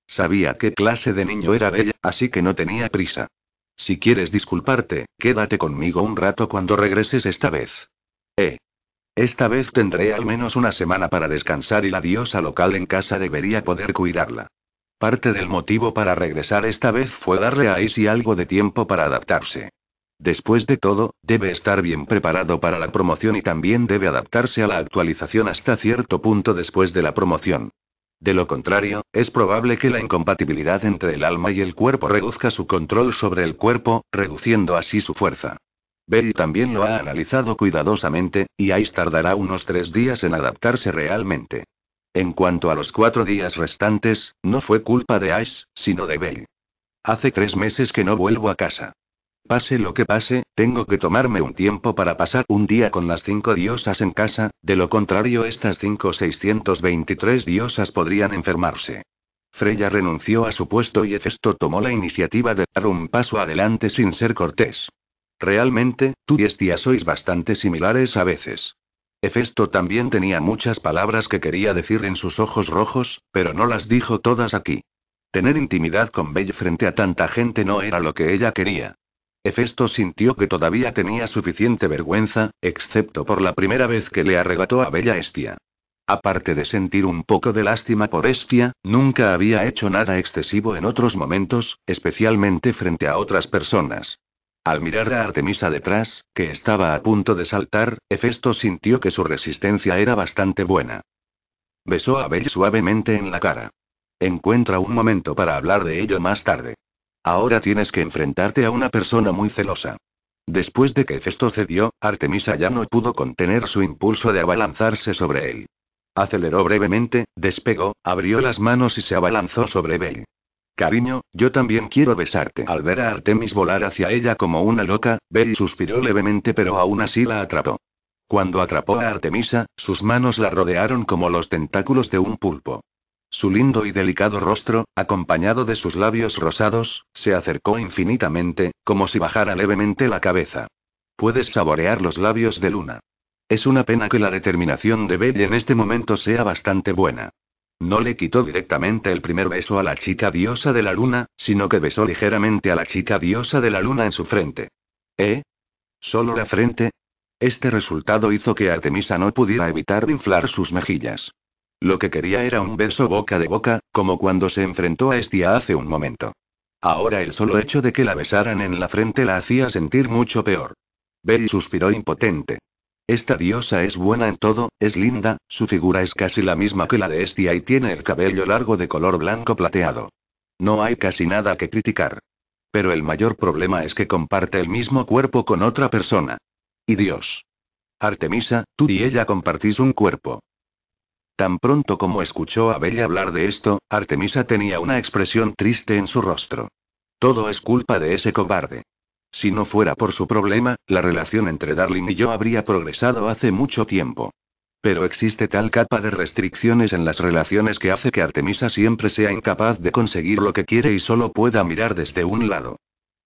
Sabía qué clase de niño era Bella, así que no tenía prisa. Si quieres disculparte, quédate conmigo un rato cuando regreses esta vez. Eh, esta vez tendré al menos una semana para descansar y la diosa local en casa debería poder cuidarla. Parte del motivo para regresar esta vez fue darle a Izzy algo de tiempo para adaptarse. Después de todo, debe estar bien preparado para la promoción y también debe adaptarse a la actualización hasta cierto punto después de la promoción. De lo contrario, es probable que la incompatibilidad entre el alma y el cuerpo reduzca su control sobre el cuerpo, reduciendo así su fuerza. Bell también lo ha analizado cuidadosamente, y Ice tardará unos tres días en adaptarse realmente. En cuanto a los cuatro días restantes, no fue culpa de Ice, sino de Bell. Hace tres meses que no vuelvo a casa. Pase lo que pase, tengo que tomarme un tiempo para pasar un día con las cinco diosas en casa, de lo contrario estas cinco 623 diosas podrían enfermarse. Freya renunció a su puesto y Hefesto tomó la iniciativa de dar un paso adelante sin ser cortés. Realmente, tú y Estia sois bastante similares a veces. Hefesto también tenía muchas palabras que quería decir en sus ojos rojos, pero no las dijo todas aquí. Tener intimidad con Belle frente a tanta gente no era lo que ella quería. Hefesto sintió que todavía tenía suficiente vergüenza, excepto por la primera vez que le arrebató a Bella Estia. Aparte de sentir un poco de lástima por Estia, nunca había hecho nada excesivo en otros momentos, especialmente frente a otras personas. Al mirar a Artemisa detrás, que estaba a punto de saltar, Hefesto sintió que su resistencia era bastante buena. Besó a Bell suavemente en la cara. Encuentra un momento para hablar de ello más tarde. Ahora tienes que enfrentarte a una persona muy celosa. Después de que Hefesto cedió, Artemisa ya no pudo contener su impulso de abalanzarse sobre él. Aceleró brevemente, despegó, abrió las manos y se abalanzó sobre Bell. Cariño, yo también quiero besarte. Al ver a Artemis volar hacia ella como una loca, Bell suspiró levemente pero aún así la atrapó. Cuando atrapó a Artemisa, sus manos la rodearon como los tentáculos de un pulpo. Su lindo y delicado rostro, acompañado de sus labios rosados, se acercó infinitamente, como si bajara levemente la cabeza. Puedes saborear los labios de Luna. Es una pena que la determinación de Bell en este momento sea bastante buena. No le quitó directamente el primer beso a la chica diosa de la luna, sino que besó ligeramente a la chica diosa de la luna en su frente. ¿Eh? ¿Solo la frente? Este resultado hizo que Artemisa no pudiera evitar inflar sus mejillas. Lo que quería era un beso boca de boca, como cuando se enfrentó a Estia hace un momento. Ahora el solo hecho de que la besaran en la frente la hacía sentir mucho peor. Bell suspiró impotente. Esta diosa es buena en todo, es linda, su figura es casi la misma que la de Estia y tiene el cabello largo de color blanco plateado. No hay casi nada que criticar. Pero el mayor problema es que comparte el mismo cuerpo con otra persona. Y Dios. Artemisa, tú y ella compartís un cuerpo. Tan pronto como escuchó a Bella hablar de esto, Artemisa tenía una expresión triste en su rostro. Todo es culpa de ese cobarde. Si no fuera por su problema, la relación entre Darling y yo habría progresado hace mucho tiempo. Pero existe tal capa de restricciones en las relaciones que hace que Artemisa siempre sea incapaz de conseguir lo que quiere y solo pueda mirar desde un lado.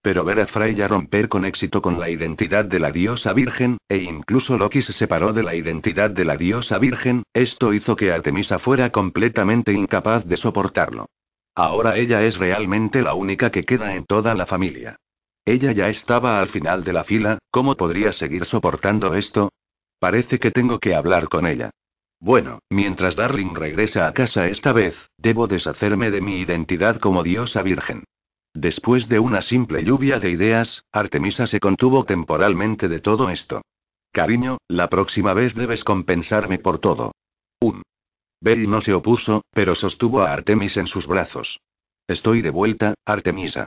Pero ver a Freya romper con éxito con la identidad de la diosa virgen, e incluso Loki se separó de la identidad de la diosa virgen, esto hizo que Artemisa fuera completamente incapaz de soportarlo. Ahora ella es realmente la única que queda en toda la familia. Ella ya estaba al final de la fila, ¿cómo podría seguir soportando esto? Parece que tengo que hablar con ella. Bueno, mientras Darling regresa a casa esta vez, debo deshacerme de mi identidad como diosa virgen. Después de una simple lluvia de ideas, Artemisa se contuvo temporalmente de todo esto. Cariño, la próxima vez debes compensarme por todo. Un. Bell no se opuso, pero sostuvo a Artemis en sus brazos. Estoy de vuelta, Artemisa.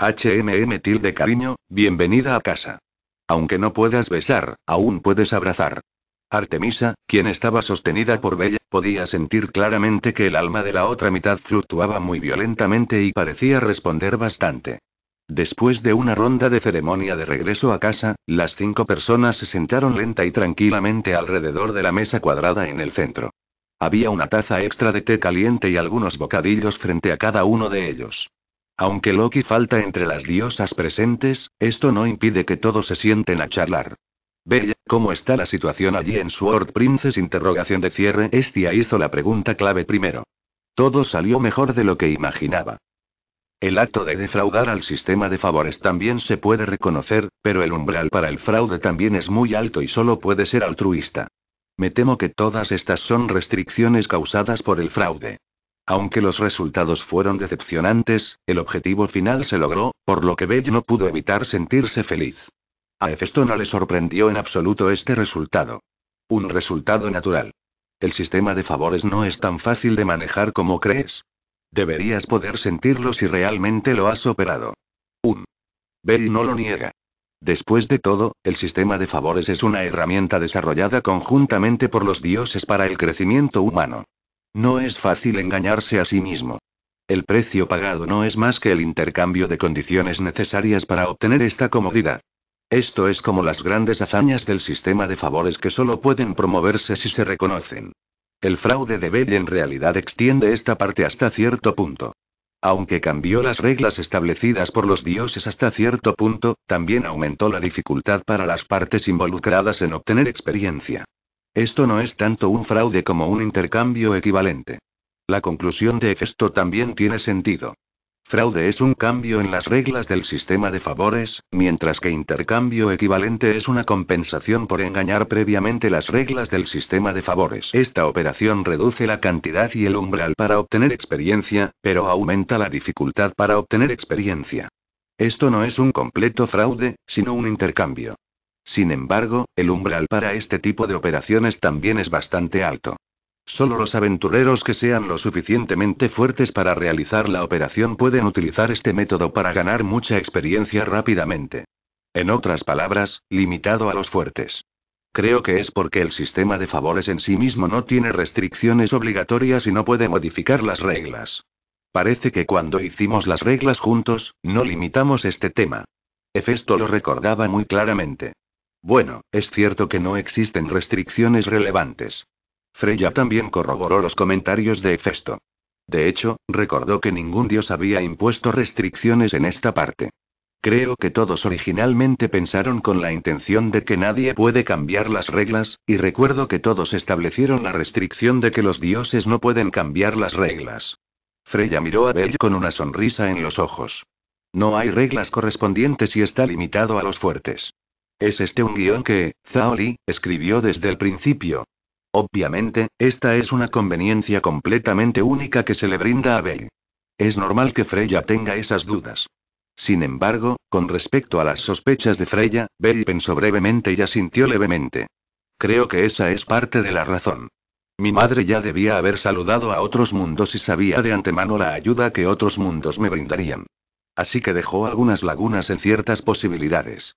HMM tilde cariño, bienvenida a casa. Aunque no puedas besar, aún puedes abrazar. Artemisa, quien estaba sostenida por Bella, podía sentir claramente que el alma de la otra mitad fluctuaba muy violentamente y parecía responder bastante. Después de una ronda de ceremonia de regreso a casa, las cinco personas se sentaron lenta y tranquilamente alrededor de la mesa cuadrada en el centro. Había una taza extra de té caliente y algunos bocadillos frente a cada uno de ellos. Aunque Loki falta entre las diosas presentes, esto no impide que todos se sienten a charlar. Bella, ¿cómo está la situación allí en Sword Princess? Interrogación de cierre. Estia hizo la pregunta clave primero. Todo salió mejor de lo que imaginaba. El acto de defraudar al sistema de favores también se puede reconocer, pero el umbral para el fraude también es muy alto y solo puede ser altruista. Me temo que todas estas son restricciones causadas por el fraude. Aunque los resultados fueron decepcionantes, el objetivo final se logró, por lo que Bell no pudo evitar sentirse feliz. A Efesto no le sorprendió en absoluto este resultado. Un resultado natural. El sistema de favores no es tan fácil de manejar como crees. Deberías poder sentirlo si realmente lo has operado. Un. Bell no lo niega. Después de todo, el sistema de favores es una herramienta desarrollada conjuntamente por los dioses para el crecimiento humano. No es fácil engañarse a sí mismo. El precio pagado no es más que el intercambio de condiciones necesarias para obtener esta comodidad. Esto es como las grandes hazañas del sistema de favores que solo pueden promoverse si se reconocen. El fraude de Bell en realidad extiende esta parte hasta cierto punto. Aunque cambió las reglas establecidas por los dioses hasta cierto punto, también aumentó la dificultad para las partes involucradas en obtener experiencia. Esto no es tanto un fraude como un intercambio equivalente. La conclusión de esto también tiene sentido. Fraude es un cambio en las reglas del sistema de favores, mientras que intercambio equivalente es una compensación por engañar previamente las reglas del sistema de favores. Esta operación reduce la cantidad y el umbral para obtener experiencia, pero aumenta la dificultad para obtener experiencia. Esto no es un completo fraude, sino un intercambio. Sin embargo, el umbral para este tipo de operaciones también es bastante alto. Solo los aventureros que sean lo suficientemente fuertes para realizar la operación pueden utilizar este método para ganar mucha experiencia rápidamente. En otras palabras, limitado a los fuertes. Creo que es porque el sistema de favores en sí mismo no tiene restricciones obligatorias y no puede modificar las reglas. Parece que cuando hicimos las reglas juntos, no limitamos este tema. Efesto lo recordaba muy claramente. Bueno, es cierto que no existen restricciones relevantes. Freya también corroboró los comentarios de Hefesto. De hecho, recordó que ningún dios había impuesto restricciones en esta parte. Creo que todos originalmente pensaron con la intención de que nadie puede cambiar las reglas, y recuerdo que todos establecieron la restricción de que los dioses no pueden cambiar las reglas. Freya miró a Bell con una sonrisa en los ojos. No hay reglas correspondientes y está limitado a los fuertes. Es este un guión que, Zaoli, escribió desde el principio. Obviamente, esta es una conveniencia completamente única que se le brinda a Bell. Es normal que Freya tenga esas dudas. Sin embargo, con respecto a las sospechas de Freya, Bell pensó brevemente y asintió levemente. Creo que esa es parte de la razón. Mi madre ya debía haber saludado a otros mundos y sabía de antemano la ayuda que otros mundos me brindarían. Así que dejó algunas lagunas en ciertas posibilidades.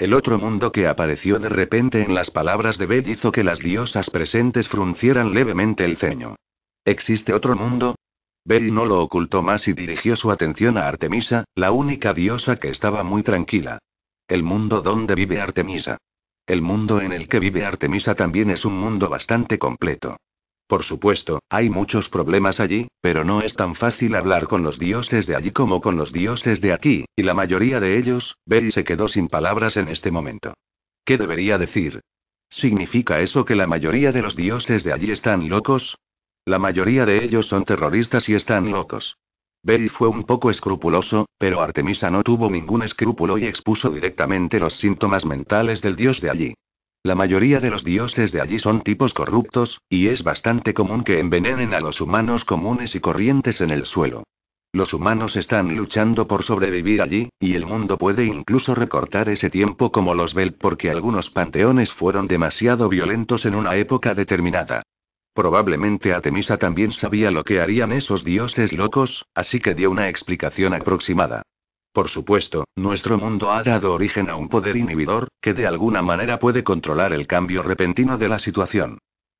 El otro mundo que apareció de repente en las palabras de Bell hizo que las diosas presentes fruncieran levemente el ceño. ¿Existe otro mundo? Bell no lo ocultó más y dirigió su atención a Artemisa, la única diosa que estaba muy tranquila. El mundo donde vive Artemisa. El mundo en el que vive Artemisa también es un mundo bastante completo. Por supuesto, hay muchos problemas allí, pero no es tan fácil hablar con los dioses de allí como con los dioses de aquí, y la mayoría de ellos, Bey se quedó sin palabras en este momento. ¿Qué debería decir? ¿Significa eso que la mayoría de los dioses de allí están locos? La mayoría de ellos son terroristas y están locos. Bey fue un poco escrupuloso, pero Artemisa no tuvo ningún escrúpulo y expuso directamente los síntomas mentales del dios de allí. La mayoría de los dioses de allí son tipos corruptos, y es bastante común que envenenen a los humanos comunes y corrientes en el suelo. Los humanos están luchando por sobrevivir allí, y el mundo puede incluso recortar ese tiempo como los Belt porque algunos panteones fueron demasiado violentos en una época determinada. Probablemente Artemisa también sabía lo que harían esos dioses locos, así que dio una explicación aproximada. Por supuesto, nuestro mundo ha dado origen a un poder inhibidor, que de alguna manera puede controlar el cambio repentino de la situación.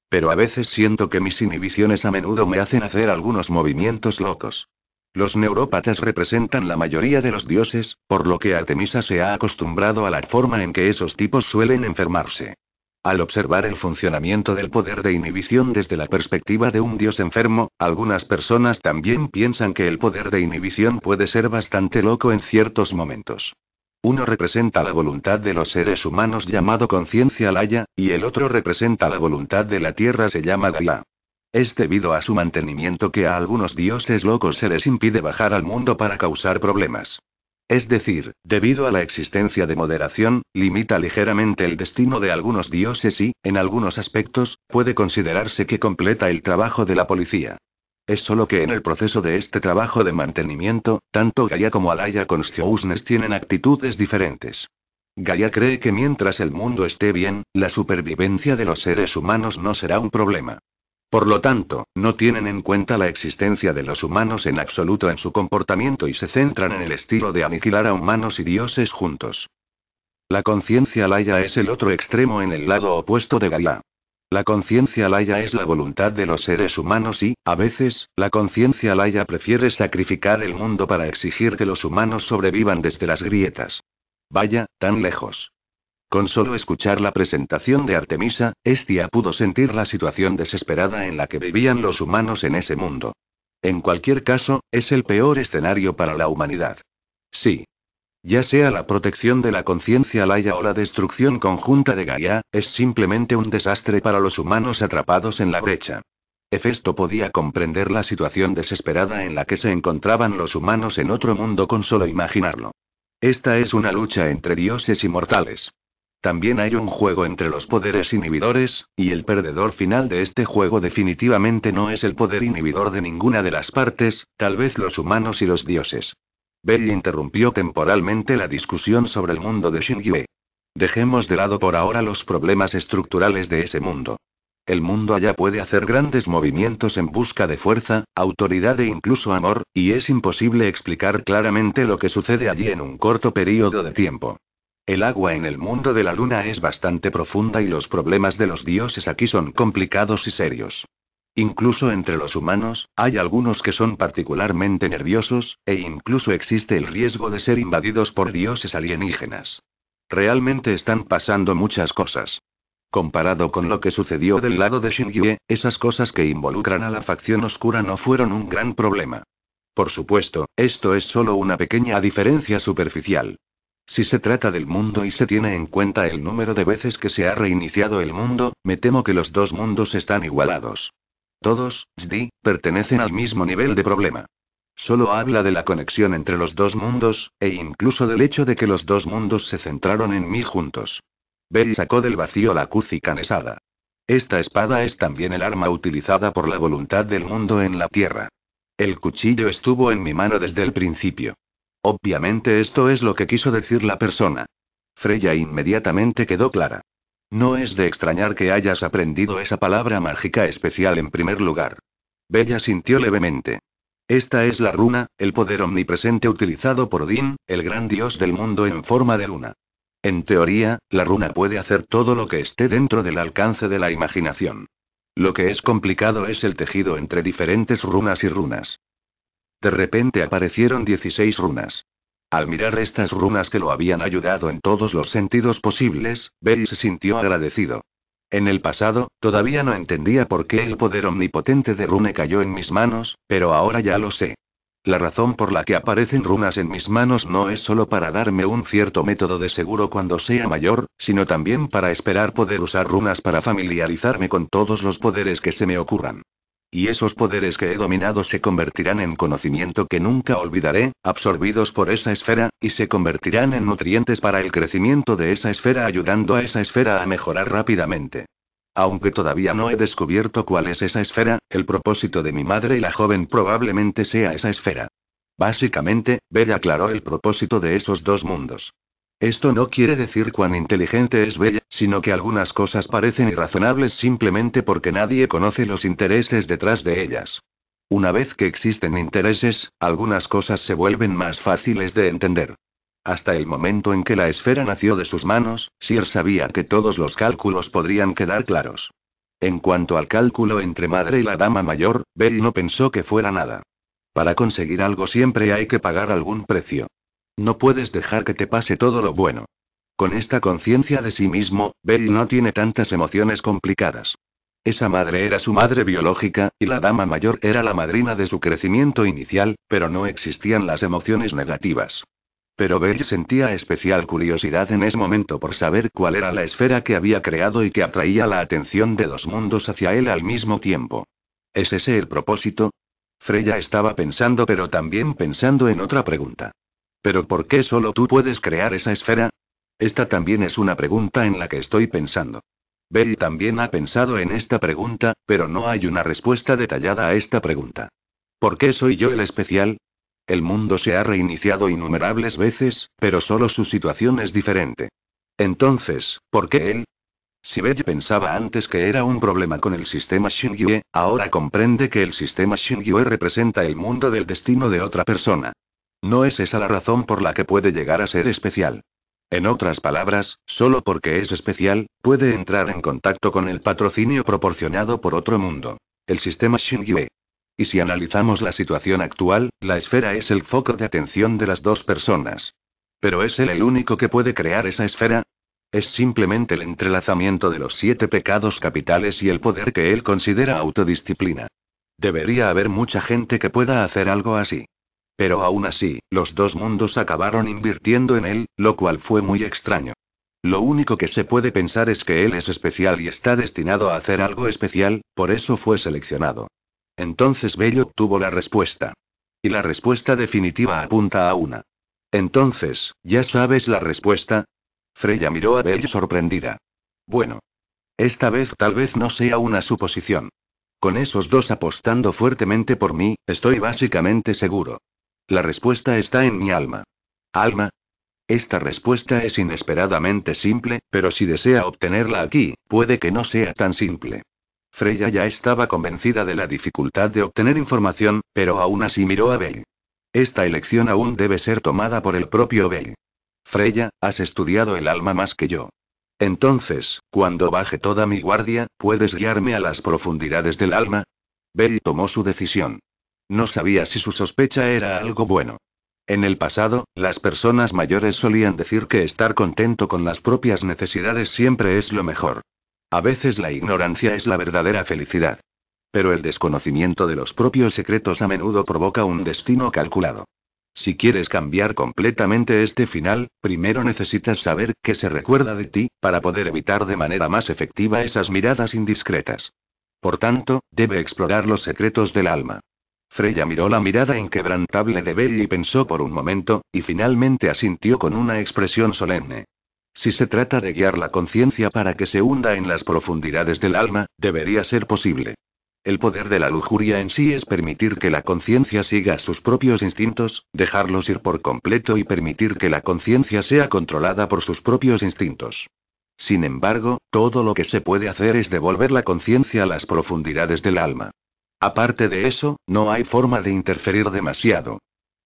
Pero a veces siento que mis inhibiciones a menudo me hacen hacer algunos movimientos locos. Los neurópatas representan la mayoría de los dioses, por lo que Artemisa se ha acostumbrado a la forma en que esos tipos suelen enfermarse. Al observar el funcionamiento del poder de inhibición desde la perspectiva de un dios enfermo, algunas personas también piensan que el poder de inhibición puede ser bastante loco en ciertos momentos. Uno representa la voluntad de los seres humanos llamado conciencia laya, y el otro representa la voluntad de la tierra se llama Gaia. Es debido a su mantenimiento que a algunos dioses locos se les impide bajar al mundo para causar problemas. Es decir, debido a la existencia de moderación, limita ligeramente el destino de algunos dioses y, en algunos aspectos, puede considerarse que completa el trabajo de la policía. Es solo que en el proceso de este trabajo de mantenimiento, tanto Gaia como Alaya Consciousness tienen actitudes diferentes. Gaia cree que mientras el mundo esté bien, la supervivencia de los seres humanos no será un problema. Por lo tanto, no tienen en cuenta la existencia de los humanos en absoluto en su comportamiento y se centran en el estilo de aniquilar a humanos y dioses juntos. La conciencia laya es el otro extremo en el lado opuesto de Gaia. La conciencia laya es la voluntad de los seres humanos y, a veces, la conciencia laya prefiere sacrificar el mundo para exigir que los humanos sobrevivan desde las grietas. Vaya, tan lejos. Con solo escuchar la presentación de Artemisa, Estia pudo sentir la situación desesperada en la que vivían los humanos en ese mundo. En cualquier caso, es el peor escenario para la humanidad. Sí. Ya sea la protección de la conciencia laya o la destrucción conjunta de Gaia, es simplemente un desastre para los humanos atrapados en la brecha. Hefesto podía comprender la situación desesperada en la que se encontraban los humanos en otro mundo con solo imaginarlo. Esta es una lucha entre dioses y mortales. También hay un juego entre los poderes inhibidores, y el perdedor final de este juego definitivamente no es el poder inhibidor de ninguna de las partes, tal vez los humanos y los dioses. Bell interrumpió temporalmente la discusión sobre el mundo de Shingyue. Dejemos de lado por ahora los problemas estructurales de ese mundo. El mundo allá puede hacer grandes movimientos en busca de fuerza, autoridad e incluso amor, y es imposible explicar claramente lo que sucede allí en un corto periodo de tiempo. El agua en el mundo de la luna es bastante profunda y los problemas de los dioses aquí son complicados y serios. Incluso entre los humanos, hay algunos que son particularmente nerviosos, e incluso existe el riesgo de ser invadidos por dioses alienígenas. Realmente están pasando muchas cosas. Comparado con lo que sucedió del lado de Shingyue, esas cosas que involucran a la facción oscura no fueron un gran problema. Por supuesto, esto es solo una pequeña diferencia superficial. Si se trata del mundo y se tiene en cuenta el número de veces que se ha reiniciado el mundo, me temo que los dos mundos están igualados. Todos, Zdi, pertenecen al mismo nivel de problema. Solo habla de la conexión entre los dos mundos, e incluso del hecho de que los dos mundos se centraron en mí juntos. y sacó del vacío la y canesada. Esta espada es también el arma utilizada por la voluntad del mundo en la Tierra. El cuchillo estuvo en mi mano desde el principio. Obviamente esto es lo que quiso decir la persona. Freya inmediatamente quedó clara. No es de extrañar que hayas aprendido esa palabra mágica especial en primer lugar. Bella sintió levemente. Esta es la runa, el poder omnipresente utilizado por Odín, el gran dios del mundo en forma de luna. En teoría, la runa puede hacer todo lo que esté dentro del alcance de la imaginación. Lo que es complicado es el tejido entre diferentes runas y runas. De repente aparecieron 16 runas. Al mirar estas runas que lo habían ayudado en todos los sentidos posibles, Bey se sintió agradecido. En el pasado, todavía no entendía por qué el poder omnipotente de Rune cayó en mis manos, pero ahora ya lo sé. La razón por la que aparecen runas en mis manos no es solo para darme un cierto método de seguro cuando sea mayor, sino también para esperar poder usar runas para familiarizarme con todos los poderes que se me ocurran. Y esos poderes que he dominado se convertirán en conocimiento que nunca olvidaré, absorbidos por esa esfera, y se convertirán en nutrientes para el crecimiento de esa esfera ayudando a esa esfera a mejorar rápidamente. Aunque todavía no he descubierto cuál es esa esfera, el propósito de mi madre y la joven probablemente sea esa esfera. Básicamente, Bell aclaró el propósito de esos dos mundos. Esto no quiere decir cuán inteligente es Bella, sino que algunas cosas parecen irrazonables simplemente porque nadie conoce los intereses detrás de ellas. Una vez que existen intereses, algunas cosas se vuelven más fáciles de entender. Hasta el momento en que la esfera nació de sus manos, Sir sabía que todos los cálculos podrían quedar claros. En cuanto al cálculo entre madre y la dama mayor, Bell no pensó que fuera nada. Para conseguir algo siempre hay que pagar algún precio. No puedes dejar que te pase todo lo bueno. Con esta conciencia de sí mismo, Bell no tiene tantas emociones complicadas. Esa madre era su madre biológica, y la dama mayor era la madrina de su crecimiento inicial, pero no existían las emociones negativas. Pero Bell sentía especial curiosidad en ese momento por saber cuál era la esfera que había creado y que atraía la atención de dos mundos hacia él al mismo tiempo. ¿Es ese el propósito? Freya estaba pensando pero también pensando en otra pregunta. ¿Pero por qué solo tú puedes crear esa esfera? Esta también es una pregunta en la que estoy pensando. Bell también ha pensado en esta pregunta, pero no hay una respuesta detallada a esta pregunta. ¿Por qué soy yo el especial? El mundo se ha reiniciado innumerables veces, pero solo su situación es diferente. Entonces, ¿por qué él? Si Bell pensaba antes que era un problema con el sistema Shingyue, ahora comprende que el sistema Shingyue representa el mundo del destino de otra persona. No es esa la razón por la que puede llegar a ser especial. En otras palabras, solo porque es especial, puede entrar en contacto con el patrocinio proporcionado por otro mundo. El sistema Xingyue. Y si analizamos la situación actual, la esfera es el foco de atención de las dos personas. ¿Pero es él el único que puede crear esa esfera? Es simplemente el entrelazamiento de los siete pecados capitales y el poder que él considera autodisciplina. Debería haber mucha gente que pueda hacer algo así. Pero aún así, los dos mundos acabaron invirtiendo en él, lo cual fue muy extraño. Lo único que se puede pensar es que él es especial y está destinado a hacer algo especial, por eso fue seleccionado. Entonces Bello obtuvo la respuesta. Y la respuesta definitiva apunta a una. Entonces, ¿ya sabes la respuesta? Freya miró a Bello sorprendida. Bueno. Esta vez tal vez no sea una suposición. Con esos dos apostando fuertemente por mí, estoy básicamente seguro. La respuesta está en mi alma. ¿Alma? Esta respuesta es inesperadamente simple, pero si desea obtenerla aquí, puede que no sea tan simple. Freya ya estaba convencida de la dificultad de obtener información, pero aún así miró a Bell. Esta elección aún debe ser tomada por el propio Bell. Freya, has estudiado el alma más que yo. Entonces, cuando baje toda mi guardia, ¿puedes guiarme a las profundidades del alma? Bell tomó su decisión. No sabía si su sospecha era algo bueno. En el pasado, las personas mayores solían decir que estar contento con las propias necesidades siempre es lo mejor. A veces la ignorancia es la verdadera felicidad. Pero el desconocimiento de los propios secretos a menudo provoca un destino calculado. Si quieres cambiar completamente este final, primero necesitas saber qué se recuerda de ti, para poder evitar de manera más efectiva esas miradas indiscretas. Por tanto, debe explorar los secretos del alma. Freya miró la mirada inquebrantable de Bell y pensó por un momento, y finalmente asintió con una expresión solemne. Si se trata de guiar la conciencia para que se hunda en las profundidades del alma, debería ser posible. El poder de la lujuria en sí es permitir que la conciencia siga sus propios instintos, dejarlos ir por completo y permitir que la conciencia sea controlada por sus propios instintos. Sin embargo, todo lo que se puede hacer es devolver la conciencia a las profundidades del alma. Aparte de eso, no hay forma de interferir demasiado.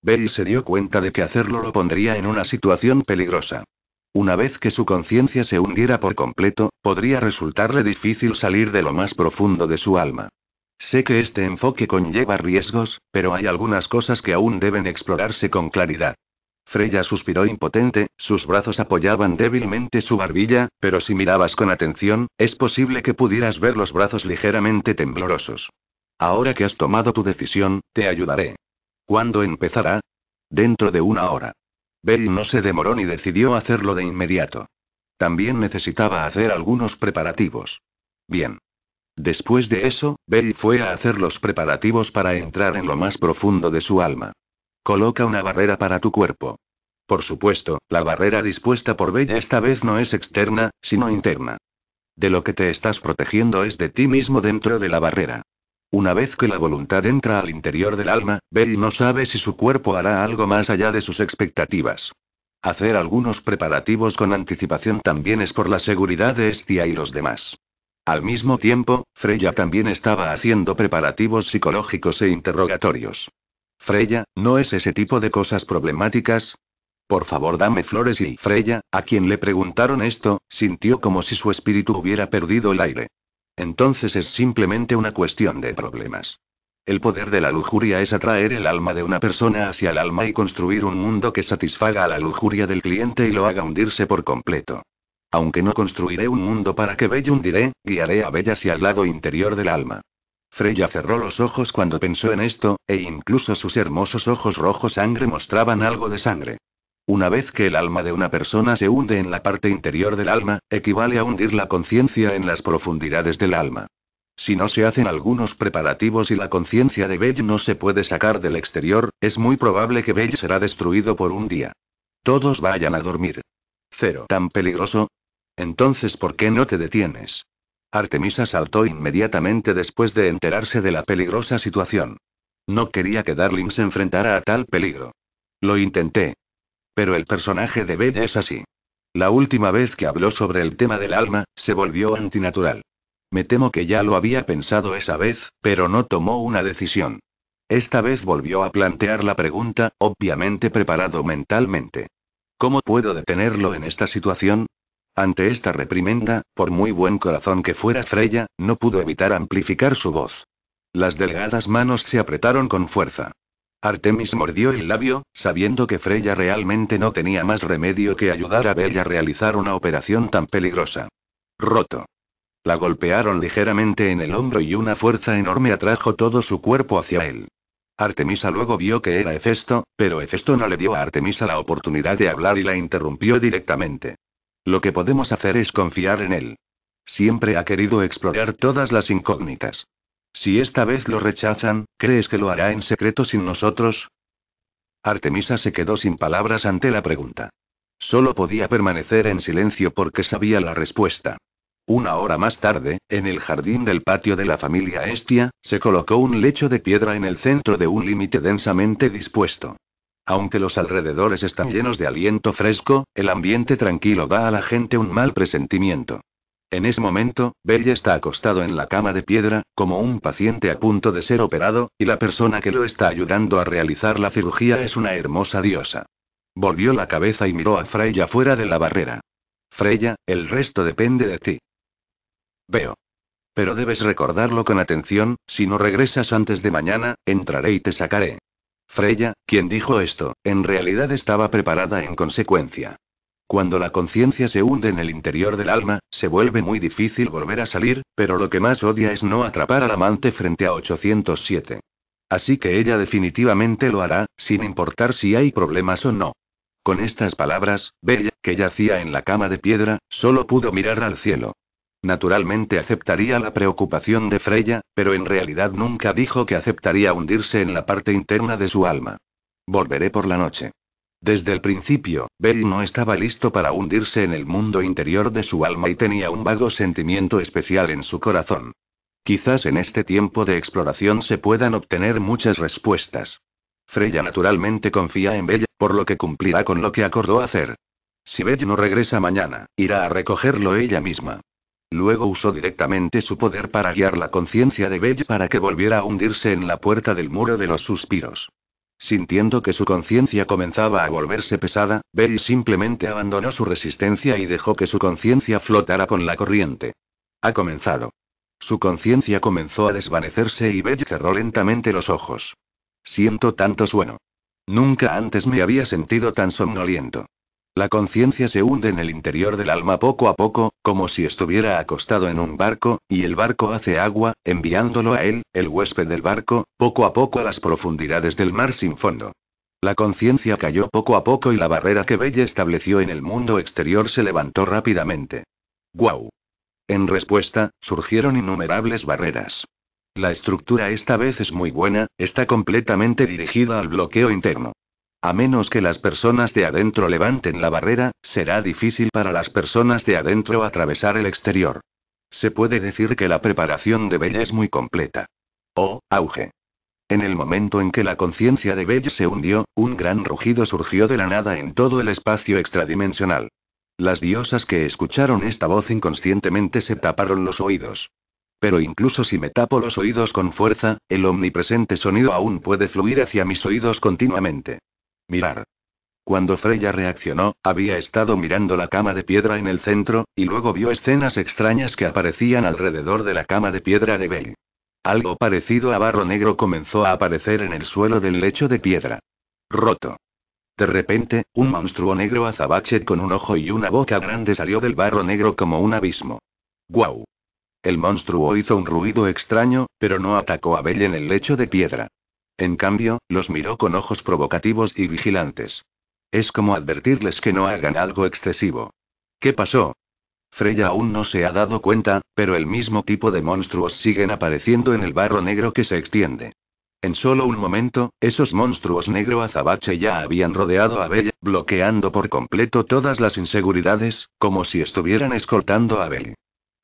Billy se dio cuenta de que hacerlo lo pondría en una situación peligrosa. Una vez que su conciencia se hundiera por completo, podría resultarle difícil salir de lo más profundo de su alma. Sé que este enfoque conlleva riesgos, pero hay algunas cosas que aún deben explorarse con claridad. Freya suspiró impotente, sus brazos apoyaban débilmente su barbilla, pero si mirabas con atención, es posible que pudieras ver los brazos ligeramente temblorosos. Ahora que has tomado tu decisión, te ayudaré. ¿Cuándo empezará? Dentro de una hora. Bell no se demoró ni decidió hacerlo de inmediato. También necesitaba hacer algunos preparativos. Bien. Después de eso, Bell fue a hacer los preparativos para entrar en lo más profundo de su alma. Coloca una barrera para tu cuerpo. Por supuesto, la barrera dispuesta por Bell esta vez no es externa, sino interna. De lo que te estás protegiendo es de ti mismo dentro de la barrera. Una vez que la voluntad entra al interior del alma, Bell no sabe si su cuerpo hará algo más allá de sus expectativas. Hacer algunos preparativos con anticipación también es por la seguridad de Estia y los demás. Al mismo tiempo, Freya también estaba haciendo preparativos psicológicos e interrogatorios. Freya, ¿no es ese tipo de cosas problemáticas? Por favor, dame flores y Freya, a quien le preguntaron esto, sintió como si su espíritu hubiera perdido el aire. Entonces es simplemente una cuestión de problemas. El poder de la lujuria es atraer el alma de una persona hacia el alma y construir un mundo que satisfaga a la lujuria del cliente y lo haga hundirse por completo. Aunque no construiré un mundo para que Bella hundiré, guiaré a Bella hacia el lado interior del alma. Freya cerró los ojos cuando pensó en esto, e incluso sus hermosos ojos rojos sangre mostraban algo de sangre. Una vez que el alma de una persona se hunde en la parte interior del alma, equivale a hundir la conciencia en las profundidades del alma. Si no se hacen algunos preparativos y la conciencia de Bell no se puede sacar del exterior, es muy probable que Bell será destruido por un día. Todos vayan a dormir. Cero. ¿Tan peligroso? Entonces, ¿por qué no te detienes? Artemisa saltó inmediatamente después de enterarse de la peligrosa situación. No quería que Darling se enfrentara a tal peligro. Lo intenté. Pero el personaje de Ben es así. La última vez que habló sobre el tema del alma, se volvió antinatural. Me temo que ya lo había pensado esa vez, pero no tomó una decisión. Esta vez volvió a plantear la pregunta, obviamente preparado mentalmente. ¿Cómo puedo detenerlo en esta situación? Ante esta reprimenda, por muy buen corazón que fuera Freya, no pudo evitar amplificar su voz. Las delgadas manos se apretaron con fuerza. Artemis mordió el labio, sabiendo que Freya realmente no tenía más remedio que ayudar a Bella a realizar una operación tan peligrosa. Roto. La golpearon ligeramente en el hombro y una fuerza enorme atrajo todo su cuerpo hacia él. Artemisa luego vio que era Hefesto, pero Hefesto no le dio a Artemisa la oportunidad de hablar y la interrumpió directamente. Lo que podemos hacer es confiar en él. Siempre ha querido explorar todas las incógnitas. Si esta vez lo rechazan, ¿crees que lo hará en secreto sin nosotros? Artemisa se quedó sin palabras ante la pregunta. Solo podía permanecer en silencio porque sabía la respuesta. Una hora más tarde, en el jardín del patio de la familia Estia, se colocó un lecho de piedra en el centro de un límite densamente dispuesto. Aunque los alrededores están llenos de aliento fresco, el ambiente tranquilo da a la gente un mal presentimiento. En ese momento, Bella está acostado en la cama de piedra, como un paciente a punto de ser operado, y la persona que lo está ayudando a realizar la cirugía es una hermosa diosa. Volvió la cabeza y miró a Freya fuera de la barrera. Freya, el resto depende de ti. Veo. Pero debes recordarlo con atención, si no regresas antes de mañana, entraré y te sacaré. Freya, quien dijo esto, en realidad estaba preparada en consecuencia. Cuando la conciencia se hunde en el interior del alma, se vuelve muy difícil volver a salir, pero lo que más odia es no atrapar al amante frente a 807. Así que ella definitivamente lo hará, sin importar si hay problemas o no. Con estas palabras, Bella, que yacía en la cama de piedra, solo pudo mirar al cielo. Naturalmente aceptaría la preocupación de Freya, pero en realidad nunca dijo que aceptaría hundirse en la parte interna de su alma. Volveré por la noche. Desde el principio, Bell no estaba listo para hundirse en el mundo interior de su alma y tenía un vago sentimiento especial en su corazón. Quizás en este tiempo de exploración se puedan obtener muchas respuestas. Freya naturalmente confía en Bell, por lo que cumplirá con lo que acordó hacer. Si Bell no regresa mañana, irá a recogerlo ella misma. Luego usó directamente su poder para guiar la conciencia de Bell para que volviera a hundirse en la puerta del muro de los suspiros. Sintiendo que su conciencia comenzaba a volverse pesada, Bell simplemente abandonó su resistencia y dejó que su conciencia flotara con la corriente. Ha comenzado. Su conciencia comenzó a desvanecerse y Bell cerró lentamente los ojos. Siento tanto sueno. Nunca antes me había sentido tan somnoliento. La conciencia se hunde en el interior del alma poco a poco, como si estuviera acostado en un barco, y el barco hace agua, enviándolo a él, el huésped del barco, poco a poco a las profundidades del mar sin fondo. La conciencia cayó poco a poco y la barrera que Bella estableció en el mundo exterior se levantó rápidamente. ¡Guau! En respuesta, surgieron innumerables barreras. La estructura esta vez es muy buena, está completamente dirigida al bloqueo interno. A menos que las personas de adentro levanten la barrera, será difícil para las personas de adentro atravesar el exterior. Se puede decir que la preparación de Bella es muy completa. O, oh, auge. En el momento en que la conciencia de Bella se hundió, un gran rugido surgió de la nada en todo el espacio extradimensional. Las diosas que escucharon esta voz inconscientemente se taparon los oídos. Pero incluso si me tapo los oídos con fuerza, el omnipresente sonido aún puede fluir hacia mis oídos continuamente. Mirar. Cuando Freya reaccionó, había estado mirando la cama de piedra en el centro, y luego vio escenas extrañas que aparecían alrededor de la cama de piedra de Bell. Algo parecido a barro negro comenzó a aparecer en el suelo del lecho de piedra. Roto. De repente, un monstruo negro azabache con un ojo y una boca grande salió del barro negro como un abismo. ¡Guau! El monstruo hizo un ruido extraño, pero no atacó a Bell en el lecho de piedra. En cambio, los miró con ojos provocativos y vigilantes. Es como advertirles que no hagan algo excesivo. ¿Qué pasó? Freya aún no se ha dado cuenta, pero el mismo tipo de monstruos siguen apareciendo en el barro negro que se extiende. En solo un momento, esos monstruos negro azabache ya habían rodeado a Bella, bloqueando por completo todas las inseguridades, como si estuvieran escoltando a Bell.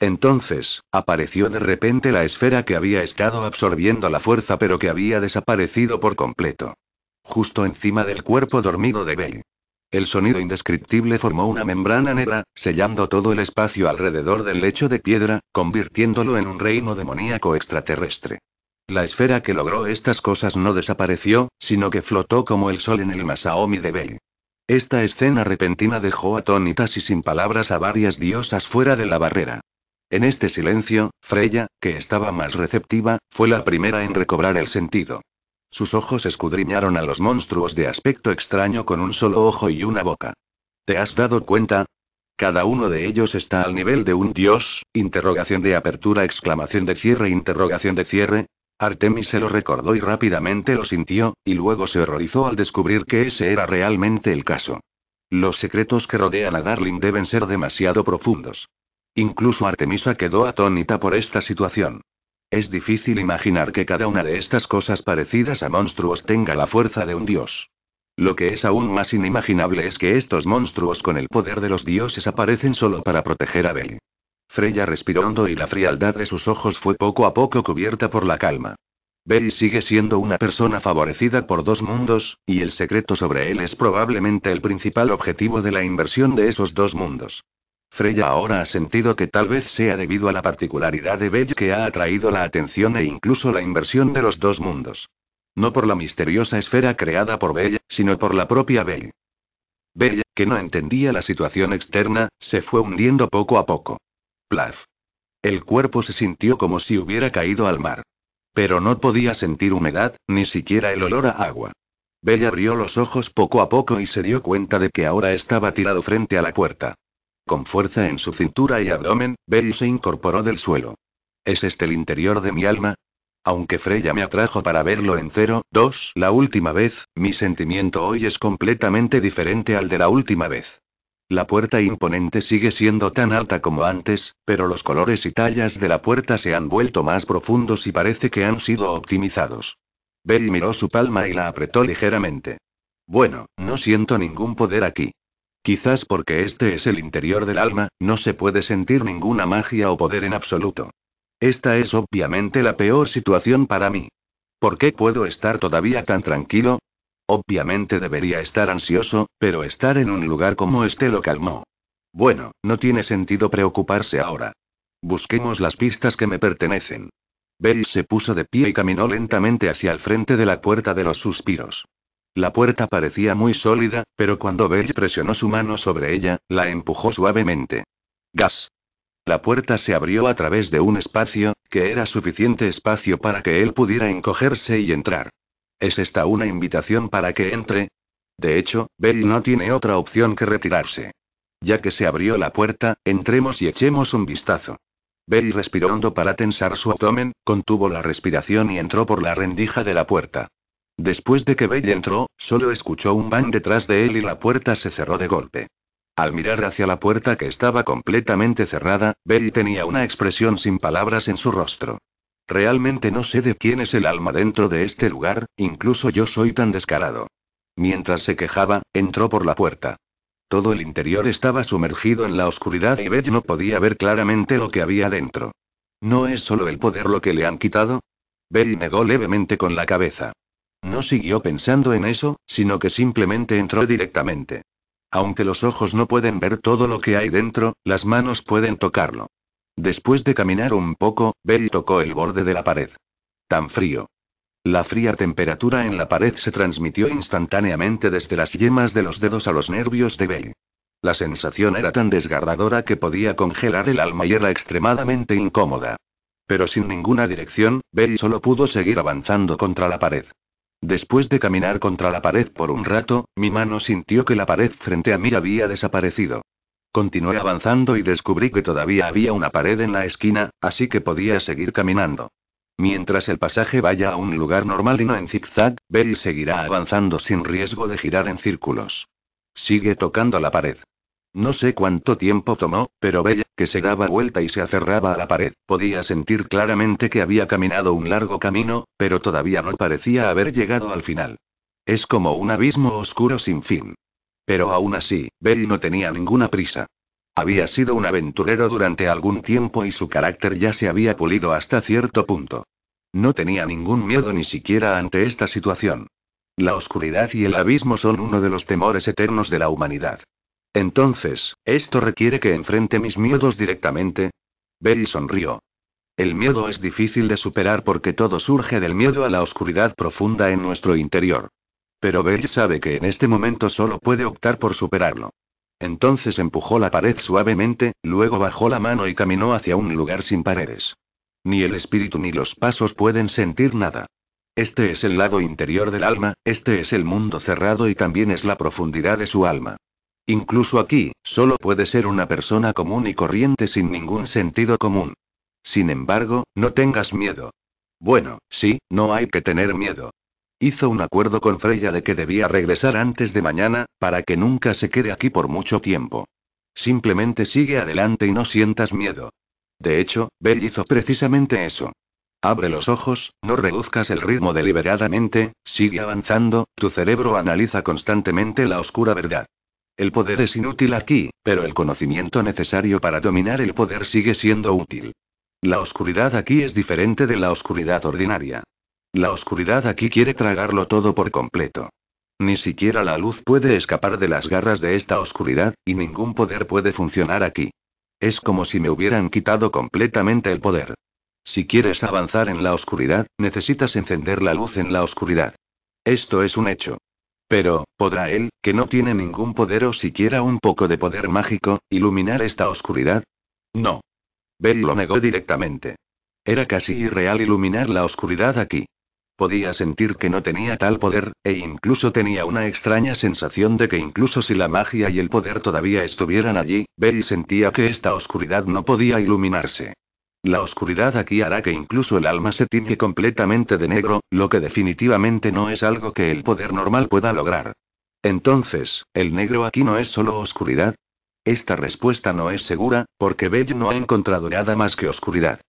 Entonces, apareció de repente la esfera que había estado absorbiendo la fuerza pero que había desaparecido por completo. Justo encima del cuerpo dormido de Bell. El sonido indescriptible formó una membrana negra, sellando todo el espacio alrededor del lecho de piedra, convirtiéndolo en un reino demoníaco extraterrestre. La esfera que logró estas cosas no desapareció, sino que flotó como el sol en el Masaomi de Bell. Esta escena repentina dejó atónitas y sin palabras a varias diosas fuera de la barrera. En este silencio, Freya, que estaba más receptiva, fue la primera en recobrar el sentido. Sus ojos escudriñaron a los monstruos de aspecto extraño con un solo ojo y una boca. ¿Te has dado cuenta? Cada uno de ellos está al nivel de un dios, interrogación de apertura, exclamación de cierre, interrogación de cierre. Artemis se lo recordó y rápidamente lo sintió, y luego se horrorizó al descubrir que ese era realmente el caso. Los secretos que rodean a Darling deben ser demasiado profundos. Incluso Artemisa quedó atónita por esta situación. Es difícil imaginar que cada una de estas cosas parecidas a monstruos tenga la fuerza de un dios. Lo que es aún más inimaginable es que estos monstruos con el poder de los dioses aparecen solo para proteger a Bell. Freya respiró hondo y la frialdad de sus ojos fue poco a poco cubierta por la calma. Bell sigue siendo una persona favorecida por dos mundos, y el secreto sobre él es probablemente el principal objetivo de la inversión de esos dos mundos. Freya ahora ha sentido que tal vez sea debido a la particularidad de Bell que ha atraído la atención e incluso la inversión de los dos mundos. No por la misteriosa esfera creada por Bell, sino por la propia Bell. Bell, que no entendía la situación externa, se fue hundiendo poco a poco. Plaf. El cuerpo se sintió como si hubiera caído al mar. Pero no podía sentir humedad, ni siquiera el olor a agua. Bella abrió los ojos poco a poco y se dio cuenta de que ahora estaba tirado frente a la puerta. Con fuerza en su cintura y abdomen, Bell se incorporó del suelo. ¿Es este el interior de mi alma? Aunque Freya me atrajo para verlo en 0.2. la última vez, mi sentimiento hoy es completamente diferente al de la última vez. La puerta imponente sigue siendo tan alta como antes, pero los colores y tallas de la puerta se han vuelto más profundos y parece que han sido optimizados. Bell miró su palma y la apretó ligeramente. Bueno, no siento ningún poder aquí. Quizás porque este es el interior del alma, no se puede sentir ninguna magia o poder en absoluto. Esta es obviamente la peor situación para mí. ¿Por qué puedo estar todavía tan tranquilo? Obviamente debería estar ansioso, pero estar en un lugar como este lo calmó. Bueno, no tiene sentido preocuparse ahora. Busquemos las pistas que me pertenecen. Bell se puso de pie y caminó lentamente hacia el frente de la puerta de los suspiros. La puerta parecía muy sólida, pero cuando Bell presionó su mano sobre ella, la empujó suavemente. Gas. La puerta se abrió a través de un espacio, que era suficiente espacio para que él pudiera encogerse y entrar. ¿Es esta una invitación para que entre? De hecho, Bell no tiene otra opción que retirarse. Ya que se abrió la puerta, entremos y echemos un vistazo. Bell respiró hondo para tensar su abdomen, contuvo la respiración y entró por la rendija de la puerta. Después de que Bell entró, solo escuchó un van detrás de él y la puerta se cerró de golpe. Al mirar hacia la puerta que estaba completamente cerrada, Bell tenía una expresión sin palabras en su rostro. Realmente no sé de quién es el alma dentro de este lugar, incluso yo soy tan descarado. Mientras se quejaba, entró por la puerta. Todo el interior estaba sumergido en la oscuridad y Bell no podía ver claramente lo que había dentro. ¿No es solo el poder lo que le han quitado? Bell negó levemente con la cabeza. No siguió pensando en eso, sino que simplemente entró directamente. Aunque los ojos no pueden ver todo lo que hay dentro, las manos pueden tocarlo. Después de caminar un poco, Bell tocó el borde de la pared. Tan frío. La fría temperatura en la pared se transmitió instantáneamente desde las yemas de los dedos a los nervios de Bell. La sensación era tan desgarradora que podía congelar el alma y era extremadamente incómoda. Pero sin ninguna dirección, Bell solo pudo seguir avanzando contra la pared. Después de caminar contra la pared por un rato, mi mano sintió que la pared frente a mí había desaparecido. Continué avanzando y descubrí que todavía había una pared en la esquina, así que podía seguir caminando. Mientras el pasaje vaya a un lugar normal y no en zigzag, Bell seguirá avanzando sin riesgo de girar en círculos. Sigue tocando la pared. No sé cuánto tiempo tomó, pero Bella, que se daba vuelta y se aferraba a la pared, podía sentir claramente que había caminado un largo camino, pero todavía no parecía haber llegado al final. Es como un abismo oscuro sin fin. Pero aún así, Bell no tenía ninguna prisa. Había sido un aventurero durante algún tiempo y su carácter ya se había pulido hasta cierto punto. No tenía ningún miedo ni siquiera ante esta situación. La oscuridad y el abismo son uno de los temores eternos de la humanidad. Entonces, ¿esto requiere que enfrente mis miedos directamente? Bell sonrió. El miedo es difícil de superar porque todo surge del miedo a la oscuridad profunda en nuestro interior. Pero Bell sabe que en este momento solo puede optar por superarlo. Entonces empujó la pared suavemente, luego bajó la mano y caminó hacia un lugar sin paredes. Ni el espíritu ni los pasos pueden sentir nada. Este es el lado interior del alma, este es el mundo cerrado y también es la profundidad de su alma. Incluso aquí, solo puede ser una persona común y corriente sin ningún sentido común. Sin embargo, no tengas miedo. Bueno, sí, no hay que tener miedo. Hizo un acuerdo con Freya de que debía regresar antes de mañana, para que nunca se quede aquí por mucho tiempo. Simplemente sigue adelante y no sientas miedo. De hecho, Bell hizo precisamente eso. Abre los ojos, no reduzcas el ritmo deliberadamente, sigue avanzando, tu cerebro analiza constantemente la oscura verdad. El poder es inútil aquí, pero el conocimiento necesario para dominar el poder sigue siendo útil. La oscuridad aquí es diferente de la oscuridad ordinaria. La oscuridad aquí quiere tragarlo todo por completo. Ni siquiera la luz puede escapar de las garras de esta oscuridad, y ningún poder puede funcionar aquí. Es como si me hubieran quitado completamente el poder. Si quieres avanzar en la oscuridad, necesitas encender la luz en la oscuridad. Esto es un hecho. Pero, ¿podrá él, que no tiene ningún poder o siquiera un poco de poder mágico, iluminar esta oscuridad? No. Bell lo negó directamente. Era casi irreal iluminar la oscuridad aquí. Podía sentir que no tenía tal poder, e incluso tenía una extraña sensación de que incluso si la magia y el poder todavía estuvieran allí, Bell sentía que esta oscuridad no podía iluminarse. La oscuridad aquí hará que incluso el alma se tiñe completamente de negro, lo que definitivamente no es algo que el poder normal pueda lograr. Entonces, ¿el negro aquí no es solo oscuridad? Esta respuesta no es segura, porque Bell no ha encontrado nada más que oscuridad.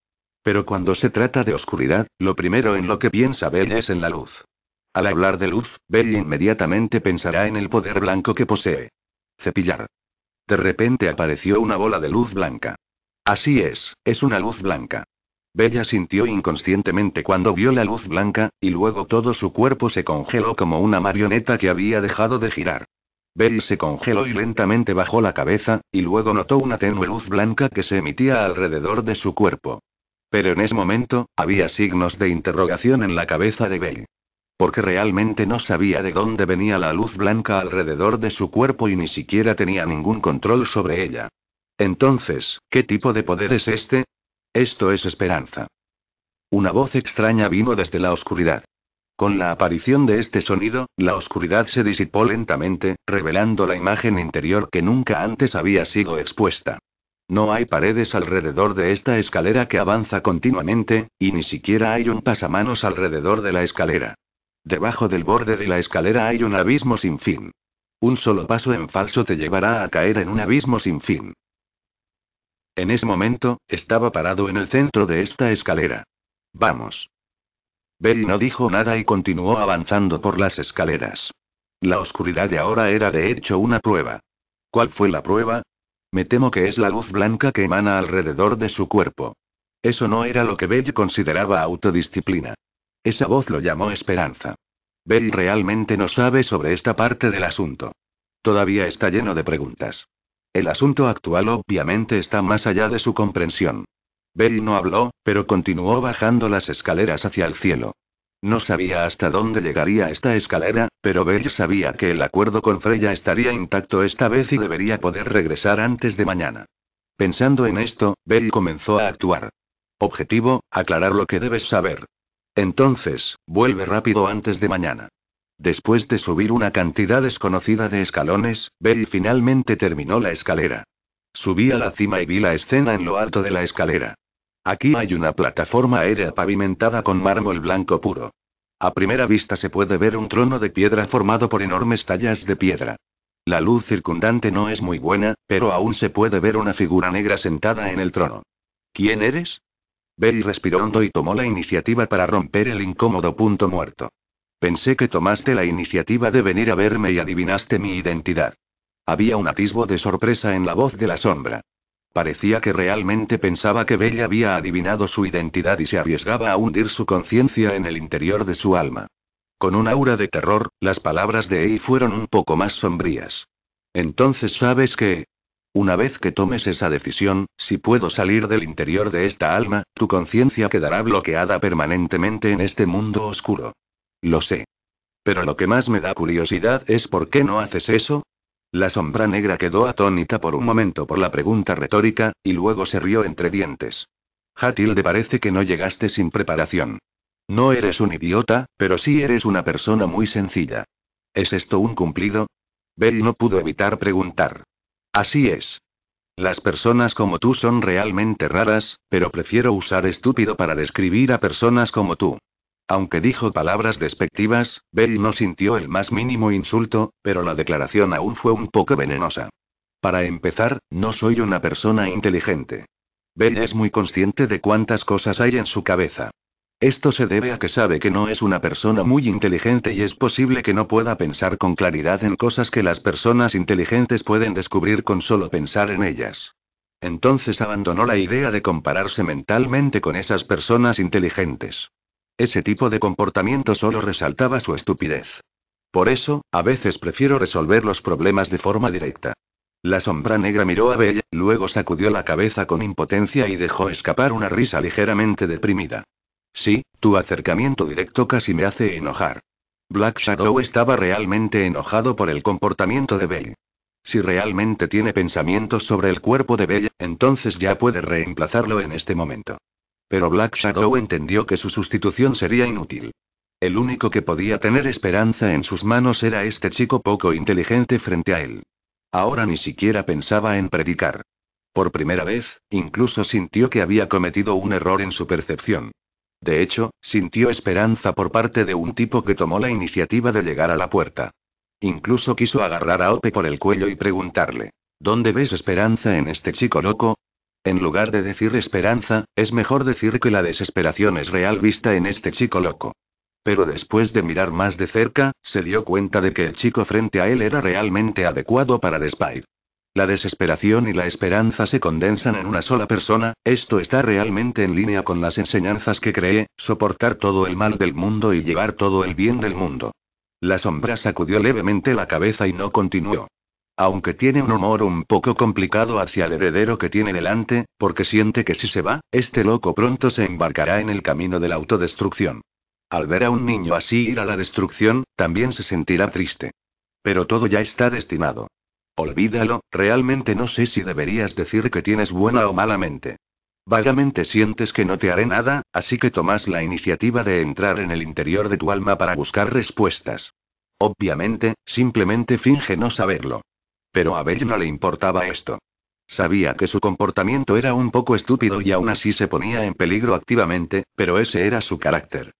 Pero cuando se trata de oscuridad, lo primero en lo que piensa Bell es en la luz. Al hablar de luz, Bell inmediatamente pensará en el poder blanco que posee. Cepillar. De repente apareció una bola de luz blanca. Así es, es una luz blanca. Bella sintió inconscientemente cuando vio la luz blanca, y luego todo su cuerpo se congeló como una marioneta que había dejado de girar. Bell se congeló y lentamente bajó la cabeza, y luego notó una tenue luz blanca que se emitía alrededor de su cuerpo. Pero en ese momento, había signos de interrogación en la cabeza de Bell. Porque realmente no sabía de dónde venía la luz blanca alrededor de su cuerpo y ni siquiera tenía ningún control sobre ella. Entonces, ¿qué tipo de poder es este? Esto es esperanza. Una voz extraña vino desde la oscuridad. Con la aparición de este sonido, la oscuridad se disipó lentamente, revelando la imagen interior que nunca antes había sido expuesta. No hay paredes alrededor de esta escalera que avanza continuamente, y ni siquiera hay un pasamanos alrededor de la escalera. Debajo del borde de la escalera hay un abismo sin fin. Un solo paso en falso te llevará a caer en un abismo sin fin. En ese momento, estaba parado en el centro de esta escalera. Vamos. Betty no dijo nada y continuó avanzando por las escaleras. La oscuridad de ahora era de hecho una prueba. ¿Cuál fue la prueba? Me temo que es la luz blanca que emana alrededor de su cuerpo. Eso no era lo que Bell consideraba autodisciplina. Esa voz lo llamó esperanza. Bell realmente no sabe sobre esta parte del asunto. Todavía está lleno de preguntas. El asunto actual obviamente está más allá de su comprensión. Bell no habló, pero continuó bajando las escaleras hacia el cielo. No sabía hasta dónde llegaría esta escalera, pero Bell sabía que el acuerdo con Freya estaría intacto esta vez y debería poder regresar antes de mañana. Pensando en esto, Bell comenzó a actuar. Objetivo, aclarar lo que debes saber. Entonces, vuelve rápido antes de mañana. Después de subir una cantidad desconocida de escalones, Bey finalmente terminó la escalera. Subí a la cima y vi la escena en lo alto de la escalera. Aquí hay una plataforma aérea pavimentada con mármol blanco puro. A primera vista se puede ver un trono de piedra formado por enormes tallas de piedra. La luz circundante no es muy buena, pero aún se puede ver una figura negra sentada en el trono. ¿Quién eres? Bey respiró hondo y tomó la iniciativa para romper el incómodo punto muerto. Pensé que tomaste la iniciativa de venir a verme y adivinaste mi identidad. Había un atisbo de sorpresa en la voz de la sombra. Parecía que realmente pensaba que Bella había adivinado su identidad y se arriesgaba a hundir su conciencia en el interior de su alma. Con un aura de terror, las palabras de él fueron un poco más sombrías. Entonces sabes que... Una vez que tomes esa decisión, si puedo salir del interior de esta alma, tu conciencia quedará bloqueada permanentemente en este mundo oscuro. Lo sé. Pero lo que más me da curiosidad es por qué no haces eso. La sombra negra quedó atónita por un momento por la pregunta retórica, y luego se rió entre dientes. Hatilde parece que no llegaste sin preparación. No eres un idiota, pero sí eres una persona muy sencilla. ¿Es esto un cumplido? Bell no pudo evitar preguntar. Así es. Las personas como tú son realmente raras, pero prefiero usar estúpido para describir a personas como tú. Aunque dijo palabras despectivas, Bell no sintió el más mínimo insulto, pero la declaración aún fue un poco venenosa. Para empezar, no soy una persona inteligente. Bell es muy consciente de cuántas cosas hay en su cabeza. Esto se debe a que sabe que no es una persona muy inteligente y es posible que no pueda pensar con claridad en cosas que las personas inteligentes pueden descubrir con solo pensar en ellas. Entonces abandonó la idea de compararse mentalmente con esas personas inteligentes. Ese tipo de comportamiento solo resaltaba su estupidez. Por eso, a veces prefiero resolver los problemas de forma directa. La sombra negra miró a Bella, luego sacudió la cabeza con impotencia y dejó escapar una risa ligeramente deprimida. Sí, tu acercamiento directo casi me hace enojar. Black Shadow estaba realmente enojado por el comportamiento de Bell. Si realmente tiene pensamientos sobre el cuerpo de Bella, entonces ya puede reemplazarlo en este momento pero Black Shadow entendió que su sustitución sería inútil. El único que podía tener esperanza en sus manos era este chico poco inteligente frente a él. Ahora ni siquiera pensaba en predicar. Por primera vez, incluso sintió que había cometido un error en su percepción. De hecho, sintió esperanza por parte de un tipo que tomó la iniciativa de llegar a la puerta. Incluso quiso agarrar a Ope por el cuello y preguntarle, ¿Dónde ves esperanza en este chico loco? En lugar de decir esperanza, es mejor decir que la desesperación es real vista en este chico loco. Pero después de mirar más de cerca, se dio cuenta de que el chico frente a él era realmente adecuado para despair. La desesperación y la esperanza se condensan en una sola persona, esto está realmente en línea con las enseñanzas que cree, soportar todo el mal del mundo y llevar todo el bien del mundo. La sombra sacudió levemente la cabeza y no continuó aunque tiene un humor un poco complicado hacia el heredero que tiene delante, porque siente que si se va, este loco pronto se embarcará en el camino de la autodestrucción. Al ver a un niño así ir a la destrucción, también se sentirá triste. Pero todo ya está destinado. Olvídalo, realmente no sé si deberías decir que tienes buena o mala mente. Vagamente sientes que no te haré nada, así que tomas la iniciativa de entrar en el interior de tu alma para buscar respuestas. Obviamente, simplemente finge no saberlo. Pero a Bell no le importaba esto. Sabía que su comportamiento era un poco estúpido y aún así se ponía en peligro activamente, pero ese era su carácter.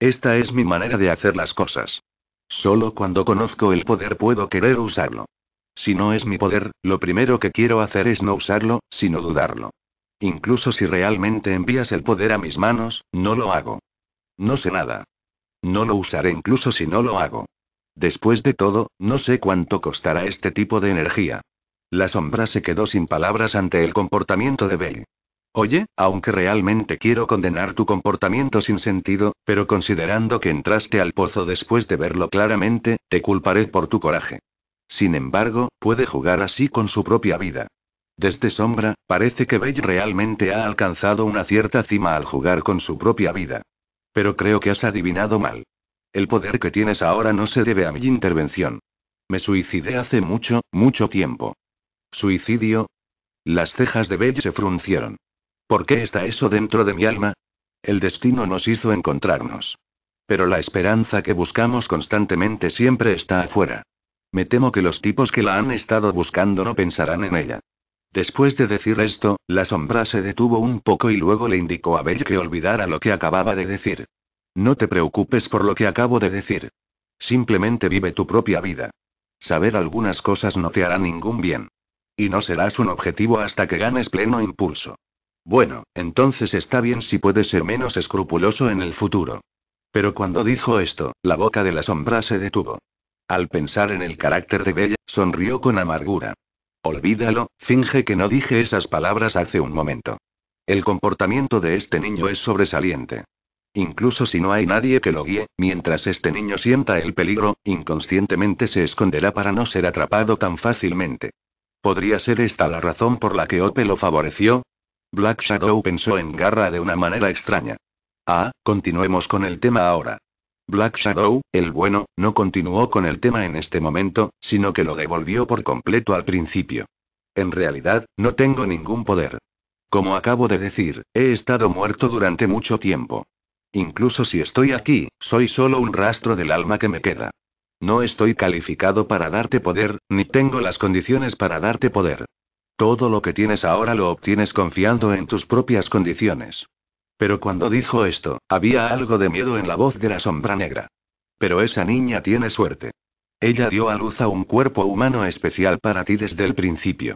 Esta es mi manera de hacer las cosas. Solo cuando conozco el poder puedo querer usarlo. Si no es mi poder, lo primero que quiero hacer es no usarlo, sino dudarlo. Incluso si realmente envías el poder a mis manos, no lo hago. No sé nada. No lo usaré incluso si no lo hago. Después de todo, no sé cuánto costará este tipo de energía. La sombra se quedó sin palabras ante el comportamiento de Bell. Oye, aunque realmente quiero condenar tu comportamiento sin sentido, pero considerando que entraste al pozo después de verlo claramente, te culparé por tu coraje. Sin embargo, puede jugar así con su propia vida. Desde Sombra, parece que Bell realmente ha alcanzado una cierta cima al jugar con su propia vida. Pero creo que has adivinado mal. El poder que tienes ahora no se debe a mi intervención. Me suicidé hace mucho, mucho tiempo. ¿Suicidio? Las cejas de Bell se fruncieron. ¿Por qué está eso dentro de mi alma? El destino nos hizo encontrarnos. Pero la esperanza que buscamos constantemente siempre está afuera. Me temo que los tipos que la han estado buscando no pensarán en ella. Después de decir esto, la sombra se detuvo un poco y luego le indicó a Bell que olvidara lo que acababa de decir. No te preocupes por lo que acabo de decir. Simplemente vive tu propia vida. Saber algunas cosas no te hará ningún bien. Y no serás un objetivo hasta que ganes pleno impulso. Bueno, entonces está bien si puedes ser menos escrupuloso en el futuro. Pero cuando dijo esto, la boca de la sombra se detuvo. Al pensar en el carácter de Bella, sonrió con amargura. Olvídalo, finge que no dije esas palabras hace un momento. El comportamiento de este niño es sobresaliente. Incluso si no hay nadie que lo guíe, mientras este niño sienta el peligro, inconscientemente se esconderá para no ser atrapado tan fácilmente. ¿Podría ser esta la razón por la que Ope lo favoreció? Black Shadow pensó en Garra de una manera extraña. Ah, continuemos con el tema ahora. Black Shadow, el bueno, no continuó con el tema en este momento, sino que lo devolvió por completo al principio. En realidad, no tengo ningún poder. Como acabo de decir, he estado muerto durante mucho tiempo. Incluso si estoy aquí, soy solo un rastro del alma que me queda. No estoy calificado para darte poder, ni tengo las condiciones para darte poder. Todo lo que tienes ahora lo obtienes confiando en tus propias condiciones. Pero cuando dijo esto, había algo de miedo en la voz de la sombra negra. Pero esa niña tiene suerte. Ella dio a luz a un cuerpo humano especial para ti desde el principio.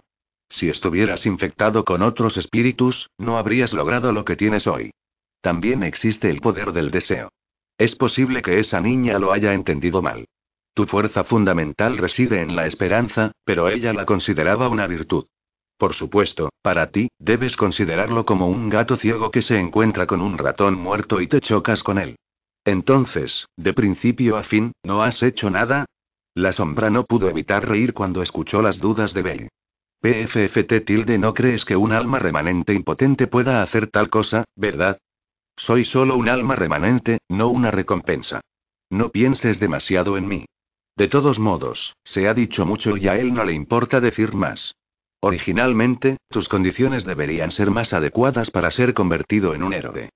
Si estuvieras infectado con otros espíritus, no habrías logrado lo que tienes hoy. También existe el poder del deseo. Es posible que esa niña lo haya entendido mal. Tu fuerza fundamental reside en la esperanza, pero ella la consideraba una virtud. Por supuesto, para ti, debes considerarlo como un gato ciego que se encuentra con un ratón muerto y te chocas con él. Entonces, de principio a fin, ¿no has hecho nada? La sombra no pudo evitar reír cuando escuchó las dudas de Bell. PFFT tilde no crees que un alma remanente impotente pueda hacer tal cosa, ¿verdad? Soy solo un alma remanente, no una recompensa. No pienses demasiado en mí. De todos modos, se ha dicho mucho y a él no le importa decir más. Originalmente, tus condiciones deberían ser más adecuadas para ser convertido en un héroe.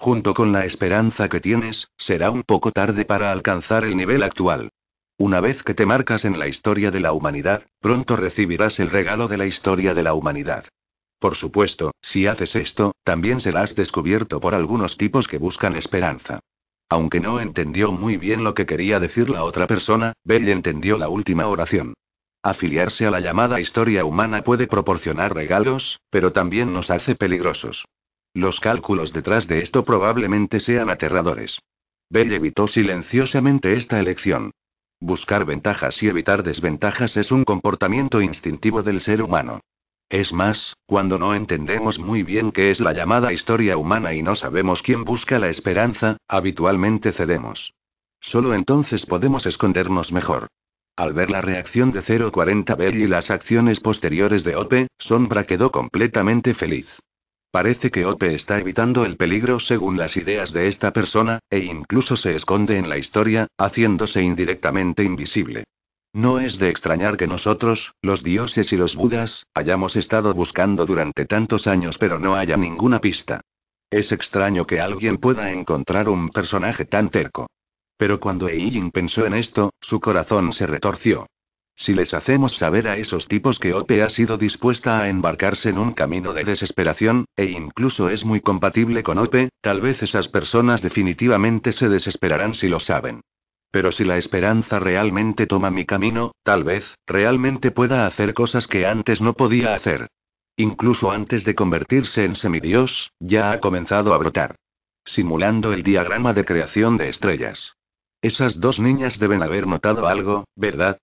Junto con la esperanza que tienes, será un poco tarde para alcanzar el nivel actual. Una vez que te marcas en la historia de la humanidad, pronto recibirás el regalo de la historia de la humanidad. Por supuesto, si haces esto, también serás descubierto por algunos tipos que buscan esperanza. Aunque no entendió muy bien lo que quería decir la otra persona, Belle entendió la última oración. Afiliarse a la llamada historia humana puede proporcionar regalos, pero también nos hace peligrosos. Los cálculos detrás de esto probablemente sean aterradores. Bell evitó silenciosamente esta elección. Buscar ventajas y evitar desventajas es un comportamiento instintivo del ser humano. Es más, cuando no entendemos muy bien qué es la llamada historia humana y no sabemos quién busca la esperanza, habitualmente cedemos. Solo entonces podemos escondernos mejor. Al ver la reacción de 040 Bell y las acciones posteriores de Ope, Sombra quedó completamente feliz. Parece que Ope está evitando el peligro según las ideas de esta persona, e incluso se esconde en la historia, haciéndose indirectamente invisible. No es de extrañar que nosotros, los dioses y los budas, hayamos estado buscando durante tantos años pero no haya ninguna pista. Es extraño que alguien pueda encontrar un personaje tan terco. Pero cuando Eiyin pensó en esto, su corazón se retorció. Si les hacemos saber a esos tipos que Ope ha sido dispuesta a embarcarse en un camino de desesperación, e incluso es muy compatible con Ope, tal vez esas personas definitivamente se desesperarán si lo saben. Pero si la esperanza realmente toma mi camino, tal vez, realmente pueda hacer cosas que antes no podía hacer. Incluso antes de convertirse en semidios, ya ha comenzado a brotar. Simulando el diagrama de creación de estrellas. Esas dos niñas deben haber notado algo, ¿verdad?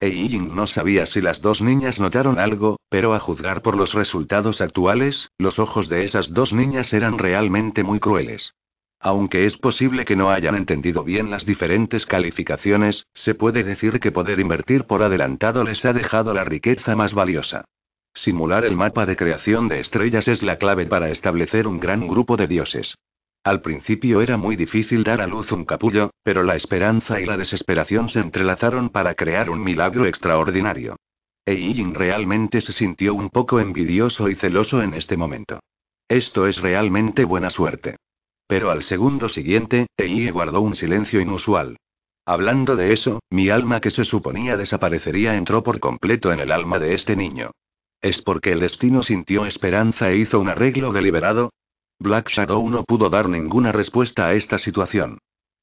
E Ying no sabía si las dos niñas notaron algo, pero a juzgar por los resultados actuales, los ojos de esas dos niñas eran realmente muy crueles. Aunque es posible que no hayan entendido bien las diferentes calificaciones, se puede decir que poder invertir por adelantado les ha dejado la riqueza más valiosa. Simular el mapa de creación de estrellas es la clave para establecer un gran grupo de dioses. Al principio era muy difícil dar a luz un capullo, pero la esperanza y la desesperación se entrelazaron para crear un milagro extraordinario. Eijin realmente se sintió un poco envidioso y celoso en este momento. Esto es realmente buena suerte. Pero al segundo siguiente, Eie guardó un silencio inusual. Hablando de eso, mi alma que se suponía desaparecería entró por completo en el alma de este niño. ¿Es porque el destino sintió esperanza e hizo un arreglo deliberado? Black Shadow no pudo dar ninguna respuesta a esta situación.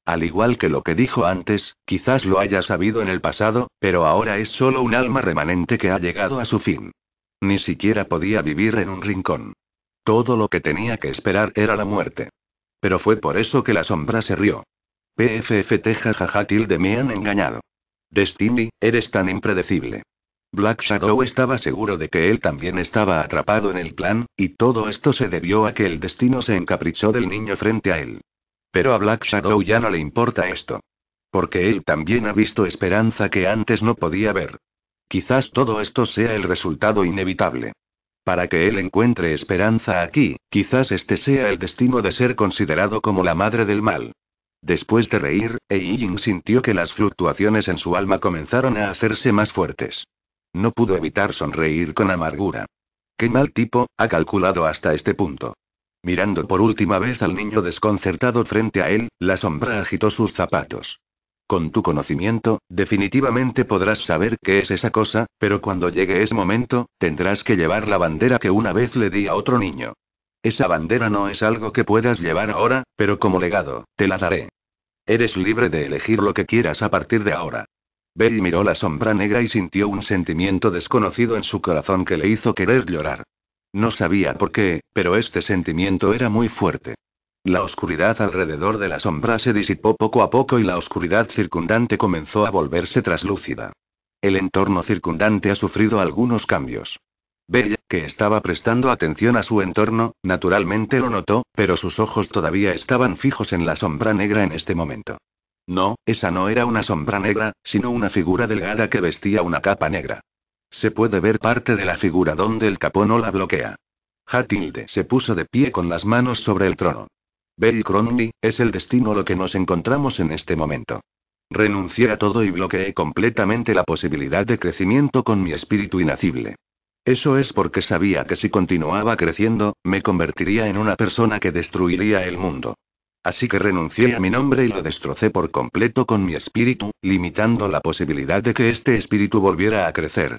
Al igual que lo que dijo antes, quizás lo haya sabido en el pasado, pero ahora es solo un alma remanente que ha llegado a su fin. Ni siquiera podía vivir en un rincón. Todo lo que tenía que esperar era la muerte pero fue por eso que la sombra se rió. PFFT jajaja tilde me han engañado. Destiny, eres tan impredecible. Black Shadow estaba seguro de que él también estaba atrapado en el plan, y todo esto se debió a que el destino se encaprichó del niño frente a él. Pero a Black Shadow ya no le importa esto. Porque él también ha visto esperanza que antes no podía ver. Quizás todo esto sea el resultado inevitable. Para que él encuentre esperanza aquí, quizás este sea el destino de ser considerado como la madre del mal. Después de reír, Eileen sintió que las fluctuaciones en su alma comenzaron a hacerse más fuertes. No pudo evitar sonreír con amargura. Qué mal tipo, ha calculado hasta este punto. Mirando por última vez al niño desconcertado frente a él, la sombra agitó sus zapatos. Con tu conocimiento, definitivamente podrás saber qué es esa cosa, pero cuando llegue ese momento, tendrás que llevar la bandera que una vez le di a otro niño. Esa bandera no es algo que puedas llevar ahora, pero como legado, te la daré. Eres libre de elegir lo que quieras a partir de ahora. Bell miró la sombra negra y sintió un sentimiento desconocido en su corazón que le hizo querer llorar. No sabía por qué, pero este sentimiento era muy fuerte. La oscuridad alrededor de la sombra se disipó poco a poco y la oscuridad circundante comenzó a volverse traslúcida. El entorno circundante ha sufrido algunos cambios. Bella, que estaba prestando atención a su entorno, naturalmente lo notó, pero sus ojos todavía estaban fijos en la sombra negra en este momento. No, esa no era una sombra negra, sino una figura delgada que vestía una capa negra. Se puede ver parte de la figura donde el capó no la bloquea. Hatilde se puso de pie con las manos sobre el trono y Cronley es el destino lo que nos encontramos en este momento. Renuncié a todo y bloqueé completamente la posibilidad de crecimiento con mi espíritu inacible. Eso es porque sabía que si continuaba creciendo, me convertiría en una persona que destruiría el mundo. Así que renuncié a mi nombre y lo destrocé por completo con mi espíritu, limitando la posibilidad de que este espíritu volviera a crecer.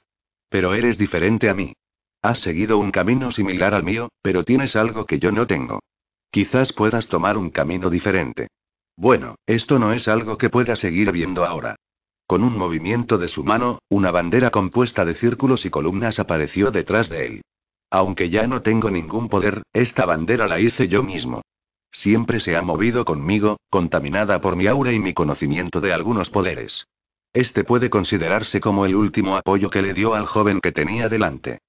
Pero eres diferente a mí. Has seguido un camino similar al mío, pero tienes algo que yo no tengo. Quizás puedas tomar un camino diferente. Bueno, esto no es algo que pueda seguir viendo ahora. Con un movimiento de su mano, una bandera compuesta de círculos y columnas apareció detrás de él. Aunque ya no tengo ningún poder, esta bandera la hice yo mismo. Siempre se ha movido conmigo, contaminada por mi aura y mi conocimiento de algunos poderes. Este puede considerarse como el último apoyo que le dio al joven que tenía delante.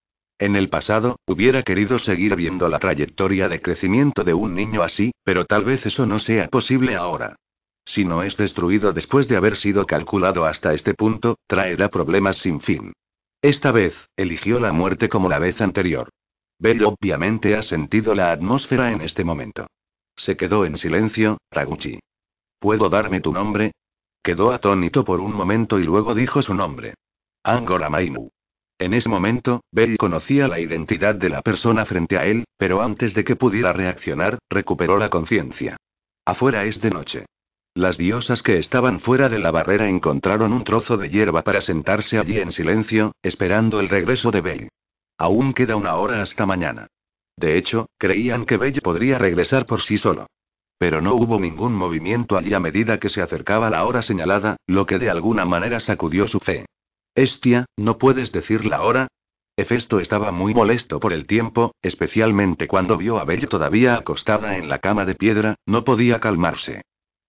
En el pasado, hubiera querido seguir viendo la trayectoria de crecimiento de un niño así, pero tal vez eso no sea posible ahora. Si no es destruido después de haber sido calculado hasta este punto, traerá problemas sin fin. Esta vez, eligió la muerte como la vez anterior. Bell obviamente ha sentido la atmósfera en este momento. Se quedó en silencio, Taguchi. ¿Puedo darme tu nombre? Quedó atónito por un momento y luego dijo su nombre. Angora Mainu. En ese momento, Bell conocía la identidad de la persona frente a él, pero antes de que pudiera reaccionar, recuperó la conciencia. Afuera es de noche. Las diosas que estaban fuera de la barrera encontraron un trozo de hierba para sentarse allí en silencio, esperando el regreso de Bell. Aún queda una hora hasta mañana. De hecho, creían que Bell podría regresar por sí solo. Pero no hubo ningún movimiento allí a medida que se acercaba la hora señalada, lo que de alguna manera sacudió su fe. Estia, ¿no puedes decir la hora? Hefesto estaba muy molesto por el tiempo, especialmente cuando vio a Bella todavía acostada en la cama de piedra, no podía calmarse.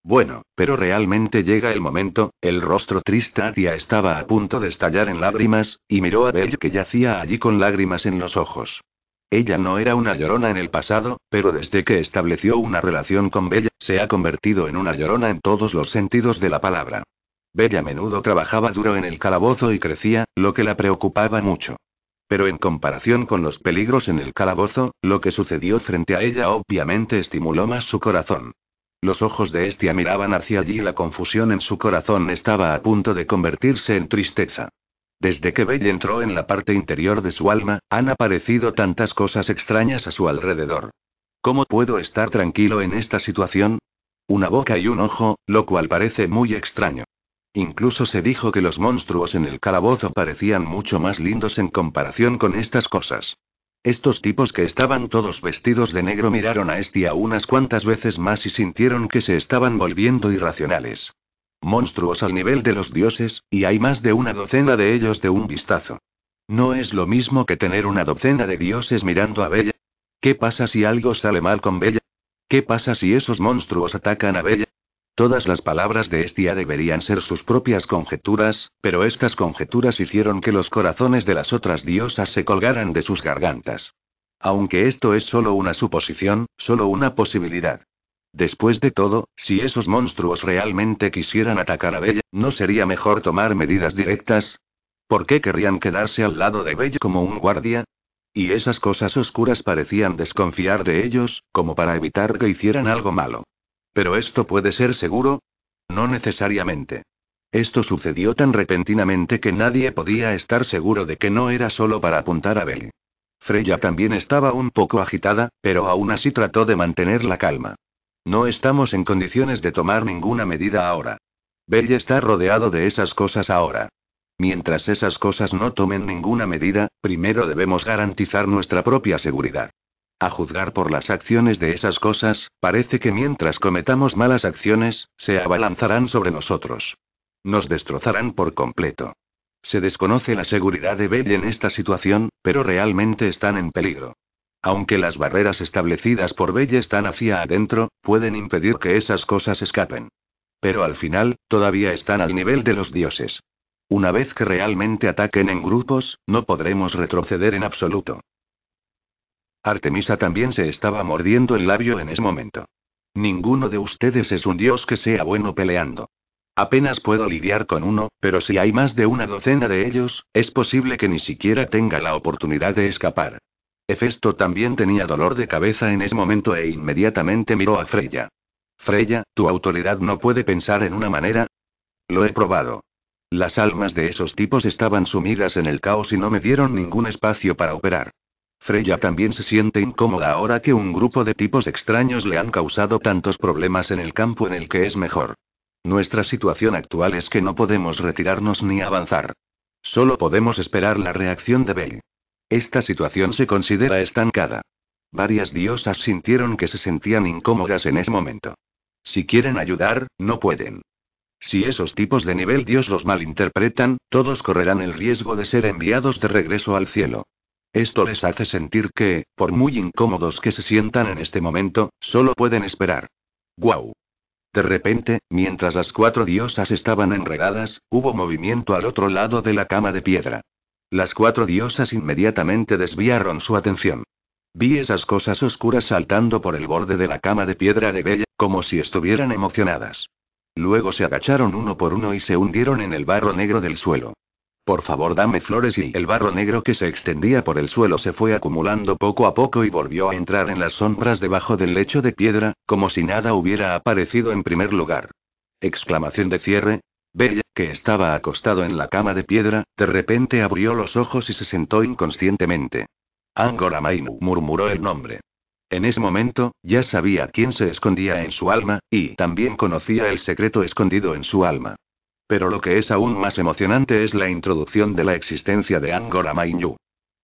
Bueno, pero realmente llega el momento, el rostro triste Atia estaba a punto de estallar en lágrimas, y miró a Bella que yacía allí con lágrimas en los ojos. Ella no era una llorona en el pasado, pero desde que estableció una relación con Bella, se ha convertido en una llorona en todos los sentidos de la palabra. Bella a menudo trabajaba duro en el calabozo y crecía, lo que la preocupaba mucho. Pero en comparación con los peligros en el calabozo, lo que sucedió frente a ella obviamente estimuló más su corazón. Los ojos de Estia miraban hacia allí y la confusión en su corazón estaba a punto de convertirse en tristeza. Desde que Bella entró en la parte interior de su alma, han aparecido tantas cosas extrañas a su alrededor. ¿Cómo puedo estar tranquilo en esta situación? Una boca y un ojo, lo cual parece muy extraño. Incluso se dijo que los monstruos en el calabozo parecían mucho más lindos en comparación con estas cosas. Estos tipos que estaban todos vestidos de negro miraron a Estia unas cuantas veces más y sintieron que se estaban volviendo irracionales. Monstruos al nivel de los dioses, y hay más de una docena de ellos de un vistazo. No es lo mismo que tener una docena de dioses mirando a Bella. ¿Qué pasa si algo sale mal con Bella? ¿Qué pasa si esos monstruos atacan a Bella? Todas las palabras de Estia deberían ser sus propias conjeturas, pero estas conjeturas hicieron que los corazones de las otras diosas se colgaran de sus gargantas. Aunque esto es solo una suposición, solo una posibilidad. Después de todo, si esos monstruos realmente quisieran atacar a Bella, ¿no sería mejor tomar medidas directas? ¿Por qué querrían quedarse al lado de Bella como un guardia? Y esas cosas oscuras parecían desconfiar de ellos, como para evitar que hicieran algo malo. Pero esto puede ser seguro? No necesariamente. Esto sucedió tan repentinamente que nadie podía estar seguro de que no era solo para apuntar a Bell. Freya también estaba un poco agitada, pero aún así trató de mantener la calma. No estamos en condiciones de tomar ninguna medida ahora. Bell está rodeado de esas cosas ahora. Mientras esas cosas no tomen ninguna medida, primero debemos garantizar nuestra propia seguridad. A juzgar por las acciones de esas cosas, parece que mientras cometamos malas acciones, se abalanzarán sobre nosotros. Nos destrozarán por completo. Se desconoce la seguridad de Belle en esta situación, pero realmente están en peligro. Aunque las barreras establecidas por Belle están hacia adentro, pueden impedir que esas cosas escapen. Pero al final, todavía están al nivel de los dioses. Una vez que realmente ataquen en grupos, no podremos retroceder en absoluto. Artemisa también se estaba mordiendo el labio en ese momento. Ninguno de ustedes es un dios que sea bueno peleando. Apenas puedo lidiar con uno, pero si hay más de una docena de ellos, es posible que ni siquiera tenga la oportunidad de escapar. Hefesto también tenía dolor de cabeza en ese momento e inmediatamente miró a Freya. Freya, tu autoridad no puede pensar en una manera. Lo he probado. Las almas de esos tipos estaban sumidas en el caos y no me dieron ningún espacio para operar. Freya también se siente incómoda ahora que un grupo de tipos extraños le han causado tantos problemas en el campo en el que es mejor. Nuestra situación actual es que no podemos retirarnos ni avanzar. Solo podemos esperar la reacción de Bell. Esta situación se considera estancada. Varias diosas sintieron que se sentían incómodas en ese momento. Si quieren ayudar, no pueden. Si esos tipos de nivel dios los malinterpretan, todos correrán el riesgo de ser enviados de regreso al cielo. Esto les hace sentir que, por muy incómodos que se sientan en este momento, solo pueden esperar. ¡Guau! De repente, mientras las cuatro diosas estaban enredadas, hubo movimiento al otro lado de la cama de piedra. Las cuatro diosas inmediatamente desviaron su atención. Vi esas cosas oscuras saltando por el borde de la cama de piedra de Bella, como si estuvieran emocionadas. Luego se agacharon uno por uno y se hundieron en el barro negro del suelo. Por favor, dame flores y el barro negro que se extendía por el suelo se fue acumulando poco a poco y volvió a entrar en las sombras debajo del lecho de piedra, como si nada hubiera aparecido en primer lugar. Exclamación de cierre. Bella, que estaba acostado en la cama de piedra, de repente abrió los ojos y se sentó inconscientemente. Angora Mainu murmuró el nombre. En ese momento, ya sabía quién se escondía en su alma, y también conocía el secreto escondido en su alma. Pero lo que es aún más emocionante es la introducción de la existencia de Angola Mainyu.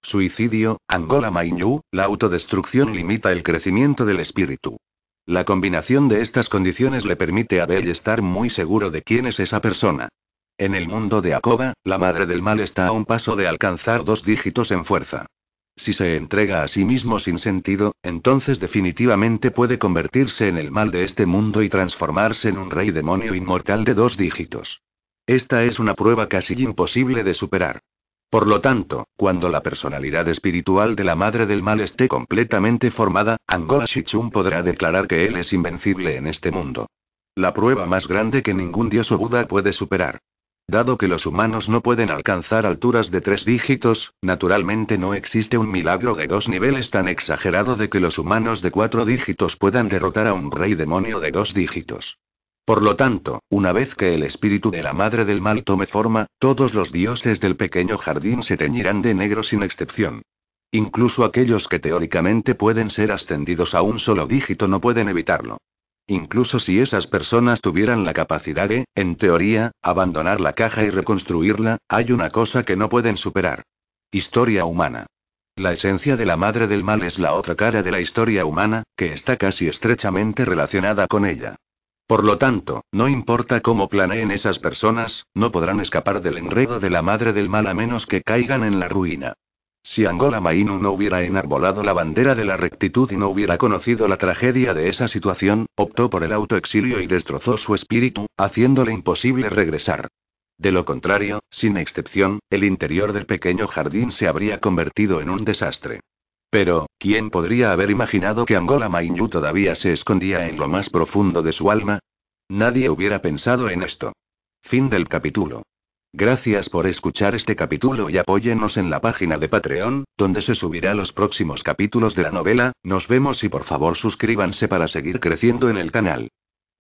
Suicidio, Angola Mainyu, la autodestrucción limita el crecimiento del espíritu. La combinación de estas condiciones le permite a Bell estar muy seguro de quién es esa persona. En el mundo de Akoba, la madre del mal está a un paso de alcanzar dos dígitos en fuerza. Si se entrega a sí mismo sin sentido, entonces definitivamente puede convertirse en el mal de este mundo y transformarse en un rey demonio inmortal de dos dígitos. Esta es una prueba casi imposible de superar. Por lo tanto, cuando la personalidad espiritual de la Madre del Mal esté completamente formada, Angola Shichun podrá declarar que él es invencible en este mundo. La prueba más grande que ningún dios o Buda puede superar. Dado que los humanos no pueden alcanzar alturas de tres dígitos, naturalmente no existe un milagro de dos niveles tan exagerado de que los humanos de cuatro dígitos puedan derrotar a un rey demonio de dos dígitos. Por lo tanto, una vez que el espíritu de la madre del mal tome forma, todos los dioses del pequeño jardín se teñirán de negro sin excepción. Incluso aquellos que teóricamente pueden ser ascendidos a un solo dígito no pueden evitarlo. Incluso si esas personas tuvieran la capacidad de, en teoría, abandonar la caja y reconstruirla, hay una cosa que no pueden superar. Historia humana. La esencia de la madre del mal es la otra cara de la historia humana, que está casi estrechamente relacionada con ella. Por lo tanto, no importa cómo planeen esas personas, no podrán escapar del enredo de la madre del mal a menos que caigan en la ruina. Si Angola Mainu no hubiera enarbolado la bandera de la rectitud y no hubiera conocido la tragedia de esa situación, optó por el autoexilio y destrozó su espíritu, haciéndole imposible regresar. De lo contrario, sin excepción, el interior del pequeño jardín se habría convertido en un desastre. Pero, ¿quién podría haber imaginado que Angola Mainyu todavía se escondía en lo más profundo de su alma? Nadie hubiera pensado en esto. Fin del capítulo. Gracias por escuchar este capítulo y apóyenos en la página de Patreon, donde se subirá los próximos capítulos de la novela, nos vemos y por favor suscríbanse para seguir creciendo en el canal.